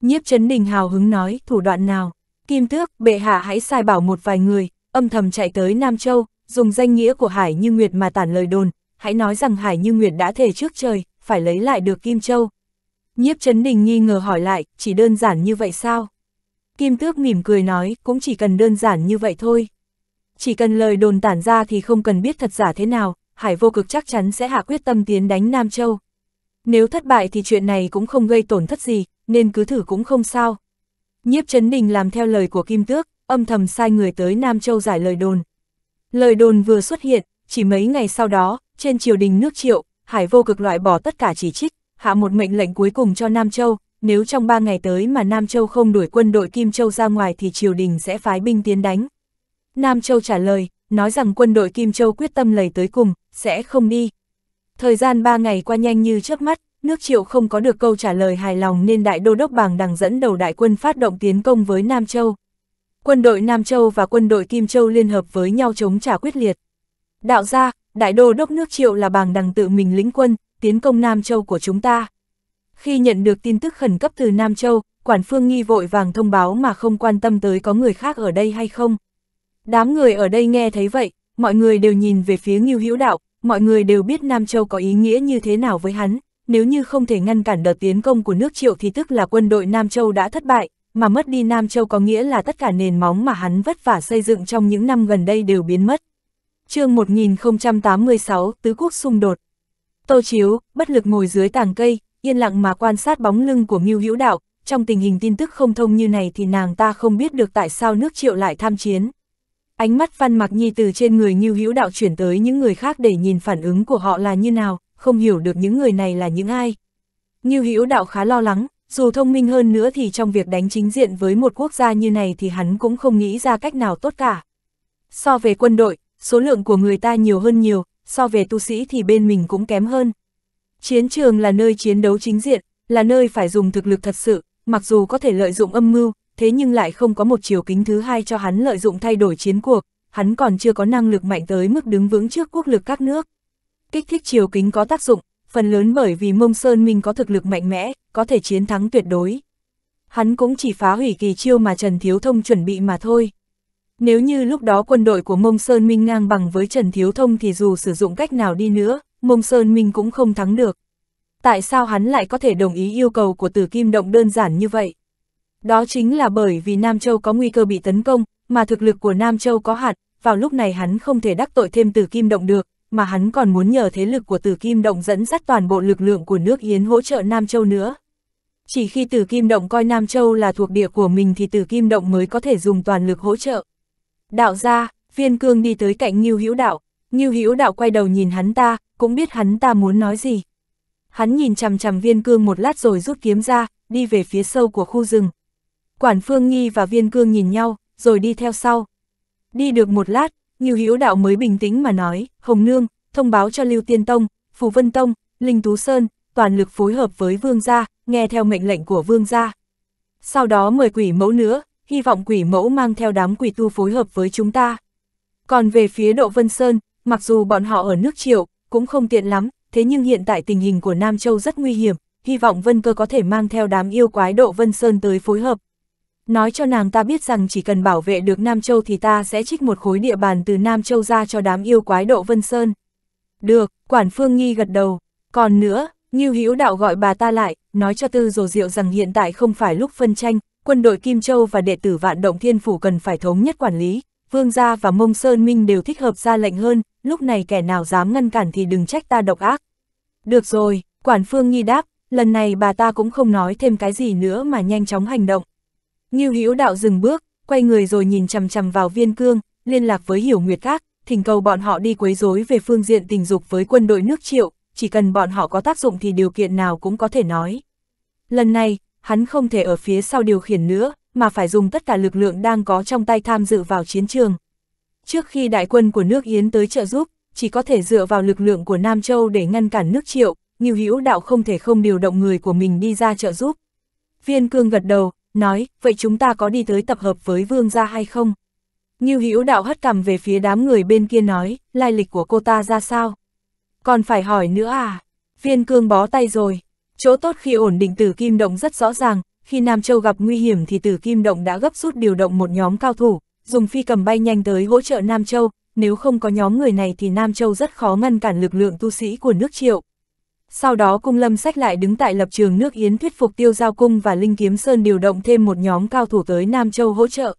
Nhiếp Trấn Đình hào hứng nói, thủ đoạn nào? Kim Tước, bệ hạ hãy sai bảo một vài người, âm thầm chạy tới Nam Châu, dùng danh nghĩa của Hải Như Nguyệt mà tản lời đồn, hãy nói rằng Hải Như Nguyệt đã thề trước trời, phải lấy lại được Kim Châu. Nhiếp Trấn Đình nghi ngờ hỏi lại, chỉ đơn giản như vậy sao? Kim Tước mỉm cười nói, cũng chỉ cần đơn giản như vậy thôi. Chỉ cần lời đồn tản ra thì không cần biết thật giả thế nào, Hải vô cực chắc chắn sẽ hạ quyết tâm tiến đánh Nam Châu. Nếu thất bại thì chuyện này cũng không gây tổn thất gì, nên cứ thử cũng không sao. Nhiếp Trấn Đình làm theo lời của Kim Tước, âm thầm sai người tới Nam Châu giải lời đồn. Lời đồn vừa xuất hiện, chỉ mấy ngày sau đó, trên triều đình nước triệu, Hải vô cực loại bỏ tất cả chỉ trích, hạ một mệnh lệnh cuối cùng cho Nam Châu, nếu trong ba ngày tới mà Nam Châu không đuổi quân đội Kim Châu ra ngoài thì triều đình sẽ phái binh tiến đánh. Nam Châu trả lời, nói rằng quân đội Kim Châu quyết tâm lầy tới cùng, sẽ không đi. Thời gian ba ngày qua nhanh như trước mắt, nước triệu không có được câu trả lời hài lòng nên đại đô đốc bàng đằng dẫn đầu đại quân phát động tiến công với Nam Châu. Quân đội Nam Châu và quân đội Kim Châu liên hợp với nhau chống trả quyết liệt. Đạo gia đại đô đốc nước Triệu là bàng đằng tự mình lĩnh quân, tiến công Nam Châu của chúng ta. Khi nhận được tin tức khẩn cấp từ Nam Châu, quản phương nghi vội vàng thông báo mà không quan tâm tới có người khác ở đây hay không. Đám người ở đây nghe thấy vậy, mọi người đều nhìn về phía Ngưu Hữu Đạo, mọi người đều biết Nam Châu có ý nghĩa như thế nào với hắn, nếu như không thể ngăn cản đợt tiến công của nước Triệu thì tức là quân đội Nam Châu đã thất bại, mà mất đi Nam Châu có nghĩa là tất cả nền móng mà hắn vất vả xây dựng trong những năm gần đây đều biến mất. chương 1086, Tứ Quốc xung đột. Tô Chiếu, bất lực ngồi dưới tàng cây, yên lặng mà quan sát bóng lưng của Ngưu Hữu Đạo, trong tình hình tin tức không thông như này thì nàng ta không biết được tại sao nước triệu lại tham chiến. Ánh mắt văn mặc nhi từ trên người Ngưu Hữu Đạo chuyển tới những người khác để nhìn phản ứng của họ là như nào, không hiểu được những người này là những ai. Ngưu Hữu Đạo khá lo lắng, dù thông minh hơn nữa thì trong việc đánh chính diện với một quốc gia như này thì hắn cũng không nghĩ ra cách nào tốt cả. So về quân đội, số lượng của người ta nhiều hơn nhiều, so về tu sĩ thì bên mình cũng kém hơn. Chiến trường là nơi chiến đấu chính diện, là nơi phải dùng thực lực thật sự, mặc dù có thể lợi dụng âm mưu, thế nhưng lại không có một chiều kính thứ hai cho hắn lợi dụng thay đổi chiến cuộc, hắn còn chưa có năng lực mạnh tới mức đứng vững trước quốc lực các nước. Kích thích chiều kính có tác dụng, phần lớn bởi vì mông sơn minh có thực lực mạnh mẽ, có thể chiến thắng tuyệt đối. Hắn cũng chỉ phá hủy kỳ chiêu mà Trần Thiếu Thông chuẩn bị mà thôi. Nếu như lúc đó quân đội của Mông Sơn Minh ngang bằng với Trần Thiếu Thông thì dù sử dụng cách nào đi nữa, Mông Sơn Minh cũng không thắng được. Tại sao hắn lại có thể đồng ý yêu cầu của Tử Kim Động đơn giản như vậy? Đó chính là bởi vì Nam Châu có nguy cơ bị tấn công, mà thực lực của Nam Châu có hạn, vào lúc này hắn không thể đắc tội thêm Tử Kim Động được, mà hắn còn muốn nhờ thế lực của Từ Kim Động dẫn dắt toàn bộ lực lượng của nước Yến hỗ trợ Nam Châu nữa. Chỉ khi Từ Kim Động coi Nam Châu là thuộc địa của mình thì Từ Kim Động mới có thể dùng toàn lực hỗ trợ. Đạo ra, viên cương đi tới cạnh Ngưu Hữu Đạo, Ngưu Hữu Đạo quay đầu nhìn hắn ta, cũng biết hắn ta muốn nói gì. Hắn nhìn chằm chằm viên cương một lát rồi rút kiếm ra, đi về phía sâu của khu rừng. Quản Phương Nghi và viên cương nhìn nhau, rồi đi theo sau. Đi được một lát, Ngưu Hiếu Đạo mới bình tĩnh mà nói, Hồng Nương, thông báo cho Lưu Tiên Tông, Phù Vân Tông, Linh Tú Sơn, toàn lực phối hợp với Vương gia, nghe theo mệnh lệnh của Vương gia. Sau đó mời quỷ mẫu nữa, hy vọng quỷ mẫu mang theo đám quỷ tu phối hợp với chúng ta. Còn về phía Độ Vân Sơn, mặc dù bọn họ ở nước triệu, cũng không tiện lắm, thế nhưng hiện tại tình hình của Nam Châu rất nguy hiểm, hy vọng Vân Cơ có thể mang theo đám yêu quái Độ Vân Sơn tới phối hợp, nói cho nàng ta biết rằng chỉ cần bảo vệ được Nam Châu thì ta sẽ trích một khối địa bàn từ Nam Châu ra cho đám yêu quái độ Vân Sơn. Được, Quản Phương Nghi gật đầu. Còn nữa, Ngưu Hữu Đạo gọi bà ta lại, nói cho Tư Dồ Diệu rằng hiện tại không phải lúc phân tranh, quân đội Kim Châu và đệ tử Vạn Động Thiên Phủ cần phải thống nhất quản lý, Vương Gia và Mông Sơn Minh đều thích hợp ra lệnh hơn, lúc này kẻ nào dám ngăn cản thì đừng trách ta độc ác. Được rồi, Quản Phương Nghi đáp, lần này bà ta cũng không nói thêm cái gì nữa mà nhanh chóng hành động. Ngưu Hữu Đạo dừng bước, quay người rồi nhìn chằm chằm vào Viên Cương, liên lạc với Hiểu Nguyệt Các, thỉnh cầu bọn họ đi quấy rối về phương diện tình dục với quân đội nước Triệu, chỉ cần bọn họ có tác dụng thì điều kiện nào cũng có thể nói. Lần này, hắn không thể ở phía sau điều khiển nữa, mà phải dùng tất cả lực lượng đang có trong tay tham dự vào chiến trường. Trước khi đại quân của nước Yến tới trợ giúp, chỉ có thể dựa vào lực lượng của Nam Châu để ngăn cản nước Triệu, Ngưu Hữu Đạo không thể không điều động người của mình đi ra trợ giúp. Viên Cương gật đầu, nói, vậy chúng ta có đi tới tập hợp với vương gia hay không? Ngưu Hữu đạo hất cằm về phía đám người bên kia nói, lai lịch của cô ta ra sao? Còn phải hỏi nữa à? Viên cương bó tay rồi. Chỗ tốt khi ổn định tử kim động rất rõ ràng, khi Nam Châu gặp nguy hiểm thì tử kim động đã gấp rút điều động một nhóm cao thủ, dùng phi cầm bay nhanh tới hỗ trợ Nam Châu, nếu không có nhóm người này thì Nam Châu rất khó ngăn cản lực lượng tu sĩ của nước triệu, sau đó cung lâm sách lại đứng tại lập trường nước Yến thuyết phục tiêu giao cung và Linh Kiếm Sơn điều động thêm một nhóm cao thủ tới Nam Châu hỗ trợ.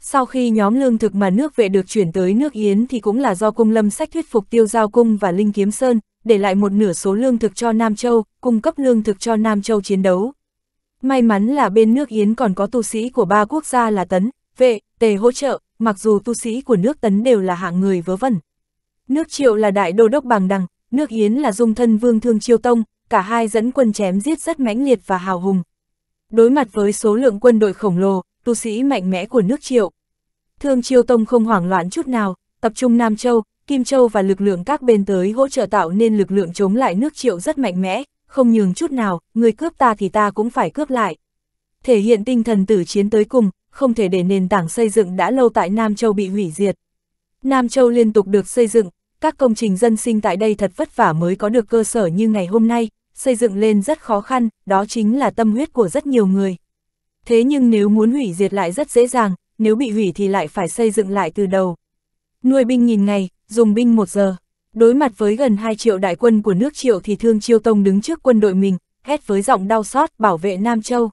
Sau khi nhóm lương thực mà nước vệ được chuyển tới nước Yến thì cũng là do cung lâm sách thuyết phục tiêu giao cung và Linh Kiếm Sơn, để lại một nửa số lương thực cho Nam Châu, cung cấp lương thực cho Nam Châu chiến đấu. May mắn là bên nước Yến còn có tu sĩ của ba quốc gia là Tấn, Vệ, Tề hỗ trợ, mặc dù tu sĩ của nước Tấn đều là hạng người vớ vẩn. Nước Triệu là đại đô đốc bằng đằng, Nước Yến là dung thân vương thương chiêu tông, cả hai dẫn quân chém giết rất mãnh liệt và hào hùng. Đối mặt với số lượng quân đội khổng lồ, tu sĩ mạnh mẽ của nước Triệu. Thương Chiêu Tông không hoảng loạn chút nào, tập trung Nam Châu, Kim Châu và lực lượng các bên tới hỗ trợ tạo nên lực lượng chống lại nước Triệu rất mạnh mẽ, không nhường chút nào, người cướp ta thì ta cũng phải cướp lại. Thể hiện tinh thần tử chiến tới cùng, không thể để nền tảng xây dựng đã lâu tại Nam Châu bị hủy diệt. Nam Châu liên tục được xây dựng, các công trình dân sinh tại đây thật vất vả mới có được cơ sở như ngày hôm nay, xây dựng lên rất khó khăn, đó chính là tâm huyết của rất nhiều người. Thế nhưng nếu muốn hủy diệt lại rất dễ dàng, nếu bị hủy thì lại phải xây dựng lại từ đầu. Nuôi binh nghìn ngày, dùng binh một giờ. Đối mặt với gần 2 triệu đại quân của nước triệu thì Thương Chiêu Tông đứng trước quân đội mình, hét với giọng đau xót bảo vệ Nam Châu.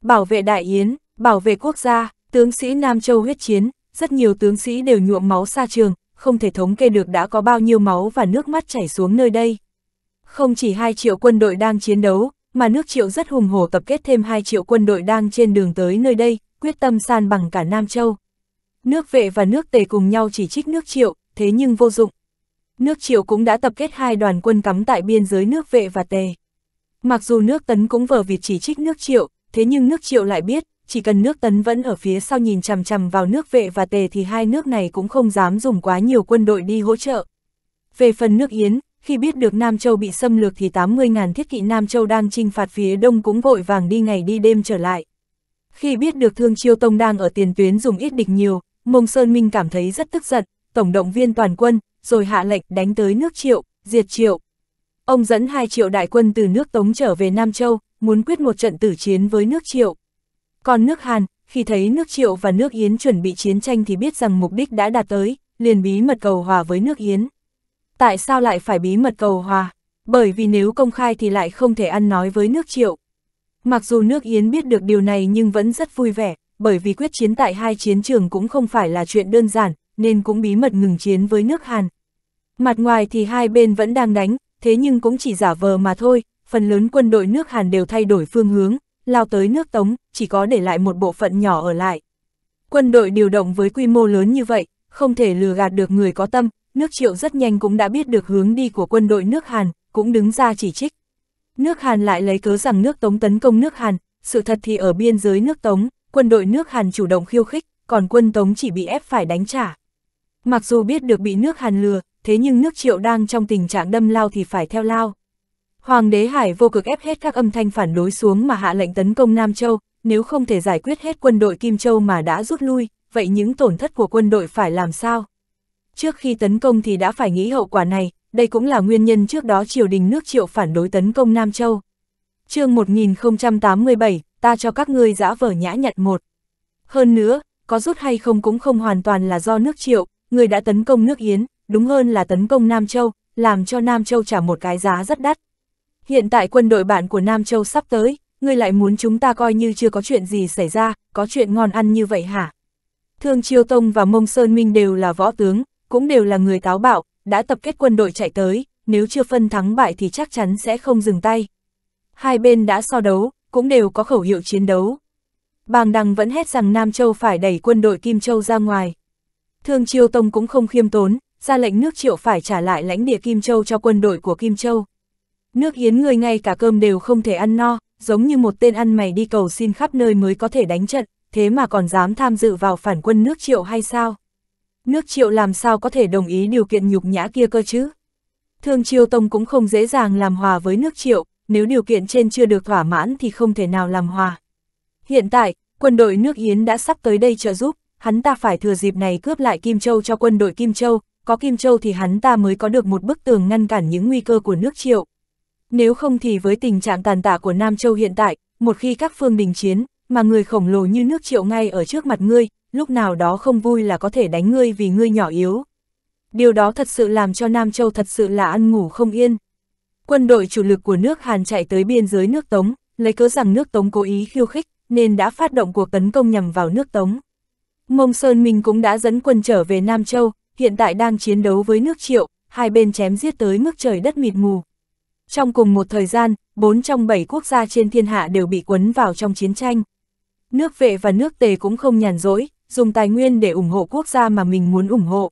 Bảo vệ Đại Yến, bảo vệ quốc gia, tướng sĩ Nam Châu huyết chiến, rất nhiều tướng sĩ đều nhuộm máu xa trường, không thể thống kê được đã có bao nhiêu máu và nước mắt chảy xuống nơi đây. Không chỉ 2 triệu quân đội đang chiến đấu, mà nước triệu rất hùng hổ tập kết thêm 2 triệu quân đội đang trên đường tới nơi đây, quyết tâm san bằng cả Nam Châu. Nước vệ và nước tề cùng nhau chỉ trích nước triệu, thế nhưng vô dụng. Nước triệu cũng đã tập kết hai đoàn quân cắm tại biên giới nước vệ và tề. Mặc dù nước tấn cũng vờ vịt chỉ trích nước triệu, thế nhưng nước triệu lại biết, chỉ cần nước tấn vẫn ở phía sau nhìn chằm chằm vào nước vệ và tề thì hai nước này cũng không dám dùng quá nhiều quân đội đi hỗ trợ. Về phần nước Yến, khi biết được Nam Châu bị xâm lược thì 80.000 thiết kỵ Nam Châu đang chinh phạt phía đông cũng vội vàng đi ngày đi đêm trở lại. Khi biết được Thương Chiêu Tông đang ở tiền tuyến dùng ít địch nhiều, Mông Sơn Minh cảm thấy rất tức giận, tổng động viên toàn quân, rồi hạ lệnh đánh tới nước Triệu, diệt Triệu. Ông dẫn 2 triệu đại quân từ nước Tống trở về Nam Châu, muốn quyết một trận tử chiến với nước Triệu. Còn nước Hàn, khi thấy nước Triệu và nước Yến chuẩn bị chiến tranh thì biết rằng mục đích đã đạt tới, liền bí mật cầu hòa với nước Yến. Tại sao lại phải bí mật cầu hòa? Bởi vì nếu công khai thì lại không thể ăn nói với nước Triệu. Mặc dù nước Yến biết được điều này nhưng vẫn rất vui vẻ, bởi vì quyết chiến tại hai chiến trường cũng không phải là chuyện đơn giản, nên cũng bí mật ngừng chiến với nước Hàn. Mặt ngoài thì hai bên vẫn đang đánh, thế nhưng cũng chỉ giả vờ mà thôi, phần lớn quân đội nước Hàn đều thay đổi phương hướng, lao tới nước Tống, chỉ có để lại một bộ phận nhỏ ở lại. Quân đội điều động với quy mô lớn như vậy, không thể lừa gạt được người có tâm, nước triệu rất nhanh cũng đã biết được hướng đi của quân đội nước Hàn, cũng đứng ra chỉ trích. Nước Hàn lại lấy cớ rằng nước Tống tấn công nước Hàn, sự thật thì ở biên giới nước Tống, quân đội nước Hàn chủ động khiêu khích, còn quân Tống chỉ bị ép phải đánh trả. Mặc dù biết được bị nước Hàn lừa, thế nhưng nước triệu đang trong tình trạng đâm lao thì phải theo lao. Hoàng đế Hải vô cực ép hết các âm thanh phản đối xuống mà hạ lệnh tấn công Nam Châu, nếu không thể giải quyết hết quân đội Kim Châu mà đã rút lui, vậy những tổn thất của quân đội phải làm sao? Trước khi tấn công thì đã phải nghĩ hậu quả này, đây cũng là nguyên nhân trước đó triều đình nước triệu phản đối tấn công Nam Châu. chương 1087, ta cho các ngươi giã vở nhã nhận một. Hơn nữa, có rút hay không cũng không hoàn toàn là do nước triệu, người đã tấn công nước Yến, đúng hơn là tấn công Nam Châu, làm cho Nam Châu trả một cái giá rất đắt, hiện tại quân đội bạn của Nam Châu sắp tới, ngươi lại muốn chúng ta coi như chưa có chuyện gì xảy ra, có chuyện ngon ăn như vậy hả? Thương Chiêu Tông và Mông Sơn Minh đều là võ tướng, cũng đều là người táo bạo, đã tập kết quân đội chạy tới, nếu chưa phân thắng bại thì chắc chắn sẽ không dừng tay. Hai bên đã so đấu, cũng đều có khẩu hiệu chiến đấu. Bàng Đằng vẫn hét rằng Nam Châu phải đẩy quân đội Kim Châu ra ngoài. Thương Chiêu Tông cũng không khiêm tốn, ra lệnh nước triệu phải trả lại lãnh địa Kim Châu cho quân đội của Kim Châu. Nước Yến người ngay cả cơm đều không thể ăn no, giống như một tên ăn mày đi cầu xin khắp nơi mới có thể đánh trận, thế mà còn dám tham dự vào phản quân nước Triệu hay sao? Nước Triệu làm sao có thể đồng ý điều kiện nhục nhã kia cơ chứ? Thương Triều Tông cũng không dễ dàng làm hòa với nước Triệu, nếu điều kiện trên chưa được thỏa mãn thì không thể nào làm hòa. Hiện tại, quân đội nước Yến đã sắp tới đây trợ giúp, hắn ta phải thừa dịp này cướp lại Kim Châu cho quân đội Kim Châu, có Kim Châu thì hắn ta mới có được một bức tường ngăn cản những nguy cơ của nước Triệu. Nếu không thì với tình trạng tàn tạ của Nam Châu hiện tại, một khi các phương bình chiến, mà người khổng lồ như nước triệu ngay ở trước mặt ngươi, lúc nào đó không vui là có thể đánh ngươi vì ngươi nhỏ yếu. Điều đó thật sự làm cho Nam Châu thật sự là ăn ngủ không yên. Quân đội chủ lực của nước Hàn chạy tới biên giới nước Tống, lấy cớ rằng nước Tống cố ý khiêu khích, nên đã phát động cuộc tấn công nhằm vào nước Tống. Mông Sơn Minh cũng đã dẫn quân trở về Nam Châu, hiện tại đang chiến đấu với nước Triệu, hai bên chém giết tới mức trời đất mịt mù, trong cùng một thời gian, bốn trong bảy quốc gia trên thiên hạ đều bị quấn vào trong chiến tranh. Nước vệ và nước tề cũng không nhàn rỗi, dùng tài nguyên để ủng hộ quốc gia mà mình muốn ủng hộ.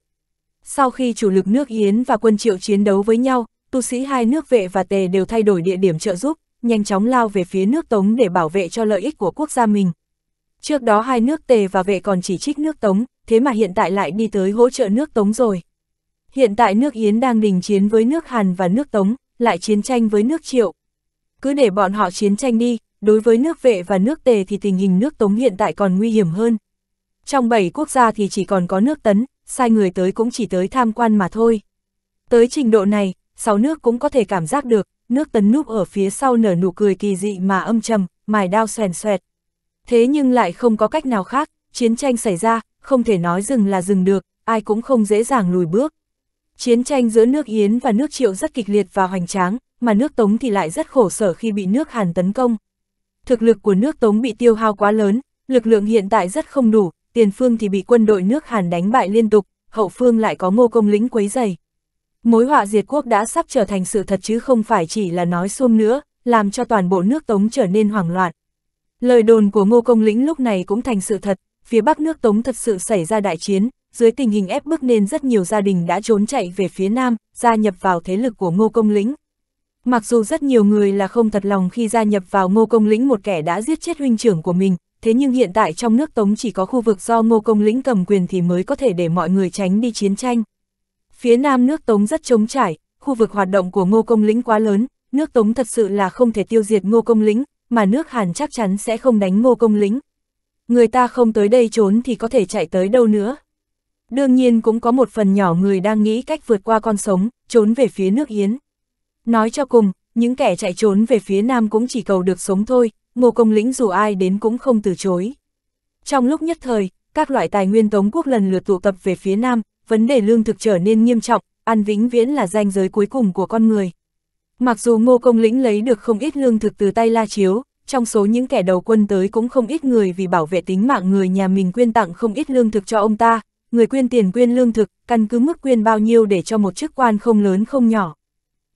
Sau khi chủ lực nước Yến và quân triệu chiến đấu với nhau, tu sĩ hai nước vệ và tề đều thay đổi địa điểm trợ giúp, nhanh chóng lao về phía nước Tống để bảo vệ cho lợi ích của quốc gia mình. Trước đó hai nước tề và vệ còn chỉ trích nước Tống, thế mà hiện tại lại đi tới hỗ trợ nước Tống rồi. Hiện tại nước Yến đang đình chiến với nước Hàn và nước Tống, lại chiến tranh với nước triệu. Cứ để bọn họ chiến tranh đi, đối với nước vệ và nước tề thì tình hình nước tống hiện tại còn nguy hiểm hơn. Trong bảy quốc gia thì chỉ còn có nước tấn, sai người tới cũng chỉ tới tham quan mà thôi. Tới trình độ này, sáu nước cũng có thể cảm giác được, nước tấn núp ở phía sau nở nụ cười kỳ dị mà âm trầm, mài đao xoèn xoẹt. Thế nhưng lại không có cách nào khác, chiến tranh xảy ra, không thể nói dừng là dừng được, ai cũng không dễ dàng lùi bước. Chiến tranh giữa nước Yến và nước Triệu rất kịch liệt và hoành tráng, mà nước Tống thì lại rất khổ sở khi bị nước Hàn tấn công. Thực lực của nước Tống bị tiêu hao quá lớn, lực lượng hiện tại rất không đủ, tiền phương thì bị quân đội nước Hàn đánh bại liên tục, hậu phương lại có ngô công lĩnh quấy dày. Mối họa diệt quốc đã sắp trở thành sự thật chứ không phải chỉ là nói xuông nữa, làm cho toàn bộ nước Tống trở nên hoảng loạn. Lời đồn của ngô công lĩnh lúc này cũng thành sự thật, phía bắc nước Tống thật sự xảy ra đại chiến, dưới tình hình ép bức nên rất nhiều gia đình đã trốn chạy về phía Nam, gia nhập vào thế lực của Ngô Công Lĩnh. Mặc dù rất nhiều người là không thật lòng khi gia nhập vào Ngô Công Lĩnh một kẻ đã giết chết huynh trưởng của mình, thế nhưng hiện tại trong nước Tống chỉ có khu vực do Ngô Công Lĩnh cầm quyền thì mới có thể để mọi người tránh đi chiến tranh. Phía Nam nước Tống rất trống trải, khu vực hoạt động của Ngô Công Lĩnh quá lớn, nước Tống thật sự là không thể tiêu diệt Ngô Công Lĩnh, mà nước Hàn chắc chắn sẽ không đánh Ngô Công Lĩnh. Người ta không tới đây trốn thì có thể chạy tới đâu nữa. Đương nhiên cũng có một phần nhỏ người đang nghĩ cách vượt qua con sống, trốn về phía nước Yến. Nói cho cùng, những kẻ chạy trốn về phía Nam cũng chỉ cầu được sống thôi, ngô công lĩnh dù ai đến cũng không từ chối. Trong lúc nhất thời, các loại tài nguyên Tống quốc lần lượt tụ tập về phía Nam, vấn đề lương thực trở nên nghiêm trọng, ăn vĩnh viễn là ranh giới cuối cùng của con người. Mặc dù ngô công lĩnh lấy được không ít lương thực từ tay La Chiếu, trong số những kẻ đầu quân tới cũng không ít người vì bảo vệ tính mạng người nhà mình quyên tặng không ít lương thực cho ông ta, người quyên tiền quyên lương thực, căn cứ mức quyên bao nhiêu để cho một chức quan không lớn không nhỏ.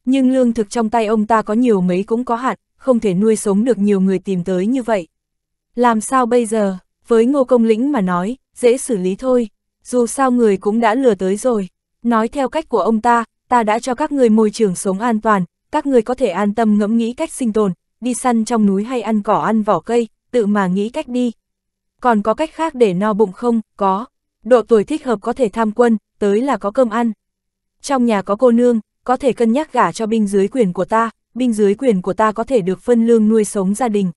Nhưng lương thực trong tay ông ta có nhiều mấy cũng có hạn, không thể nuôi sống được nhiều người tìm tới như vậy. Làm sao bây giờ, với ngô công lĩnh mà nói, dễ xử lý thôi, dù sao người cũng đã lừa tới rồi. Nói theo cách của ông ta, ta đã cho các người môi trường sống an toàn, các người có thể an tâm ngẫm nghĩ cách sinh tồn, đi săn trong núi hay ăn cỏ ăn vỏ cây, tự mà nghĩ cách đi. Còn có cách khác để no bụng không, có, độ tuổi thích hợp có thể tham quân, tới là có cơm ăn. Trong nhà có cô nương, có thể cân nhắc gả cho binh dưới quyền của ta, binh dưới quyền của ta có thể được phân lương nuôi sống gia đình.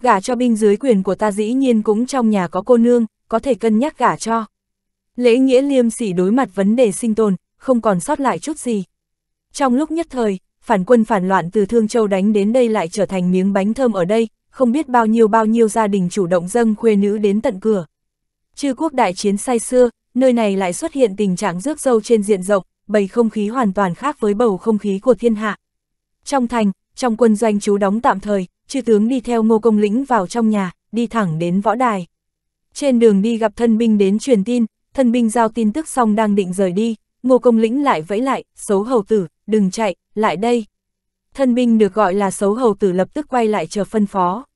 Gả cho binh dưới quyền của ta dĩ nhiên cũng trong nhà có cô nương, có thể cân nhắc gả cho. Lễ nghĩa liêm sỉ đối mặt vấn đề sinh tồn, không còn sót lại chút gì. Trong lúc nhất thời, phản quân phản loạn từ Thương Châu đánh đến đây lại trở thành miếng bánh thơm ở đây, không biết bao nhiêu bao nhiêu gia đình chủ động dâng khuê nữ đến tận cửa. Chư quốc đại chiến say xưa, nơi này lại xuất hiện tình trạng rước dâu trên diện rộng, bầy không khí hoàn toàn khác với bầu không khí của thiên hạ. Trong thành, trong quân doanh chú đóng tạm thời, chư tướng đi theo ngô công lĩnh vào trong nhà, đi thẳng đến võ đài. Trên đường đi gặp thân binh đến truyền tin, thân binh giao tin tức xong đang định rời đi, ngô công lĩnh lại vẫy lại, xấu hầu tử, đừng chạy, lại đây. Thân binh được gọi là xấu hầu tử lập tức quay lại chờ phân phó.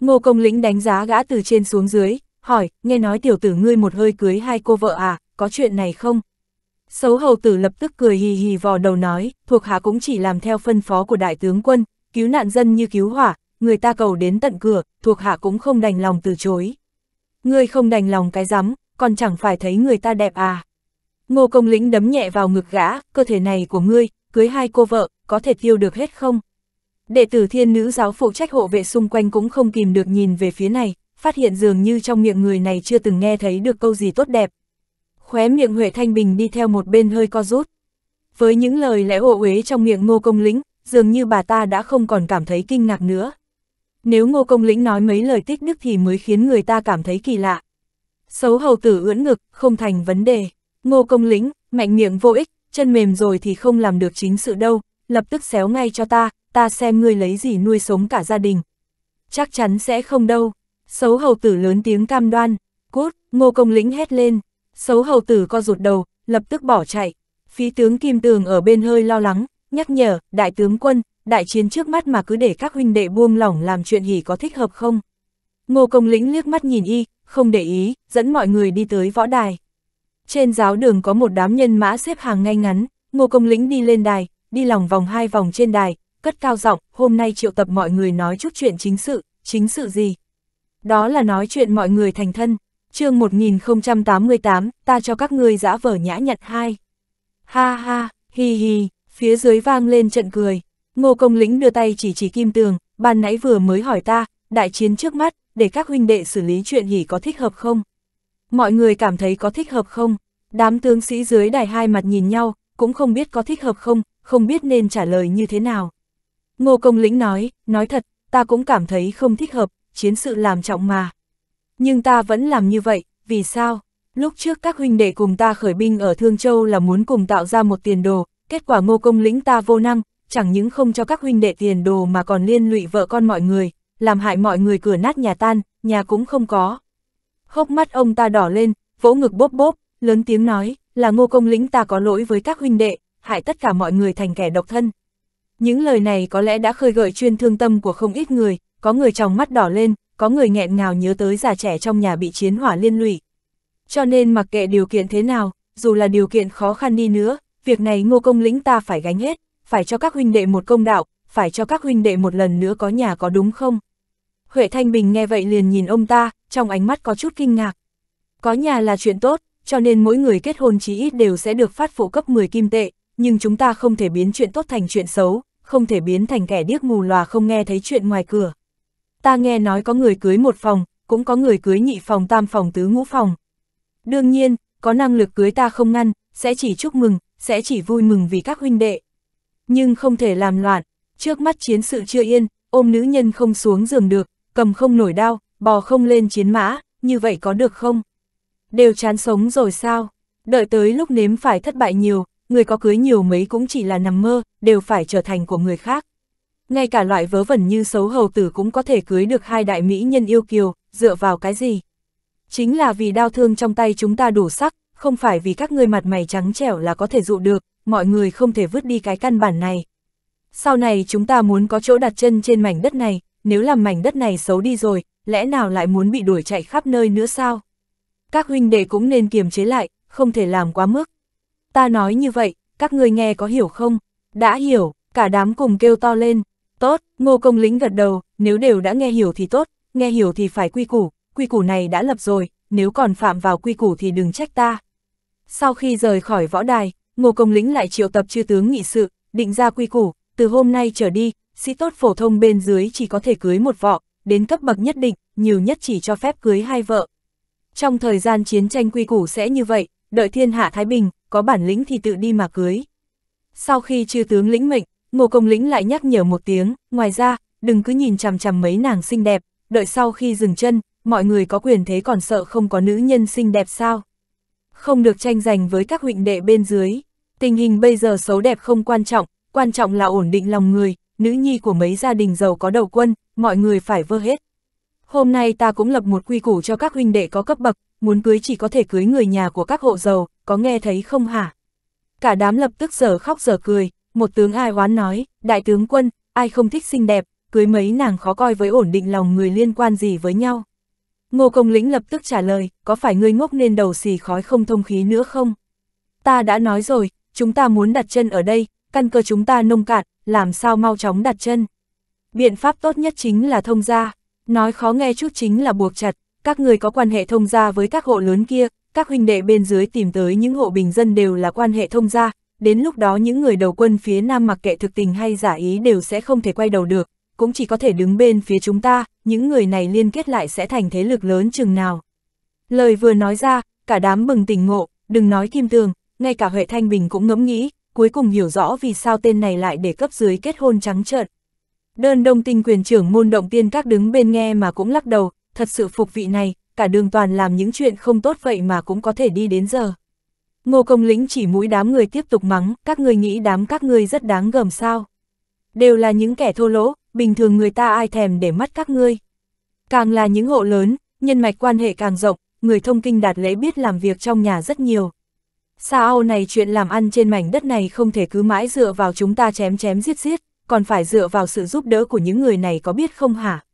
Ngô công lĩnh đánh giá gã từ trên xuống dưới, hỏi, nghe nói tiểu tử ngươi một hơi cưới hai cô vợ à, có chuyện này không? Xấu hầu tử lập tức cười hì hì vò đầu nói, thuộc hạ cũng chỉ làm theo phân phó của đại tướng quân, cứu nạn dân như cứu hỏa, người ta cầu đến tận cửa, thuộc hạ cũng không đành lòng từ chối. Ngươi không đành lòng cái rắm, còn chẳng phải thấy người ta đẹp à. Ngô công lĩnh đấm nhẹ vào ngực gã, cơ thể này của ngươi, cưới hai cô vợ, có thể tiêu được hết không? Đệ tử thiên nữ giáo phụ trách hộ vệ xung quanh cũng không kìm được nhìn về phía này, phát hiện dường như trong miệng người này chưa từng nghe thấy được câu gì tốt đẹp. Khóe miệng Huệ Thanh Bình đi theo một bên hơi co rút. Với những lời lẽ ổ uế trong miệng ngô công lĩnh, dường như bà ta đã không còn cảm thấy kinh ngạc nữa. Nếu ngô công lĩnh nói mấy lời tích đức thì mới khiến người ta cảm thấy kỳ lạ. Xấu hầu tử ưỡn ngực, không thành vấn đề. Ngô công lĩnh, mạnh miệng vô ích, chân mềm rồi thì không làm được chính sự đâu, lập tức xéo ngay cho ta, ta xem ngươi lấy gì nuôi sống cả gia đình. Chắc chắn sẽ không đâu. Xấu hầu tử lớn tiếng cam đoan, cút, ngô công lĩnh hét lên, xấu hầu tử co rụt đầu, lập tức bỏ chạy. Phí tướng Kim Tường ở bên hơi lo lắng, nhắc nhở, đại tướng quân, đại chiến trước mắt mà cứ để các huynh đệ buông lỏng làm chuyện hỉ có thích hợp không? Ngô Công Lĩnh liếc mắt nhìn y, không để ý, dẫn mọi người đi tới võ đài. Trên giáo đường có một đám nhân mã xếp hàng ngay ngắn, Ngô Công Lĩnh đi lên đài, đi lòng vòng hai vòng trên đài, cất cao giọng, hôm nay triệu tập mọi người nói chút chuyện chính sự, chính sự gì? đó là nói chuyện mọi người thành thân. chương 1088, ta cho các ngươi giã vở nhã nhận hai. Ha ha, hi hi, phía dưới vang lên trận cười. Ngô Công Lĩnh đưa tay chỉ chỉ Kim Tường, ban nãy vừa mới hỏi ta, đại chiến trước mắt, để các huynh đệ xử lý chuyện hỉ có thích hợp không? Mọi người cảm thấy có thích hợp không? Đám tướng sĩ dưới đài hai mặt nhìn nhau, cũng không biết có thích hợp không, không biết nên trả lời như thế nào. Ngô Công Lĩnh nói, nói thật, ta cũng cảm thấy không thích hợp, chiến sự làm trọng mà. Nhưng ta vẫn làm như vậy, vì sao? Lúc trước các huynh đệ cùng ta khởi binh ở Thương Châu là muốn cùng tạo ra một tiền đồ, kết quả ngô công lĩnh ta vô năng, chẳng những không cho các huynh đệ tiền đồ mà còn liên lụy vợ con mọi người, làm hại mọi người cửa nát nhà tan, nhà cũng không có. Hốc mắt ông ta đỏ lên, vỗ ngực bốp bốp, lớn tiếng nói, là ngô công lĩnh ta có lỗi với các huynh đệ, hại tất cả mọi người thành kẻ độc thân. Những lời này có lẽ đã khơi gợi chuyên thương tâm của không ít người, có người trong mắt đỏ lên, có người nghẹn ngào nhớ tới già trẻ trong nhà bị chiến hỏa liên lụy. Cho nên mặc kệ điều kiện thế nào, dù là điều kiện khó khăn đi nữa, việc này ngô công lĩnh ta phải gánh hết, phải cho các huynh đệ một công đạo, phải cho các huynh đệ một lần nữa có nhà có đúng không? Huệ Thanh Bình nghe vậy liền nhìn ông ta, trong ánh mắt có chút kinh ngạc. Có nhà là chuyện tốt, cho nên mỗi người kết hôn chí ít đều sẽ được phát phụ cấp 10 kim tệ, nhưng chúng ta không thể biến chuyện tốt thành chuyện xấu, không thể biến thành kẻ điếc mù lòa không nghe thấy chuyện ngoài cửa ta nghe nói có người cưới một phòng, cũng có người cưới nhị phòng tam phòng tứ ngũ phòng. Đương nhiên, có năng lực cưới ta không ngăn, sẽ chỉ chúc mừng, sẽ chỉ vui mừng vì các huynh đệ. Nhưng không thể làm loạn, trước mắt chiến sự chưa yên, ôm nữ nhân không xuống giường được, cầm không nổi đao, bò không lên chiến mã, như vậy có được không? Đều chán sống rồi sao? Đợi tới lúc nếm phải thất bại nhiều, người có cưới nhiều mấy cũng chỉ là nằm mơ, đều phải trở thành của người khác ngay cả loại vớ vẩn như xấu hầu tử cũng có thể cưới được hai đại mỹ nhân yêu kiều, dựa vào cái gì? Chính là vì đau thương trong tay chúng ta đủ sắc, không phải vì các ngươi mặt mày trắng trẻo là có thể dụ được, mọi người không thể vứt đi cái căn bản này. Sau này chúng ta muốn có chỗ đặt chân trên mảnh đất này, nếu làm mảnh đất này xấu đi rồi, lẽ nào lại muốn bị đuổi chạy khắp nơi nữa sao? Các huynh đệ cũng nên kiềm chế lại, không thể làm quá mức. Ta nói như vậy, các ngươi nghe có hiểu không? Đã hiểu, cả đám cùng kêu to lên, Tốt, ngô công lĩnh gật đầu, nếu đều đã nghe hiểu thì tốt, nghe hiểu thì phải quy củ, quy củ này đã lập rồi, nếu còn phạm vào quy củ thì đừng trách ta. Sau khi rời khỏi võ đài, ngô công lĩnh lại triệu tập chư tướng nghị sự, định ra quy củ, từ hôm nay trở đi, sĩ tốt phổ thông bên dưới chỉ có thể cưới một vợ, đến cấp bậc nhất định, nhiều nhất chỉ cho phép cưới hai vợ. Trong thời gian chiến tranh quy củ sẽ như vậy, đợi thiên hạ Thái Bình, có bản lĩnh thì tự đi mà cưới. Sau khi chư tướng lĩnh mệnh, Ngô Công Lĩnh lại nhắc nhở một tiếng, ngoài ra, đừng cứ nhìn chằm chằm mấy nàng xinh đẹp, đợi sau khi dừng chân, mọi người có quyền thế còn sợ không có nữ nhân xinh đẹp sao. Không được tranh giành với các huynh đệ bên dưới, tình hình bây giờ xấu đẹp không quan trọng, quan trọng là ổn định lòng người, nữ nhi của mấy gia đình giàu có đầu quân, mọi người phải vơ hết. Hôm nay ta cũng lập một quy củ cho các huynh đệ có cấp bậc, muốn cưới chỉ có thể cưới người nhà của các hộ giàu, có nghe thấy không hả? Cả đám lập tức giờ khóc giờ cười, một tướng ai oán nói, đại tướng quân, ai không thích xinh đẹp, cưới mấy nàng khó coi với ổn định lòng người liên quan gì với nhau. Ngô Công Lĩnh lập tức trả lời, có phải ngươi ngốc nên đầu xì khói không thông khí nữa không? Ta đã nói rồi, chúng ta muốn đặt chân ở đây, căn cơ chúng ta nông cạn, làm sao mau chóng đặt chân. Biện pháp tốt nhất chính là thông gia, nói khó nghe chút chính là buộc chặt, các người có quan hệ thông gia với các hộ lớn kia, các huynh đệ bên dưới tìm tới những hộ bình dân đều là quan hệ thông gia, đến lúc đó những người đầu quân phía Nam mặc kệ thực tình hay giả ý đều sẽ không thể quay đầu được, cũng chỉ có thể đứng bên phía chúng ta, những người này liên kết lại sẽ thành thế lực lớn chừng nào. Lời vừa nói ra, cả đám bừng tỉnh ngộ, đừng nói Kim Tường, ngay cả Huệ Thanh Bình cũng ngẫm nghĩ, cuối cùng hiểu rõ vì sao tên này lại để cấp dưới kết hôn trắng trợn. Đơn đông tinh quyền trưởng môn động tiên các đứng bên nghe mà cũng lắc đầu, thật sự phục vị này, cả đường toàn làm những chuyện không tốt vậy mà cũng có thể đi đến giờ. Ngô Công Lĩnh chỉ mũi đám người tiếp tục mắng, các người nghĩ đám các người rất đáng gờm sao. Đều là những kẻ thô lỗ, bình thường người ta ai thèm để mắt các ngươi. Càng là những hộ lớn, nhân mạch quan hệ càng rộng, người thông kinh đạt lễ biết làm việc trong nhà rất nhiều. Sao này chuyện làm ăn trên mảnh đất này không thể cứ mãi dựa vào chúng ta chém chém giết giết, còn phải dựa vào sự giúp đỡ của những người này có biết không hả?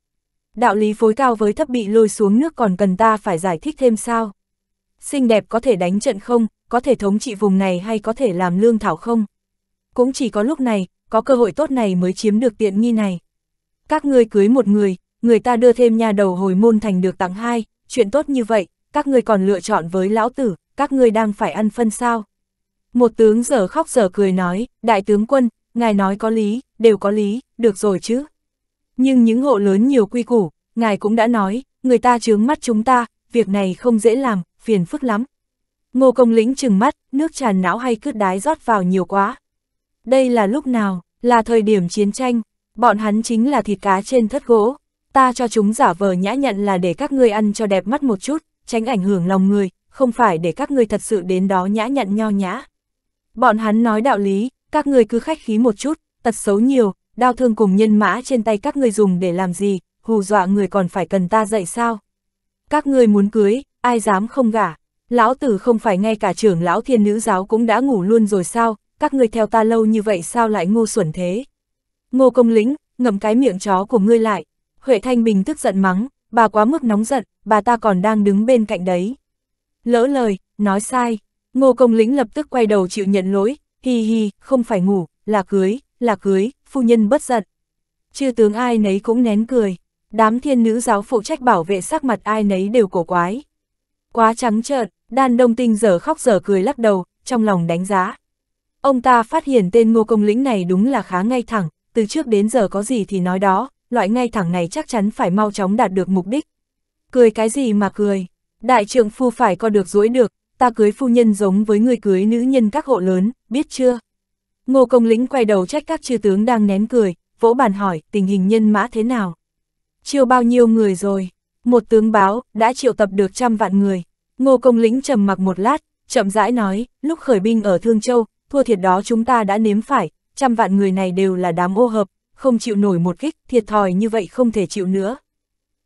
Đạo lý phối cao với thấp bị lôi xuống nước còn cần ta phải giải thích thêm sao? Xinh đẹp có thể đánh trận không, có thể thống trị vùng này hay có thể làm lương thảo không? Cũng chỉ có lúc này, có cơ hội tốt này mới chiếm được tiện nghi này. Các ngươi cưới một người, người ta đưa thêm nhà đầu hồi môn thành được tặng hai, chuyện tốt như vậy, các ngươi còn lựa chọn với lão tử, các ngươi đang phải ăn phân sao? Một tướng giờ khóc giờ cười nói, đại tướng quân, ngài nói có lý, đều có lý, được rồi chứ. Nhưng những hộ lớn nhiều quy củ, ngài cũng đã nói, người ta chướng mắt chúng ta, việc này không dễ làm, phiền phức lắm, Ngô Công Lĩnh trừng mắt, nước tràn não hay cướp đái rót vào nhiều quá. Đây là lúc nào, là thời điểm chiến tranh, bọn hắn chính là thịt cá trên thất gỗ, ta cho chúng giả vờ nhã nhận là để các ngươi ăn cho đẹp mắt một chút, tránh ảnh hưởng lòng người, không phải để các ngươi thật sự đến đó nhã nhận nho nhã. Bọn hắn nói đạo lý, các ngươi cứ khách khí một chút, tật xấu nhiều, đau thương cùng nhân mã trên tay các ngươi dùng để làm gì, hù dọa người còn phải cần ta dạy sao? Các ngươi muốn cưới, ai dám không gả? Lão tử không phải ngay cả trưởng lão thiên nữ giáo cũng đã ngủ luôn rồi sao, các ngươi theo ta lâu như vậy sao lại ngu xuẩn thế? Ngô công lĩnh, ngậm cái miệng chó của ngươi lại. Huệ Thanh Bình tức giận mắng, bà quá mức nóng giận, bà ta còn đang đứng bên cạnh đấy. Lỡ lời, nói sai. Ngô công lĩnh lập tức quay đầu chịu nhận lỗi, hi hi, không phải ngủ, là cưới, là cưới, phu nhân bất giận. Chư tướng ai nấy cũng nén cười, đám thiên nữ giáo phụ trách bảo vệ sắc mặt ai nấy đều cổ quái. Quá trắng trợn, Đan Đông Tinh giờ khóc giờ cười lắc đầu, trong lòng đánh giá. Ông ta phát hiện tên ngô công lĩnh này đúng là khá ngay thẳng, từ trước đến giờ có gì thì nói đó, loại ngay thẳng này chắc chắn phải mau chóng đạt được mục đích. Cười cái gì mà cười, đại trượng phu phải co được dối được, ta cưới phu nhân giống với người cưới nữ nhân các hộ lớn, biết chưa? Ngô công lĩnh quay đầu trách các chư tướng đang nén cười, vỗ bàn hỏi tình hình nhân mã thế nào. Chiêu bao nhiêu người rồi? Một tướng báo đã triệu tập được trăm vạn người. Ngô Công Lĩnh trầm mặc một lát, chậm rãi nói, lúc khởi binh ở Thương Châu, thua thiệt đó chúng ta đã nếm phải, trăm vạn người này đều là đám ô hợp, không chịu nổi một kích, thiệt thòi như vậy không thể chịu nữa.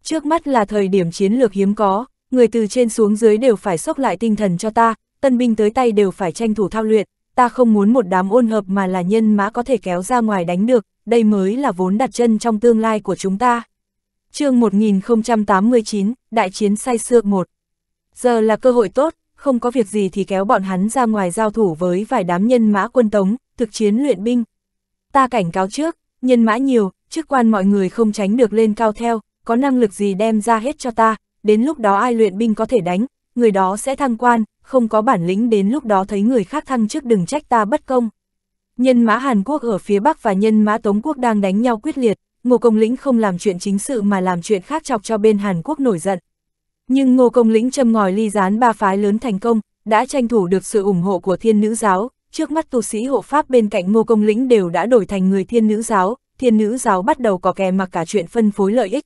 Trước mắt là thời điểm chiến lược hiếm có, người từ trên xuống dưới đều phải sốc lại tinh thần cho ta, tân binh tới tay đều phải tranh thủ thao luyện, ta không muốn một đám ôn hợp mà là nhân mã có thể kéo ra ngoài đánh được, đây mới là vốn đặt chân trong tương lai của chúng ta. chương 1089, Đại chiến say xước 1 Giờ là cơ hội tốt, không có việc gì thì kéo bọn hắn ra ngoài giao thủ với vài đám nhân mã quân tống, thực chiến luyện binh. Ta cảnh cáo trước, nhân mã nhiều, chức quan mọi người không tránh được lên cao theo, có năng lực gì đem ra hết cho ta, đến lúc đó ai luyện binh có thể đánh, người đó sẽ thăng quan, không có bản lĩnh đến lúc đó thấy người khác thăng chức đừng trách ta bất công. Nhân mã Hàn Quốc ở phía Bắc và nhân mã Tống Quốc đang đánh nhau quyết liệt, Ngô Công Lĩnh không làm chuyện chính sự mà làm chuyện khác chọc cho bên Hàn Quốc nổi giận, nhưng Ngô Công Lĩnh châm ngòi ly gián ba phái lớn thành công, đã tranh thủ được sự ủng hộ của thiên nữ giáo, trước mắt tu sĩ hộ pháp bên cạnh Ngô Công Lĩnh đều đã đổi thành người thiên nữ giáo, thiên nữ giáo bắt đầu có kè mặc cả chuyện phân phối lợi ích.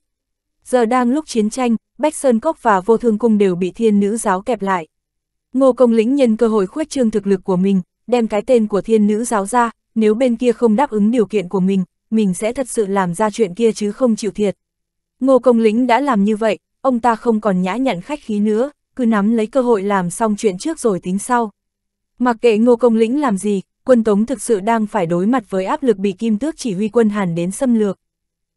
Giờ đang lúc chiến tranh, Bách Sơn Cốc và Vô Thương Cung đều bị thiên nữ giáo kẹp lại. Ngô Công Lĩnh nhân cơ hội khuyết trương thực lực của mình, đem cái tên của thiên nữ giáo ra, nếu bên kia không đáp ứng điều kiện của mình, mình sẽ thật sự làm ra chuyện kia chứ không chịu thiệt. Ngô Công Lĩnh đã làm như vậy, ông ta không còn nhã nhặn khách khí nữa, cứ nắm lấy cơ hội làm xong chuyện trước rồi tính sau. Mặc kệ ngô công lĩnh làm gì, quân Tống thực sự đang phải đối mặt với áp lực bị Kim Tước chỉ huy quân Hàn đến xâm lược.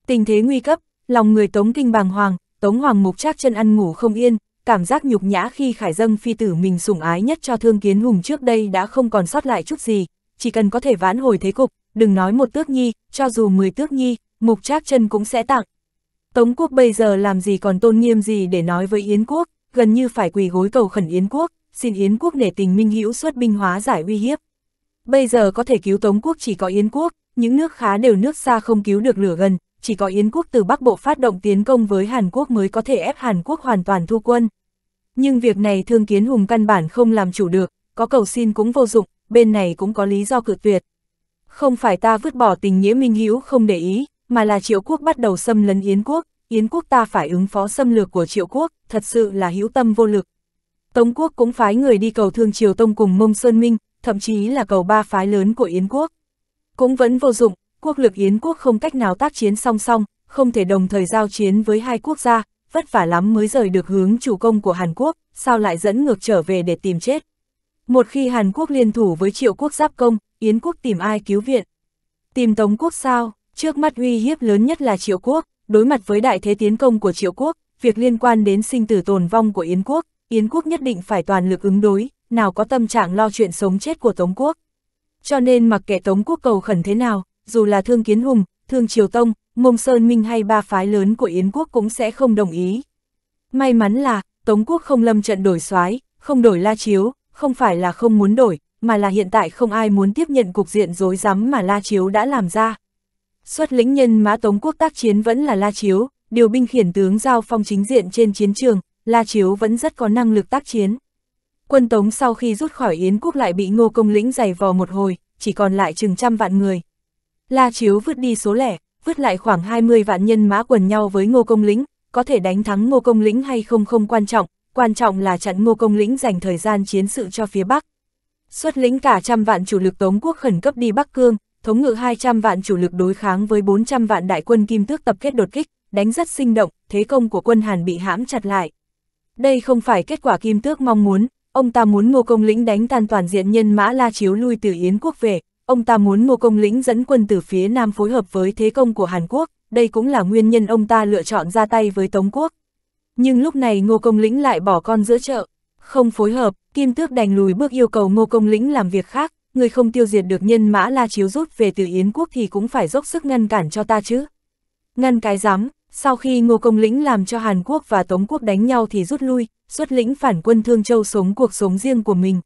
Tình thế nguy cấp, lòng người Tống kinh bàng hoàng, Tống Hoàng Mục chắc chân ăn ngủ không yên, cảm giác nhục nhã khi khải dâng phi tử mình sủng ái nhất cho thương kiến hùng trước đây đã không còn sót lại chút gì, chỉ cần có thể vãn hồi thế cục, đừng nói một tước nhi, cho dù mười tước nhi, Mục Trác Chân cũng sẽ tặng, Tống quốc bây giờ làm gì còn tôn nghiêm gì để nói với Yến quốc, gần như phải quỳ gối cầu khẩn Yến quốc, xin Yến quốc nể tình minh hữu xuất binh hóa giải uy hiếp. Bây giờ có thể cứu Tống quốc chỉ có Yến quốc, những nước khá đều nước xa không cứu được lửa gần, chỉ có Yến quốc từ Bắc Bộ phát động tiến công với Hàn Quốc mới có thể ép Hàn Quốc hoàn toàn thu quân. Nhưng việc này Thương Kiến Hùng căn bản không làm chủ được, có cầu xin cũng vô dụng, bên này cũng có lý do cự tuyệt. Không phải ta vứt bỏ tình nghĩa minh hữu không để ý, mà là triệu quốc bắt đầu xâm lấn Yến quốc, Yến quốc ta phải ứng phó xâm lược của triệu quốc, thật sự là hữu tâm vô lực. Tống quốc cũng phái người đi cầu thương triều tông cùng mông Sơn Minh, thậm chí là cầu ba phái lớn của Yến quốc. Cũng vẫn vô dụng, quốc lực Yến quốc không cách nào tác chiến song song, không thể đồng thời giao chiến với hai quốc gia, vất vả lắm mới rời được hướng chủ công của Hàn Quốc, sao lại dẫn ngược trở về để tìm chết. Một khi Hàn Quốc liên thủ với triệu quốc giáp công, Yến quốc tìm ai cứu viện? Tìm Tống quốc sao? Trước mắt uy hiếp lớn nhất là Triệu Quốc, đối mặt với đại thế tiến công của Triệu Quốc, việc liên quan đến sinh tử tồn vong của Yến Quốc, Yến Quốc nhất định phải toàn lực ứng đối, nào có tâm trạng lo chuyện sống chết của Tống Quốc. Cho nên mặc kệ Tống Quốc cầu khẩn thế nào, dù là Thương Kiến Hùng, Thương Triều Tông, Mông Sơn Minh hay ba phái lớn của Yến Quốc cũng sẽ không đồng ý. May mắn là, Tống Quốc không lâm trận đổi soái không đổi La Chiếu, không phải là không muốn đổi, mà là hiện tại không ai muốn tiếp nhận cục diện rối rắm mà La Chiếu đã làm ra, xuất lĩnh nhân mã Tống quốc tác chiến vẫn là La Chiếu, điều binh khiển tướng giao phong chính diện trên chiến trường, La Chiếu vẫn rất có năng lực tác chiến. Quân Tống sau khi rút khỏi Yến quốc lại bị ngô công lĩnh giày vò một hồi, chỉ còn lại chừng trăm vạn người. La Chiếu vứt đi số lẻ, vứt lại khoảng 20 vạn nhân mã quần nhau với ngô công lĩnh, có thể đánh thắng ngô công lĩnh hay không không quan trọng, quan trọng là chặn ngô công lĩnh dành thời gian chiến sự cho phía Bắc. Xuất lĩnh cả trăm vạn chủ lực Tống quốc khẩn cấp đi Bắc Cương, thống ngự 200 vạn chủ lực đối kháng với 400 vạn đại quân kim tước tập kết đột kích, đánh rất sinh động, thế công của quân Hàn bị hãm chặt lại. Đây không phải kết quả kim tước mong muốn, ông ta muốn ngô công lĩnh đánh tan toàn diện nhân mã la chiếu lui từ Yến quốc về, ông ta muốn ngô công lĩnh dẫn quân từ phía Nam phối hợp với thế công của Hàn Quốc, đây cũng là nguyên nhân ông ta lựa chọn ra tay với Tống quốc. Nhưng lúc này ngô công lĩnh lại bỏ con giữa chợ, không phối hợp, kim tước đành lùi bước yêu cầu ngô công lĩnh làm việc khác, người không tiêu diệt được nhân mã la chiếu rút về từ Yến quốc thì cũng phải dốc sức ngăn cản cho ta chứ. Ngăn cái giám. sau khi Ngô Công Lĩnh làm cho Hàn Quốc và Tống Quốc đánh nhau thì rút lui, xuất lĩnh phản quân Thương Châu sống cuộc sống riêng của mình.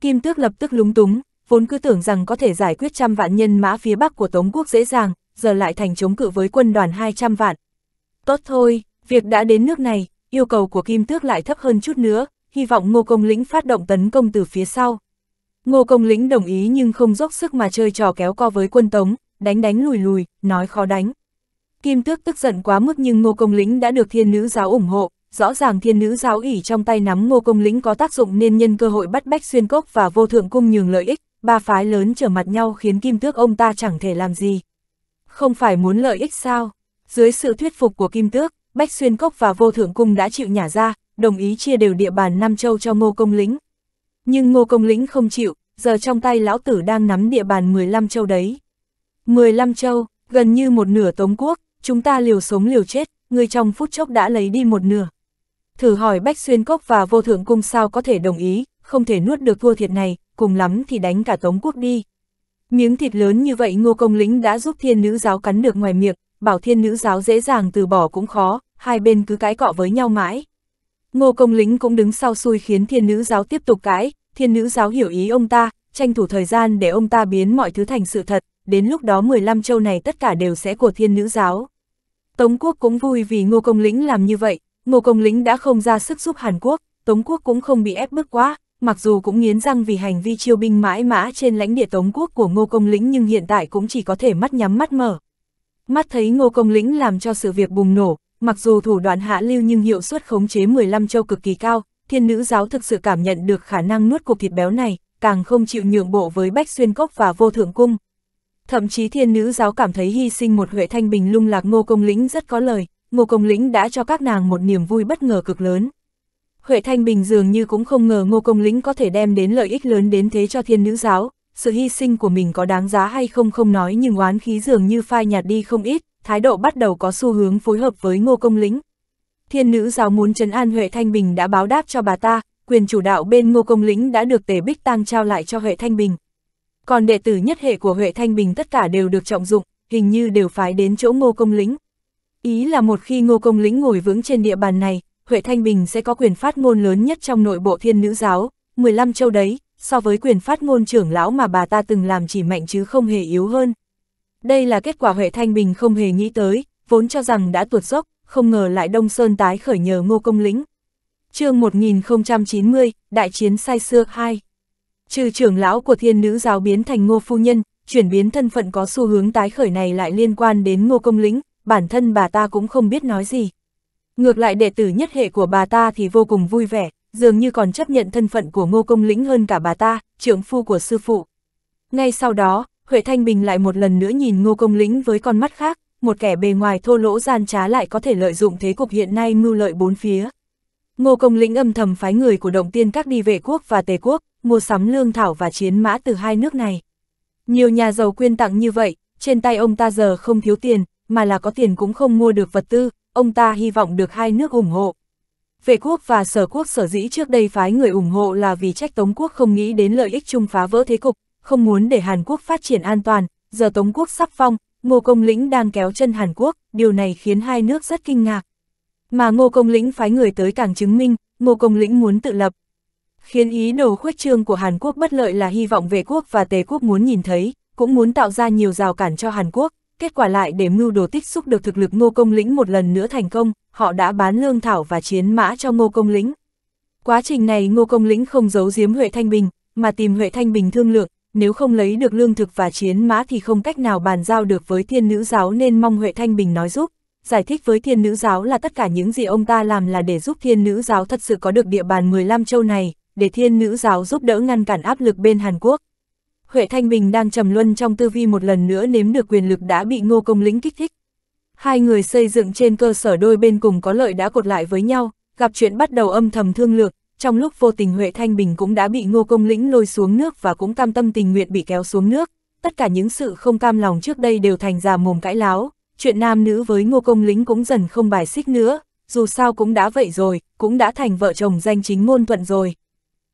Kim Tước lập tức lúng túng, vốn cứ tưởng rằng có thể giải quyết trăm vạn nhân mã phía bắc của Tống Quốc dễ dàng, giờ lại thành chống cự với quân đoàn 200 vạn. Tốt thôi, việc đã đến nước này, yêu cầu của Kim Tước lại thấp hơn chút nữa, hy vọng Ngô Công Lĩnh phát động tấn công từ phía sau. Ngô Công Lĩnh đồng ý nhưng không dốc sức mà chơi trò kéo co với quân Tống, đánh đánh lùi lùi, nói khó đánh. Kim Tước tức giận quá mức nhưng Ngô Công Lĩnh đã được thiên nữ giáo ủng hộ, rõ ràng thiên nữ giáo ỷ trong tay nắm Ngô Công Lĩnh có tác dụng nên nhân cơ hội bắt Bách Xuyên Cốc và Vô Thượng Cung nhường lợi ích, ba phái lớn trở mặt nhau khiến Kim Tước ông ta chẳng thể làm gì. Không phải muốn lợi ích sao? Dưới sự thuyết phục của Kim Tước, Bách Xuyên Cốc và Vô Thượng Cung đã chịu nhả ra, đồng ý chia đều địa bàn Nam Châu cho Ngô Công Lĩnh, nhưng ngô công lĩnh không chịu, giờ trong tay lão tử đang nắm địa bàn 15 châu đấy. 15 châu, gần như một nửa tống quốc, chúng ta liều sống liều chết, người trong phút chốc đã lấy đi một nửa. Thử hỏi Bách Xuyên Cốc và Vô Thượng Cung sao có thể đồng ý, không thể nuốt được thua thiệt này, cùng lắm thì đánh cả Tống Quốc đi. Miếng thịt lớn như vậy Ngô Công Lĩnh đã giúp thiên nữ giáo cắn được ngoài miệng, bảo thiên nữ giáo dễ dàng từ bỏ cũng khó, hai bên cứ cãi cọ với nhau mãi. Ngô Công Lĩnh cũng đứng sau xui khiến thiên nữ giáo tiếp tục cãi, thiên nữ giáo hiểu ý ông ta, tranh thủ thời gian để ông ta biến mọi thứ thành sự thật, đến lúc đó 15 châu này tất cả đều sẽ của thiên nữ giáo. Tống Quốc cũng vui vì Ngô Công Lĩnh làm như vậy, Ngô Công Lĩnh đã không ra sức giúp Hàn Quốc, Tống Quốc cũng không bị ép bức quá, mặc dù cũng nghiến răng vì hành vi chiêu binh mãi mã trên lãnh địa Tống Quốc của Ngô Công Lĩnh nhưng hiện tại cũng chỉ có thể mắt nhắm mắt mở. Mắt thấy Ngô Công Lĩnh làm cho sự việc bùng nổ, Mặc dù thủ đoạn hạ lưu nhưng hiệu suất khống chế 15 châu cực kỳ cao, thiên nữ giáo thực sự cảm nhận được khả năng nuốt cục thịt béo này, càng không chịu nhượng bộ với Bách Xuyên Cốc và Vô Thượng Cung. Thậm chí thiên nữ giáo cảm thấy hy sinh một Huệ Thanh Bình lung lạc Ngô Công Lĩnh rất có lời, Ngô Công Lĩnh đã cho các nàng một niềm vui bất ngờ cực lớn. Huệ Thanh Bình dường như cũng không ngờ Ngô Công Lĩnh có thể đem đến lợi ích lớn đến thế cho thiên nữ giáo, sự hy sinh của mình có đáng giá hay không không nói nhưng oán khí dường như phai nhạt đi không ít, thái độ bắt đầu có xu hướng phối hợp với ngô công lĩnh. Thiên nữ giáo muốn trấn an Huệ Thanh Bình đã báo đáp cho bà ta, quyền chủ đạo bên ngô công lĩnh đã được tề bích tăng trao lại cho Huệ Thanh Bình. Còn đệ tử nhất hệ của Huệ Thanh Bình tất cả đều được trọng dụng, hình như đều phái đến chỗ ngô công lĩnh. Ý là một khi ngô công lĩnh ngồi vững trên địa bàn này, Huệ Thanh Bình sẽ có quyền phát ngôn lớn nhất trong nội bộ thiên nữ giáo, 15 châu đấy, so với quyền phát ngôn trưởng lão mà bà ta từng làm chỉ mạnh chứ không hề yếu hơn. Đây là kết quả Huệ Thanh Bình không hề nghĩ tới, vốn cho rằng đã tuột dốc, không ngờ lại Đông Sơn tái khởi nhờ ngô công lĩnh. chương 1090, Đại chiến sai xưa 2 Trừ trưởng lão của thiên nữ giáo biến thành ngô phu nhân, chuyển biến thân phận có xu hướng tái khởi này lại liên quan đến ngô công lĩnh, bản thân bà ta cũng không biết nói gì. Ngược lại đệ tử nhất hệ của bà ta thì vô cùng vui vẻ, dường như còn chấp nhận thân phận của ngô công lĩnh hơn cả bà ta, trưởng phu của sư phụ. Ngay sau đó, Huệ Thanh Bình lại một lần nữa nhìn Ngô Công Lĩnh với con mắt khác, một kẻ bề ngoài thô lỗ gian trá lại có thể lợi dụng thế cục hiện nay mưu lợi bốn phía. Ngô Công Lĩnh âm thầm phái người của Động Tiên Các đi vệ quốc và Tề quốc, mua sắm lương thảo và chiến mã từ hai nước này. Nhiều nhà giàu quyên tặng như vậy, trên tay ông ta giờ không thiếu tiền, mà là có tiền cũng không mua được vật tư, ông ta hy vọng được hai nước ủng hộ. Vệ quốc và sở quốc sở dĩ trước đây phái người ủng hộ là vì trách Tống quốc không nghĩ đến lợi ích chung phá vỡ thế cục, không muốn để Hàn Quốc phát triển an toàn, giờ Tống Quốc sắp phong, Ngô Công Lĩnh đang kéo chân Hàn Quốc, điều này khiến hai nước rất kinh ngạc. Mà Ngô Công Lĩnh phái người tới càng chứng minh, Ngô Công Lĩnh muốn tự lập. Khiến ý đồ khuếch trương của Hàn Quốc bất lợi là hy vọng về quốc và Tề quốc muốn nhìn thấy, cũng muốn tạo ra nhiều rào cản cho Hàn Quốc, kết quả lại để mưu đồ tích xúc được thực lực Ngô Công Lĩnh một lần nữa thành công, họ đã bán lương thảo và chiến mã cho Ngô Công Lĩnh. Quá trình này Ngô Công Lĩnh không giấu giếm Huệ Thanh Bình, mà tìm Huệ Thanh Bình thương lượng, nếu không lấy được lương thực và chiến mã thì không cách nào bàn giao được với thiên nữ giáo nên mong Huệ Thanh Bình nói giúp, giải thích với thiên nữ giáo là tất cả những gì ông ta làm là để giúp thiên nữ giáo thật sự có được địa bàn 15 châu này, để thiên nữ giáo giúp đỡ ngăn cản áp lực bên Hàn Quốc. Huệ Thanh Bình đang trầm luân trong tư vi một lần nữa nếm được quyền lực đã bị ngô công lĩnh kích thích. Hai người xây dựng trên cơ sở đôi bên cùng có lợi đã cột lại với nhau, gặp chuyện bắt đầu âm thầm thương lược, trong lúc vô tình Huệ Thanh Bình cũng đã bị Ngô Công Lĩnh lôi xuống nước và cũng cam tâm tình nguyện bị kéo xuống nước, tất cả những sự không cam lòng trước đây đều thành ra mồm cãi láo, chuyện nam nữ với Ngô Công Lĩnh cũng dần không bài xích nữa, dù sao cũng đã vậy rồi, cũng đã thành vợ chồng danh chính ngôn thuận rồi.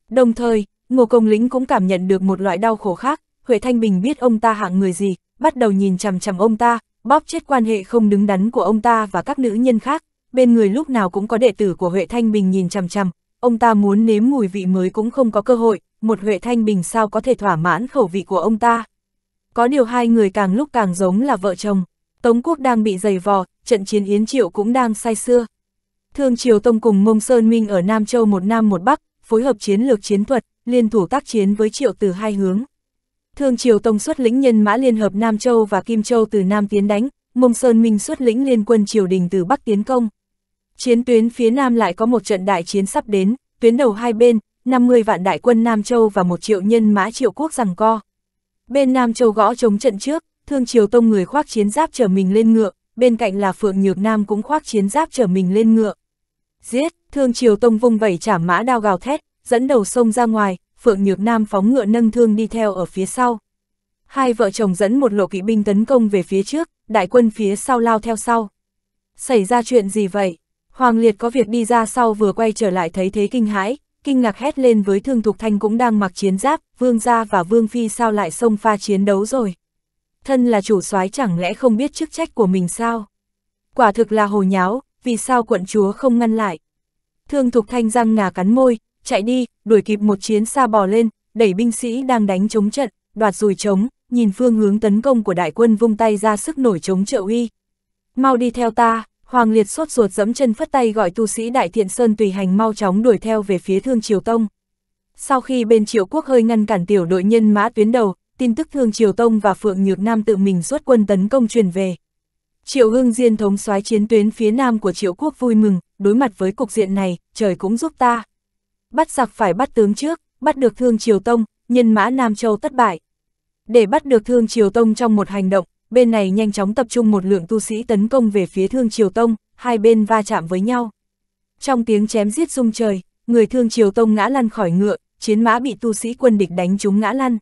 Đồng thời, Ngô Công Lĩnh cũng cảm nhận được một loại đau khổ khác, Huệ Thanh Bình biết ông ta hạng người gì, bắt đầu nhìn chằm chằm ông ta, bóp chết quan hệ không đứng đắn của ông ta và các nữ nhân khác, bên người lúc nào cũng có đệ tử của Huệ Thanh Bình nhìn chằm chằm, ông ta muốn nếm mùi vị mới cũng không có cơ hội, một Huệ Thanh Bình sao có thể thỏa mãn khẩu vị của ông ta. Có điều hai người càng lúc càng giống là vợ chồng, Tống Quốc đang bị dày vò, trận chiến Yến Triệu cũng đang say xưa. Thương Triều Tông cùng Mông Sơn Minh ở Nam Châu một Nam một Bắc, phối hợp chiến lược chiến thuật, liên thủ tác chiến với Triệu từ hai hướng. Thương Triều Tông xuất lĩnh nhân mã liên hợp Nam Châu và Kim Châu từ Nam tiến đánh, Mông Sơn Minh xuất lĩnh liên quân triều đình từ Bắc tiến công. Chiến tuyến phía Nam lại có một trận đại chiến sắp đến, tuyến đầu hai bên, 50 vạn đại quân Nam Châu và một triệu nhân mã triệu quốc rằng co. Bên Nam Châu gõ chống trận trước, Thương Triều Tông người khoác chiến giáp chở mình lên ngựa, bên cạnh là Phượng Nhược Nam cũng khoác chiến giáp chở mình lên ngựa. Giết, Thương Triều Tông vung vẩy trả mã đao gào thét, dẫn đầu sông ra ngoài, Phượng Nhược Nam phóng ngựa nâng thương đi theo ở phía sau. Hai vợ chồng dẫn một lộ kỵ binh tấn công về phía trước, đại quân phía sau lao theo sau. Xảy ra chuyện gì vậy? Hoàng Liệt có việc đi ra sau vừa quay trở lại thấy thế kinh hãi, kinh ngạc hét lên với Thương Thục Thanh cũng đang mặc chiến giáp, Vương Gia và Vương Phi sao lại xông pha chiến đấu rồi. Thân là chủ soái chẳng lẽ không biết chức trách của mình sao? Quả thực là hồ nháo, vì sao quận chúa không ngăn lại? Thương Thục Thanh răng ngà cắn môi, chạy đi, đuổi kịp một chiến xa bò lên, đẩy binh sĩ đang đánh chống trận, đoạt rùi chống, nhìn phương hướng tấn công của đại quân vung tay ra sức nổi chống trợ uy. Mau đi theo ta, Hoàng Liệt sốt ruột giẫm chân phất tay gọi tu sĩ Đại Thiện Sơn tùy hành mau chóng đuổi theo về phía Thương Triều Tông. Sau khi bên Triệu Quốc hơi ngăn cản tiểu đội nhân mã tuyến đầu, tin tức Thương Triều Tông và Phượng Nhược Nam tự mình xuất quân tấn công truyền về. Triệu Hưng Diên thống soái chiến tuyến phía nam của Triệu Quốc vui mừng, đối mặt với cục diện này, trời cũng giúp ta. Bắt giặc phải bắt tướng trước, bắt được Thương Triều Tông, nhân mã Nam Châu thất bại. Để bắt được Thương Triều Tông trong một hành động, bên này nhanh chóng tập trung một lượng tu sĩ tấn công về phía Thương Triều Tông, hai bên va chạm với nhau. Trong tiếng chém giết rung trời, người Thương Triều Tông ngã lăn khỏi ngựa, chiến mã bị tu sĩ quân địch đánh trúng ngã lăn.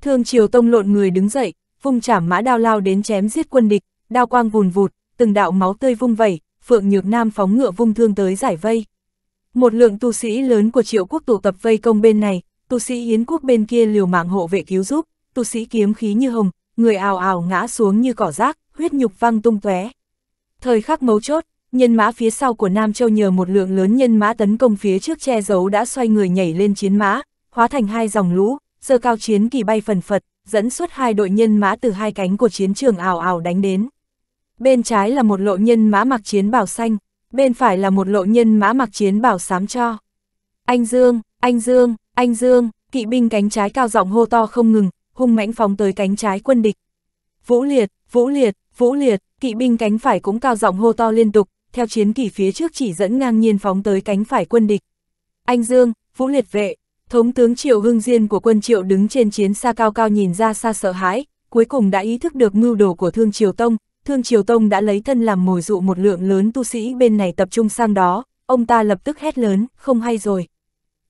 Thương Triều Tông lộn người đứng dậy, vung chảm mã đao lao đến chém giết quân địch, đao quang vùn vụt, từng đạo máu tươi vung vẩy, Phượng Nhược Nam phóng ngựa vung thương tới giải vây. Một lượng tu sĩ lớn của Triệu Quốc tụ tập vây công bên này, tu sĩ Yến Quốc bên kia liều mạng hộ vệ cứu giúp, tu sĩ kiếm khí như hồng, người ào ào ngã xuống như cỏ rác, huyết nhục văng tung tóe. Thời khắc mấu chốt, nhân mã phía sau của Nam Châu nhờ một lượng lớn nhân mã tấn công phía trước che giấu đã xoay người nhảy lên chiến mã, hóa thành hai dòng lũ, giờ cao chiến kỳ bay phần phật, dẫn suốt hai đội nhân mã từ hai cánh của chiến trường ảo ảo đánh đến. Bên trái là một lộ nhân mã mặc chiến bào xanh, bên phải là một lộ nhân mã mặc chiến bào xám cho. Anh Dương, anh Dương, anh Dương, kỵ binh cánh trái cao giọng hô to không ngừng, hung mãnh phóng tới cánh trái quân địch. Vũ liệt, vũ liệt, vũ liệt, kỵ binh cánh phải cũng cao giọng hô to liên tục, theo chiến kỳ phía trước chỉ dẫn ngang nhiên phóng tới cánh phải quân địch. Anh Dương, vũ liệt vệ, thống tướng Triệu Hưng Diên của quân Triệu đứng trên chiến xa cao cao nhìn ra xa sợ hãi, cuối cùng đã ý thức được mưu đồ của Thương Triều Tông, Thương Triều Tông đã lấy thân làm mồi dụ một lượng lớn tu sĩ bên này tập trung sang đó, ông ta lập tức hét lớn, không hay rồi.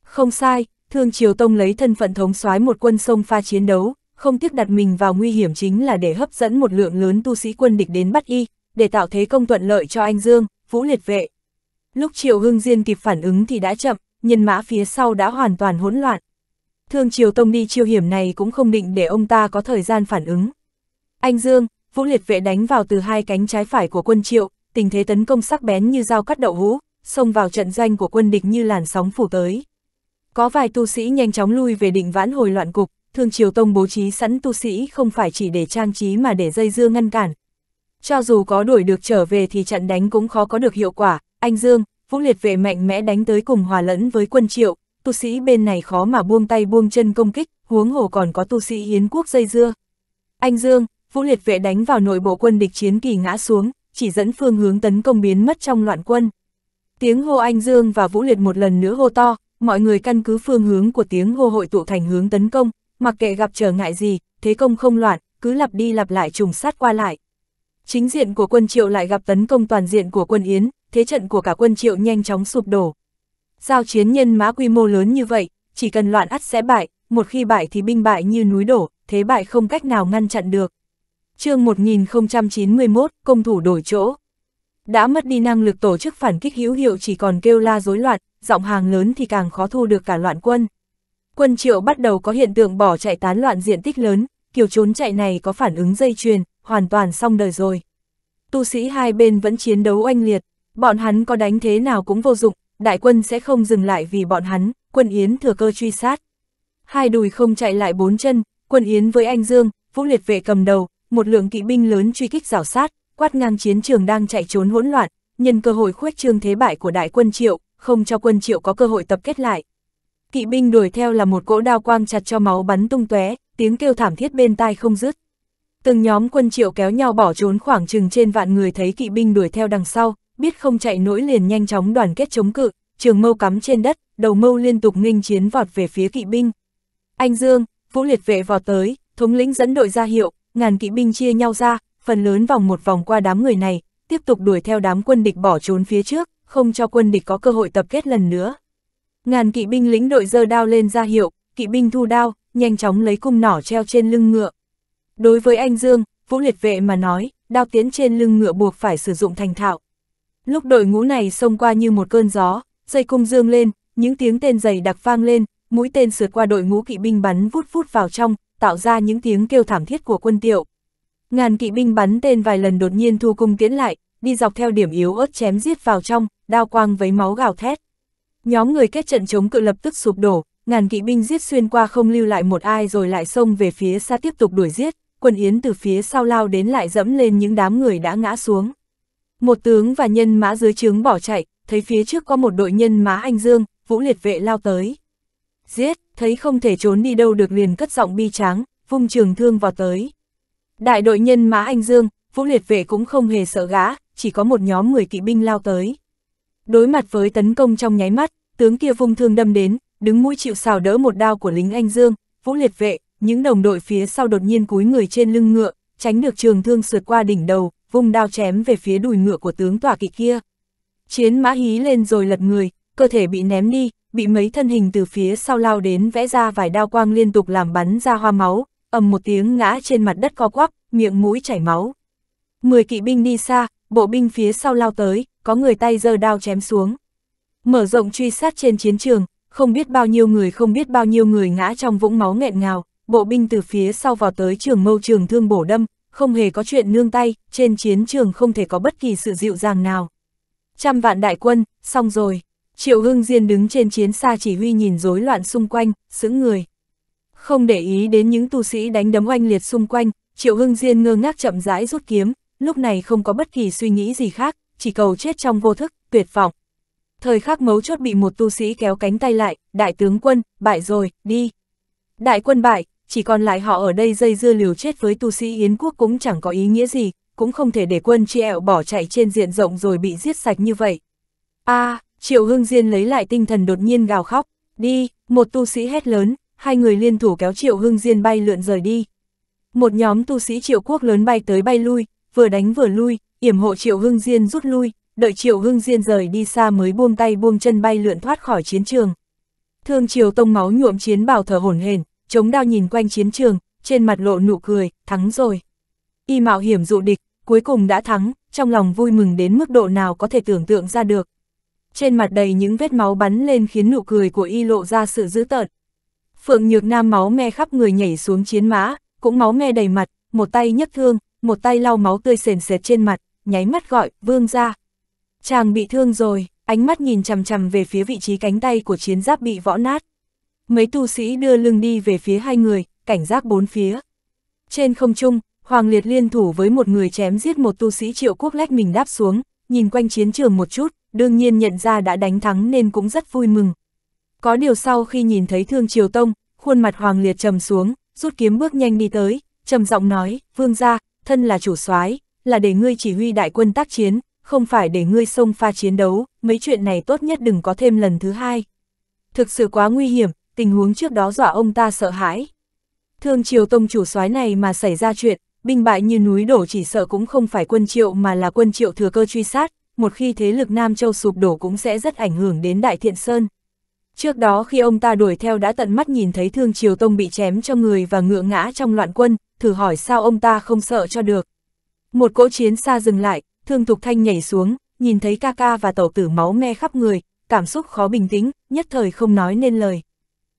Không sai, Thương Triều Tông lấy thân phận thống soái một quân sông pha chiến đấu, không tiếc đặt mình vào nguy hiểm chính là để hấp dẫn một lượng lớn tu sĩ quân địch đến bắt y, để tạo thế công thuận lợi cho anh Dương, Vũ Liệt Vệ. Lúc Triệu Hưng Diên kịp phản ứng thì đã chậm, nhân mã phía sau đã hoàn toàn hỗn loạn. Thương Triều Tông đi chiêu hiểm này cũng không định để ông ta có thời gian phản ứng. Anh Dương, Vũ Liệt Vệ đánh vào từ hai cánh trái phải của quân Triệu, tình thế tấn công sắc bén như dao cắt đậu hũ, xông vào trận doanh của quân địch như làn sóng phủ tới. Có vài tu sĩ nhanh chóng lui về định vãn hồi loạn cục, Thương Triều Tông bố trí sẵn tu sĩ không phải chỉ để trang trí mà để dây dưa ngăn cản. Cho dù có đuổi được trở về thì trận đánh cũng khó có được hiệu quả, anh Dương, Vũ Liệt Vệ mạnh mẽ đánh tới cùng hòa lẫn với quân Triệu, tu sĩ bên này khó mà buông tay buông chân công kích, huống hồ còn có tu sĩ hiến quốc dây dưa. Anh Dương, Vũ Liệt Vệ đánh vào nội bộ quân địch chiến kỳ ngã xuống, chỉ dẫn phương hướng tấn công biến mất trong loạn quân. Tiếng hô anh Dương và Vũ Liệt một lần nữa hô to, mọi người căn cứ phương hướng của tiếng hô hội tụ thành hướng tấn công, mặc kệ gặp trở ngại gì, thế công không loạn, cứ lặp đi lặp lại trùng sát qua lại. Chính diện của quân triệu lại gặp tấn công toàn diện của quân Yến, thế trận của cả quân triệu nhanh chóng sụp đổ. Giao chiến nhân mã quy mô lớn như vậy, chỉ cần loạn ắt sẽ bại, một khi bại thì binh bại như núi đổ, thế bại không cách nào ngăn chặn được. chương 1091, công thủ đổi chỗ. Đã mất đi năng lực tổ chức phản kích hữu hiệu chỉ còn kêu la rối loạn, giọng hàng lớn thì càng khó thu được cả loạn quân. Quân triệu bắt đầu có hiện tượng bỏ chạy tán loạn diện tích lớn, kiểu trốn chạy này có phản ứng dây chuyền, hoàn toàn xong đời rồi. Tu sĩ hai bên vẫn chiến đấu oanh liệt, bọn hắn có đánh thế nào cũng vô dụng, đại quân sẽ không dừng lại vì bọn hắn, quân Yến thừa cơ truy sát. Hai đùi không chạy lại bốn chân, quân Yến với anh Dương, Vũ Liệt vệ cầm đầu, một lượng kỵ binh lớn truy kích rào sát, quát ngang chiến trường đang chạy trốn hỗn loạn, nhân cơ hội khuếch trương thế bại của đại quân triệu, không cho quân triệu có cơ hội tập kết lại. Kỵ binh đuổi theo là một cỗ đao quang chặt cho máu bắn tung tóe, tiếng kêu thảm thiết bên tai không dứt. Từng nhóm quân triệu kéo nhau bỏ trốn khoảng chừng trên vạn người thấy kỵ binh đuổi theo đằng sau, biết không chạy nổi liền nhanh chóng đoàn kết chống cự, trường mâu cắm trên đất, đầu mâu liên tục nghênh chiến vọt về phía kỵ binh. Anh Dương, Vũ Liệt vệ vọt tới, thống lĩnh dẫn đội ra hiệu, ngàn kỵ binh chia nhau ra, phần lớn vòng một vòng qua đám người này, tiếp tục đuổi theo đám quân địch bỏ trốn phía trước, không cho quân địch có cơ hội tập kết lần nữa. Ngàn kỵ binh lính đội dơ đao lên ra hiệu, kỵ binh thu đao, nhanh chóng lấy cung nỏ treo trên lưng ngựa. Đối với anh Dương, Vũ Liệt Vệ mà nói, đao tiến trên lưng ngựa buộc phải sử dụng thành thạo. Lúc đội ngũ này xông qua như một cơn gió, dây cung dương lên, những tiếng tên dày đặc vang lên, mũi tên sượt qua đội ngũ kỵ binh bắn vút vút vào trong, tạo ra những tiếng kêu thảm thiết của quân tiệu. Ngàn kỵ binh bắn tên vài lần đột nhiên thu cung tiến lại, đi dọc theo điểm yếu ớt chém giết vào trong, đao quang vấy máu gào thét. Nhóm người kết trận chống cự lập tức sụp đổ, ngàn kỵ binh giết xuyên qua không lưu lại một ai rồi lại xông về phía xa tiếp tục đuổi giết, quân yến từ phía sau lao đến lại dẫm lên những đám người đã ngã xuống. Một tướng và nhân mã dưới trướng bỏ chạy, thấy phía trước có một đội nhân mã anh dương, vũ liệt vệ lao tới. Giết, thấy không thể trốn đi đâu được liền cất giọng bi tráng, vung trường thương vào tới. Đại đội nhân mã anh dương, vũ liệt vệ cũng không hề sợ gã, chỉ có một nhóm người kỵ binh lao tới. Đối mặt với tấn công trong nháy mắt, tướng kia vung thương đâm đến, đứng mũi chịu xào đỡ một đao của lính Anh Dương, vũ liệt vệ, những đồng đội phía sau đột nhiên cúi người trên lưng ngựa, tránh được trường thương sượt qua đỉnh đầu, vung đao chém về phía đùi ngựa của tướng tòa kỵ kia. Chiến mã hí lên rồi lật người, cơ thể bị ném đi, bị mấy thân hình từ phía sau lao đến vẽ ra vài đao quang liên tục làm bắn ra hoa máu, ầm một tiếng ngã trên mặt đất co quắp, miệng mũi chảy máu. Mười kỵ binh đi xa, bộ binh phía sau lao tới, có người tay giơ đao chém xuống. Mở rộng truy sát trên chiến trường, không biết bao nhiêu người không biết bao nhiêu người ngã trong vũng máu nghẹn ngào, bộ binh từ phía sau vào tới trường mâu trường thương bổ đâm, không hề có chuyện nương tay, trên chiến trường không thể có bất kỳ sự dịu dàng nào. Trăm vạn đại quân, xong rồi. Triệu Hưng Diên đứng trên chiến xa chỉ huy nhìn rối loạn xung quanh, sững người. Không để ý đến những tu sĩ đánh đấm oanh liệt xung quanh, Triệu Hưng Diên ngơ ngác chậm rãi rút kiếm, lúc này không có bất kỳ suy nghĩ gì khác, chỉ cầu chết trong vô thức, tuyệt vọng. Thời khắc mấu chốt bị một tu sĩ kéo cánh tay lại, đại tướng quân, bại rồi, đi. Đại quân bại, chỉ còn lại họ ở đây dây dưa liều chết với tu sĩ Yến quốc cũng chẳng có ý nghĩa gì, cũng không thể để quân chi ẹo bỏ chạy trên diện rộng rồi bị giết sạch như vậy. a à, Triệu Hưng Diên lấy lại tinh thần đột nhiên gào khóc, đi, một tu sĩ hét lớn, hai người liên thủ kéo Triệu Hưng Diên bay lượn rời đi. Một nhóm tu sĩ Triệu Quốc lớn bay tới bay lui, vừa đánh vừa lui, yểm hộ Triệu Hưng Diên rút lui, đợi Triệu Hưng Diên rời đi xa mới buông tay buông chân bay lượn thoát khỏi chiến trường. Thương Triều Tông máu nhuộm chiến bào thở hổn hển, chống đao nhìn quanh chiến trường, trên mặt lộ nụ cười, thắng rồi. Y mạo hiểm dụ địch, cuối cùng đã thắng, trong lòng vui mừng đến mức độ nào có thể tưởng tượng ra được. Trên mặt đầy những vết máu bắn lên khiến nụ cười của y lộ ra sự dữ tợn. Phượng Nhược Nam máu me khắp người nhảy xuống chiến mã, cũng máu me đầy mặt, một tay nhấc thương, một tay lau máu tươi sền sệt trên mặt, nháy mắt gọi, vương ra. Chàng bị thương rồi, ánh mắt nhìn chằm chằm về phía vị trí cánh tay của chiến giáp bị võ nát. Mấy tu sĩ đưa lưng đi về phía hai người, cảnh giác bốn phía. Trên không trung, Hoàng Liệt liên thủ với một người chém giết một tu sĩ triệu quốc lách mình đáp xuống, nhìn quanh chiến trường một chút, đương nhiên nhận ra đã đánh thắng nên cũng rất vui mừng. Có điều sau khi nhìn thấy thương triều tông, khuôn mặt Hoàng Liệt trầm xuống, rút kiếm bước nhanh đi tới, trầm giọng nói, vương ra, thân là chủ soái là để ngươi chỉ huy đại quân tác chiến, không phải để ngươi xông pha chiến đấu, mấy chuyện này tốt nhất đừng có thêm lần thứ hai. Thực sự quá nguy hiểm, tình huống trước đó dọa ông ta sợ hãi. Thương triều tông chủ soái này mà xảy ra chuyện, binh bại như núi đổ chỉ sợ cũng không phải quân triệu mà là quân triệu thừa cơ truy sát, một khi thế lực Nam Châu sụp đổ cũng sẽ rất ảnh hưởng đến Đại Thiện Sơn. Trước đó khi ông ta đuổi theo đã tận mắt nhìn thấy Thương Triều Tông bị chém cho người và ngựa ngã trong loạn quân, thử hỏi sao ông ta không sợ cho được. Một cỗ chiến xa dừng lại, Thương Thục Thanh nhảy xuống, nhìn thấy ca ca và tổ tử máu me khắp người, cảm xúc khó bình tĩnh, nhất thời không nói nên lời.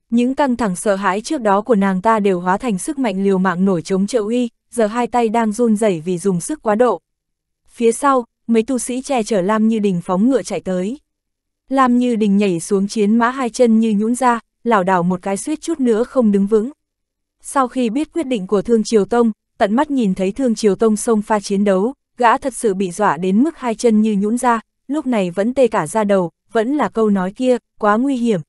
Những căng thẳng sợ hãi trước đó của nàng ta đều hóa thành sức mạnh liều mạng nổi chống trợ uy, giờ hai tay đang run rẩy vì dùng sức quá độ. Phía sau, mấy tu sĩ che chở Lam Như Đình phóng ngựa chạy tới. Lam Như Đình nhảy xuống chiến mã hai chân như nhũn ra, lảo đảo một cái suýt chút nữa không đứng vững. Sau khi biết quyết định của Thương Triều Tông, tận mắt nhìn thấy Thương Triều Tông xông pha chiến đấu, gã thật sự bị dọa đến mức hai chân như nhũn ra, lúc này vẫn tê cả ra đầu, vẫn là câu nói kia, quá nguy hiểm.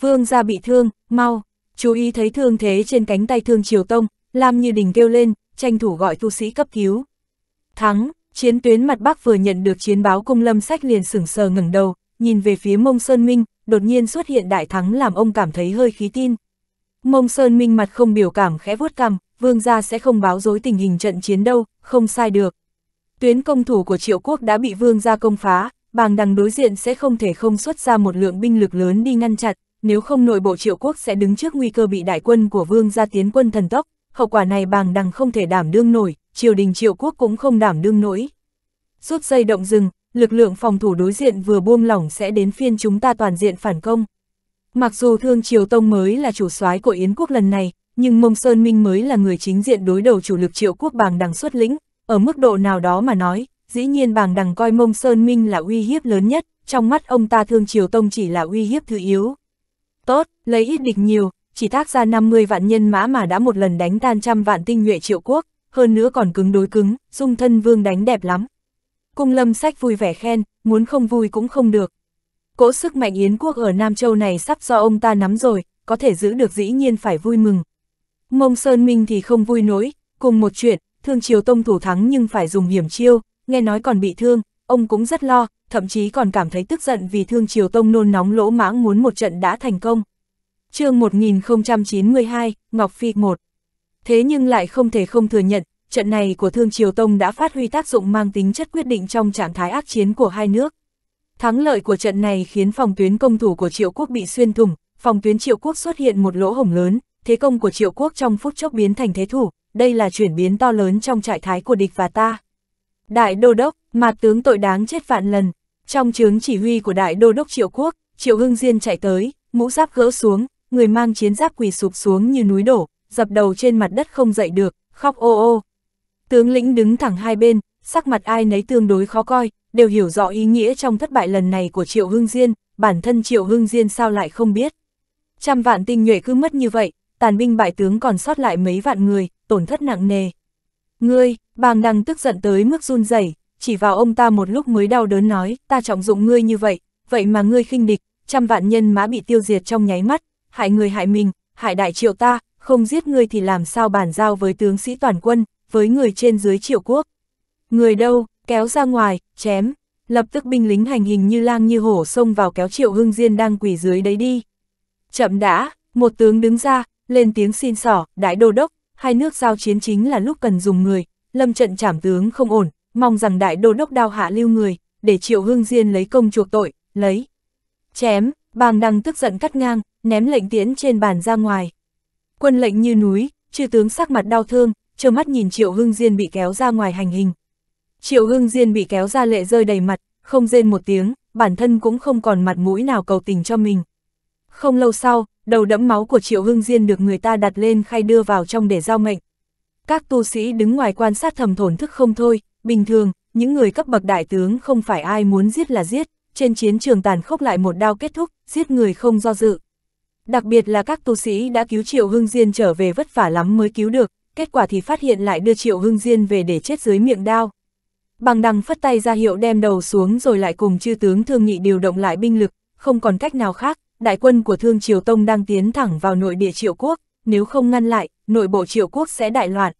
Vương gia bị thương, mau, chú ý thấy thương thế trên cánh tay Thương Triều Tông, Lam Như Đình kêu lên, tranh thủ gọi tu sĩ cấp cứu. Thắng, chiến tuyến mặt Bắc vừa nhận được chiến báo cung lâm sách liền sửng sờ ngẩng đầu, nhìn về phía mông Sơn Minh, đột nhiên xuất hiện đại thắng làm ông cảm thấy hơi khí tin. Mông Sơn Minh mặt không biểu cảm khẽ vuốt cằm, vương gia sẽ không báo dối tình hình trận chiến đâu, không sai được. Tuyến công thủ của triệu quốc đã bị vương gia công phá, bàng đằng đối diện sẽ không thể không xuất ra một lượng binh lực lớn đi ngăn chặn, nếu không nội bộ triệu quốc sẽ đứng trước nguy cơ bị đại quân của vương gia tiến quân thần tốc, hậu quả này bàng đằng không thể đảm đương nổi, triều đình triệu quốc cũng không đảm đương nổi. Rút dây động rừng, lực lượng phòng thủ đối diện vừa buông lỏng sẽ đến phiên chúng ta toàn diện phản công. Mặc dù Thương Triều Tông mới là chủ soái của Yến quốc lần này, nhưng Mông Sơn Minh mới là người chính diện đối đầu chủ lực triệu quốc bàng đằng xuất lĩnh, ở mức độ nào đó mà nói, dĩ nhiên bàng đằng coi Mông Sơn Minh là uy hiếp lớn nhất, trong mắt ông ta Thương Triều Tông chỉ là uy hiếp thứ yếu. Tốt, lấy ít địch nhiều, chỉ thác ra 50 vạn nhân mã mà đã một lần đánh tan trăm vạn tinh nhuệ triệu quốc, hơn nữa còn cứng đối cứng, dung thân vương đánh đẹp lắm, Cung lâm sách vui vẻ khen, muốn không vui cũng không được. Cỗ sức mạnh Yến quốc ở Nam Châu này sắp do ông ta nắm rồi, có thể giữ được dĩ nhiên phải vui mừng. Mông Sơn Minh thì không vui nổi, cùng một chuyện, thương triều tông thủ thắng nhưng phải dùng hiểm chiêu, nghe nói còn bị thương, ông cũng rất lo, thậm chí còn cảm thấy tức giận vì thương triều tông nôn nóng lỗ mãng muốn một trận đã thành công. chương 1092, Ngọc Phi 1 Thế nhưng lại không thể không thừa nhận, trận này của Thương Triều Tông đã phát huy tác dụng mang tính chất quyết định trong trạng thái ác chiến của hai nước. Thắng lợi của trận này khiến phòng tuyến công thủ của Triệu Quốc bị xuyên thủng, phòng tuyến Triệu Quốc xuất hiện một lỗ hổng lớn, thế công của Triệu Quốc trong phút chốc biến thành thế thủ, đây là chuyển biến to lớn trong trạng thái của địch và ta. Đại Đô Đốc, mặt tướng tội đáng chết vạn lần, trong chướng chỉ huy của Đại Đô Đốc Triệu Quốc, Triệu Hưng Diên chạy tới, mũ giáp gỡ xuống, người mang chiến giáp quỳ sụp xuống như núi đổ, dập đầu trên mặt đất không dậy được, khóc ô ô, Tướng lĩnh đứng thẳng hai bên, sắc mặt ai nấy tương đối khó coi, đều hiểu rõ ý nghĩa trong thất bại lần này của Triệu Hưng Diên, bản thân Triệu Hưng Diên sao lại không biết. Trăm vạn tinh nhuệ cứ mất như vậy, tàn binh bại tướng còn sót lại mấy vạn người, tổn thất nặng nề. Ngươi, bàng đằng tức giận tới mức run rẩy chỉ vào ông ta một lúc mới đau đớn nói, ta trọng dụng ngươi như vậy, vậy mà ngươi khinh địch, trăm vạn nhân mã bị tiêu diệt trong nháy mắt, hại người hại mình, hại đại triệu ta, không giết ngươi thì làm sao bàn giao với tướng sĩ toàn quân, với người trên dưới triệu quốc. Người đâu, kéo ra ngoài, chém, lập tức binh lính hành hình như lang như hổ xông vào kéo triệu hưng diên đang quỷ dưới đấy đi. Chậm đã, một tướng đứng ra, lên tiếng xin sỏ, đại đô đốc, hai nước giao chiến chính là lúc cần dùng người, lâm trận trảm tướng không ổn, mong rằng đại đô đốc đao hạ lưu người, để triệu hưng diên lấy công chuộc tội, lấy. Chém, bàng đăng tức giận cắt ngang, ném lệnh tiễn trên bàn ra ngoài. Quân lệnh như núi, chư tướng sắc mặt đau thương, trơ mắt nhìn Triệu Hưng Diên bị kéo ra ngoài hành hình. Triệu Hưng Diên bị kéo ra lệ rơi đầy mặt, không rên một tiếng, bản thân cũng không còn mặt mũi nào cầu tình cho mình. Không lâu sau, đầu đẫm máu của Triệu Hưng Diên được người ta đặt lên khay đưa vào trong để giao mệnh. Các tu sĩ đứng ngoài quan sát thầm thổn thức không thôi, bình thường, những người cấp bậc đại tướng không phải ai muốn giết là giết, trên chiến trường tàn khốc lại một đao kết thúc, giết người không do dự. Đặc biệt là các tu sĩ đã cứu Triệu Hưng Diên trở về vất vả lắm mới cứu được, kết quả thì phát hiện lại đưa Triệu Hưng Diên về để chết dưới miệng đao. Bằng đằng phất tay ra hiệu đem đầu xuống rồi lại cùng chư tướng thương nghị điều động lại binh lực, không còn cách nào khác, đại quân của Thương Triều Tông đang tiến thẳng vào nội địa Triệu Quốc, nếu không ngăn lại, nội bộ Triệu Quốc sẽ đại loạn.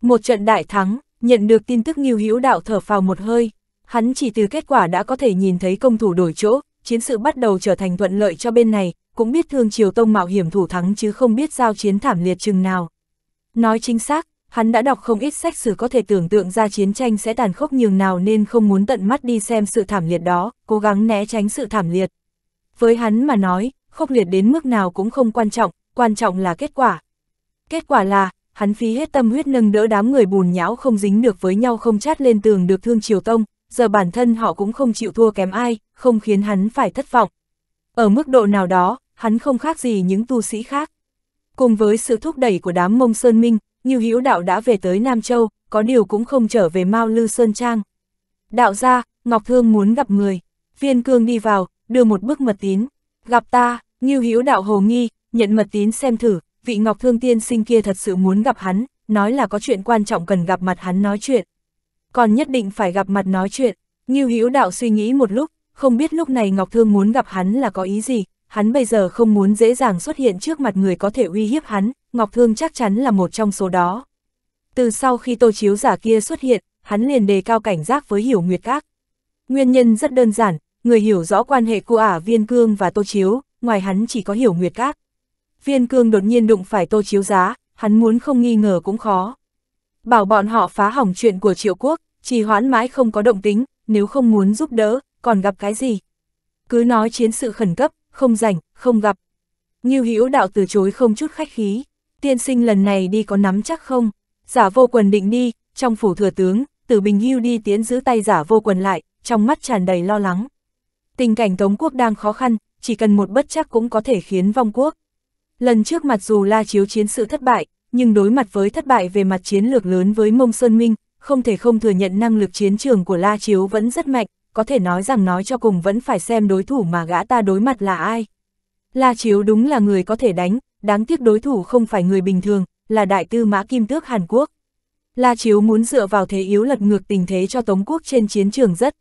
Một trận đại thắng, nhận được tin tức Ngưu Hữu Đạo thở phào một hơi, hắn chỉ từ kết quả đã có thể nhìn thấy công thủ đổi chỗ, chiến sự bắt đầu trở thành thuận lợi cho bên này, cũng biết Thương Triều Tông mạo hiểm thủ thắng chứ không biết giao chiến thảm liệt chừng nào. Nói chính xác, hắn đã đọc không ít sách sử có thể tưởng tượng ra chiến tranh sẽ tàn khốc nhường nào nên không muốn tận mắt đi xem sự thảm liệt đó, cố gắng né tránh sự thảm liệt. Với hắn mà nói, khốc liệt đến mức nào cũng không quan trọng, quan trọng là kết quả. Kết quả là, hắn phí hết tâm huyết nâng đỡ đám người bùn nhão không dính được với nhau không chát lên tường được thương triều tông, giờ bản thân họ cũng không chịu thua kém ai, không khiến hắn phải thất vọng. Ở mức độ nào đó, hắn không khác gì những tu sĩ khác. Cùng với sự thúc đẩy của đám mông Sơn Minh, như hữu đạo đã về tới Nam Châu, có điều cũng không trở về Mao Lư Sơn Trang. Đạo ra, Ngọc Thương muốn gặp người. Viên cương đi vào, đưa một bức mật tín. Gặp ta, như hữu đạo hồ nghi, nhận mật tín xem thử, vị Ngọc Thương tiên sinh kia thật sự muốn gặp hắn, nói là có chuyện quan trọng cần gặp mặt hắn nói chuyện. Còn nhất định phải gặp mặt nói chuyện, như hữu đạo suy nghĩ một lúc, không biết lúc này Ngọc Thương muốn gặp hắn là có ý gì, hắn bây giờ không muốn dễ dàng xuất hiện trước mặt người có thể uy hiếp hắn, Ngọc Thương chắc chắn là một trong số đó. Từ sau khi tô chiếu giả kia xuất hiện, hắn liền đề cao cảnh giác với hiểu nguyệt các. Nguyên nhân rất đơn giản, người hiểu rõ quan hệ của ả viên cương và tô chiếu, ngoài hắn chỉ có hiểu nguyệt các. Viên cương đột nhiên đụng phải tô chiếu giá, hắn muốn không nghi ngờ cũng khó. Bảo bọn họ phá hỏng chuyện của triệu quốc, trì hoãn mãi không có động tính, nếu không muốn giúp đỡ, còn gặp cái gì. Cứ nói chiến sự khẩn cấp, không rảnh, không gặp. Ngưu Hữu đạo từ chối không chút khách khí, tiên sinh lần này đi có nắm chắc không? Giả vô quần định đi, trong phủ thừa tướng, Tử Bình Hưu đi tiến giữ tay giả vô quần lại, trong mắt tràn đầy lo lắng. Tình cảnh Tống quốc đang khó khăn, chỉ cần một bất chắc cũng có thể khiến vong quốc. Lần trước mặc dù La Chiếu chiến sự thất bại, nhưng đối mặt với thất bại về mặt chiến lược lớn với Mông Sơn Minh, không thể không thừa nhận năng lực chiến trường của La Chiếu vẫn rất mạnh, có thể nói rằng nói cho cùng vẫn phải xem đối thủ mà gã ta đối mặt là ai. La Chiếu đúng là người có thể đánh, đáng tiếc đối thủ không phải người bình thường, là đại tư mã kim tước Hàn Quốc. La Chiếu muốn dựa vào thế yếu lật ngược tình thế cho Tống Quốc trên chiến trường rất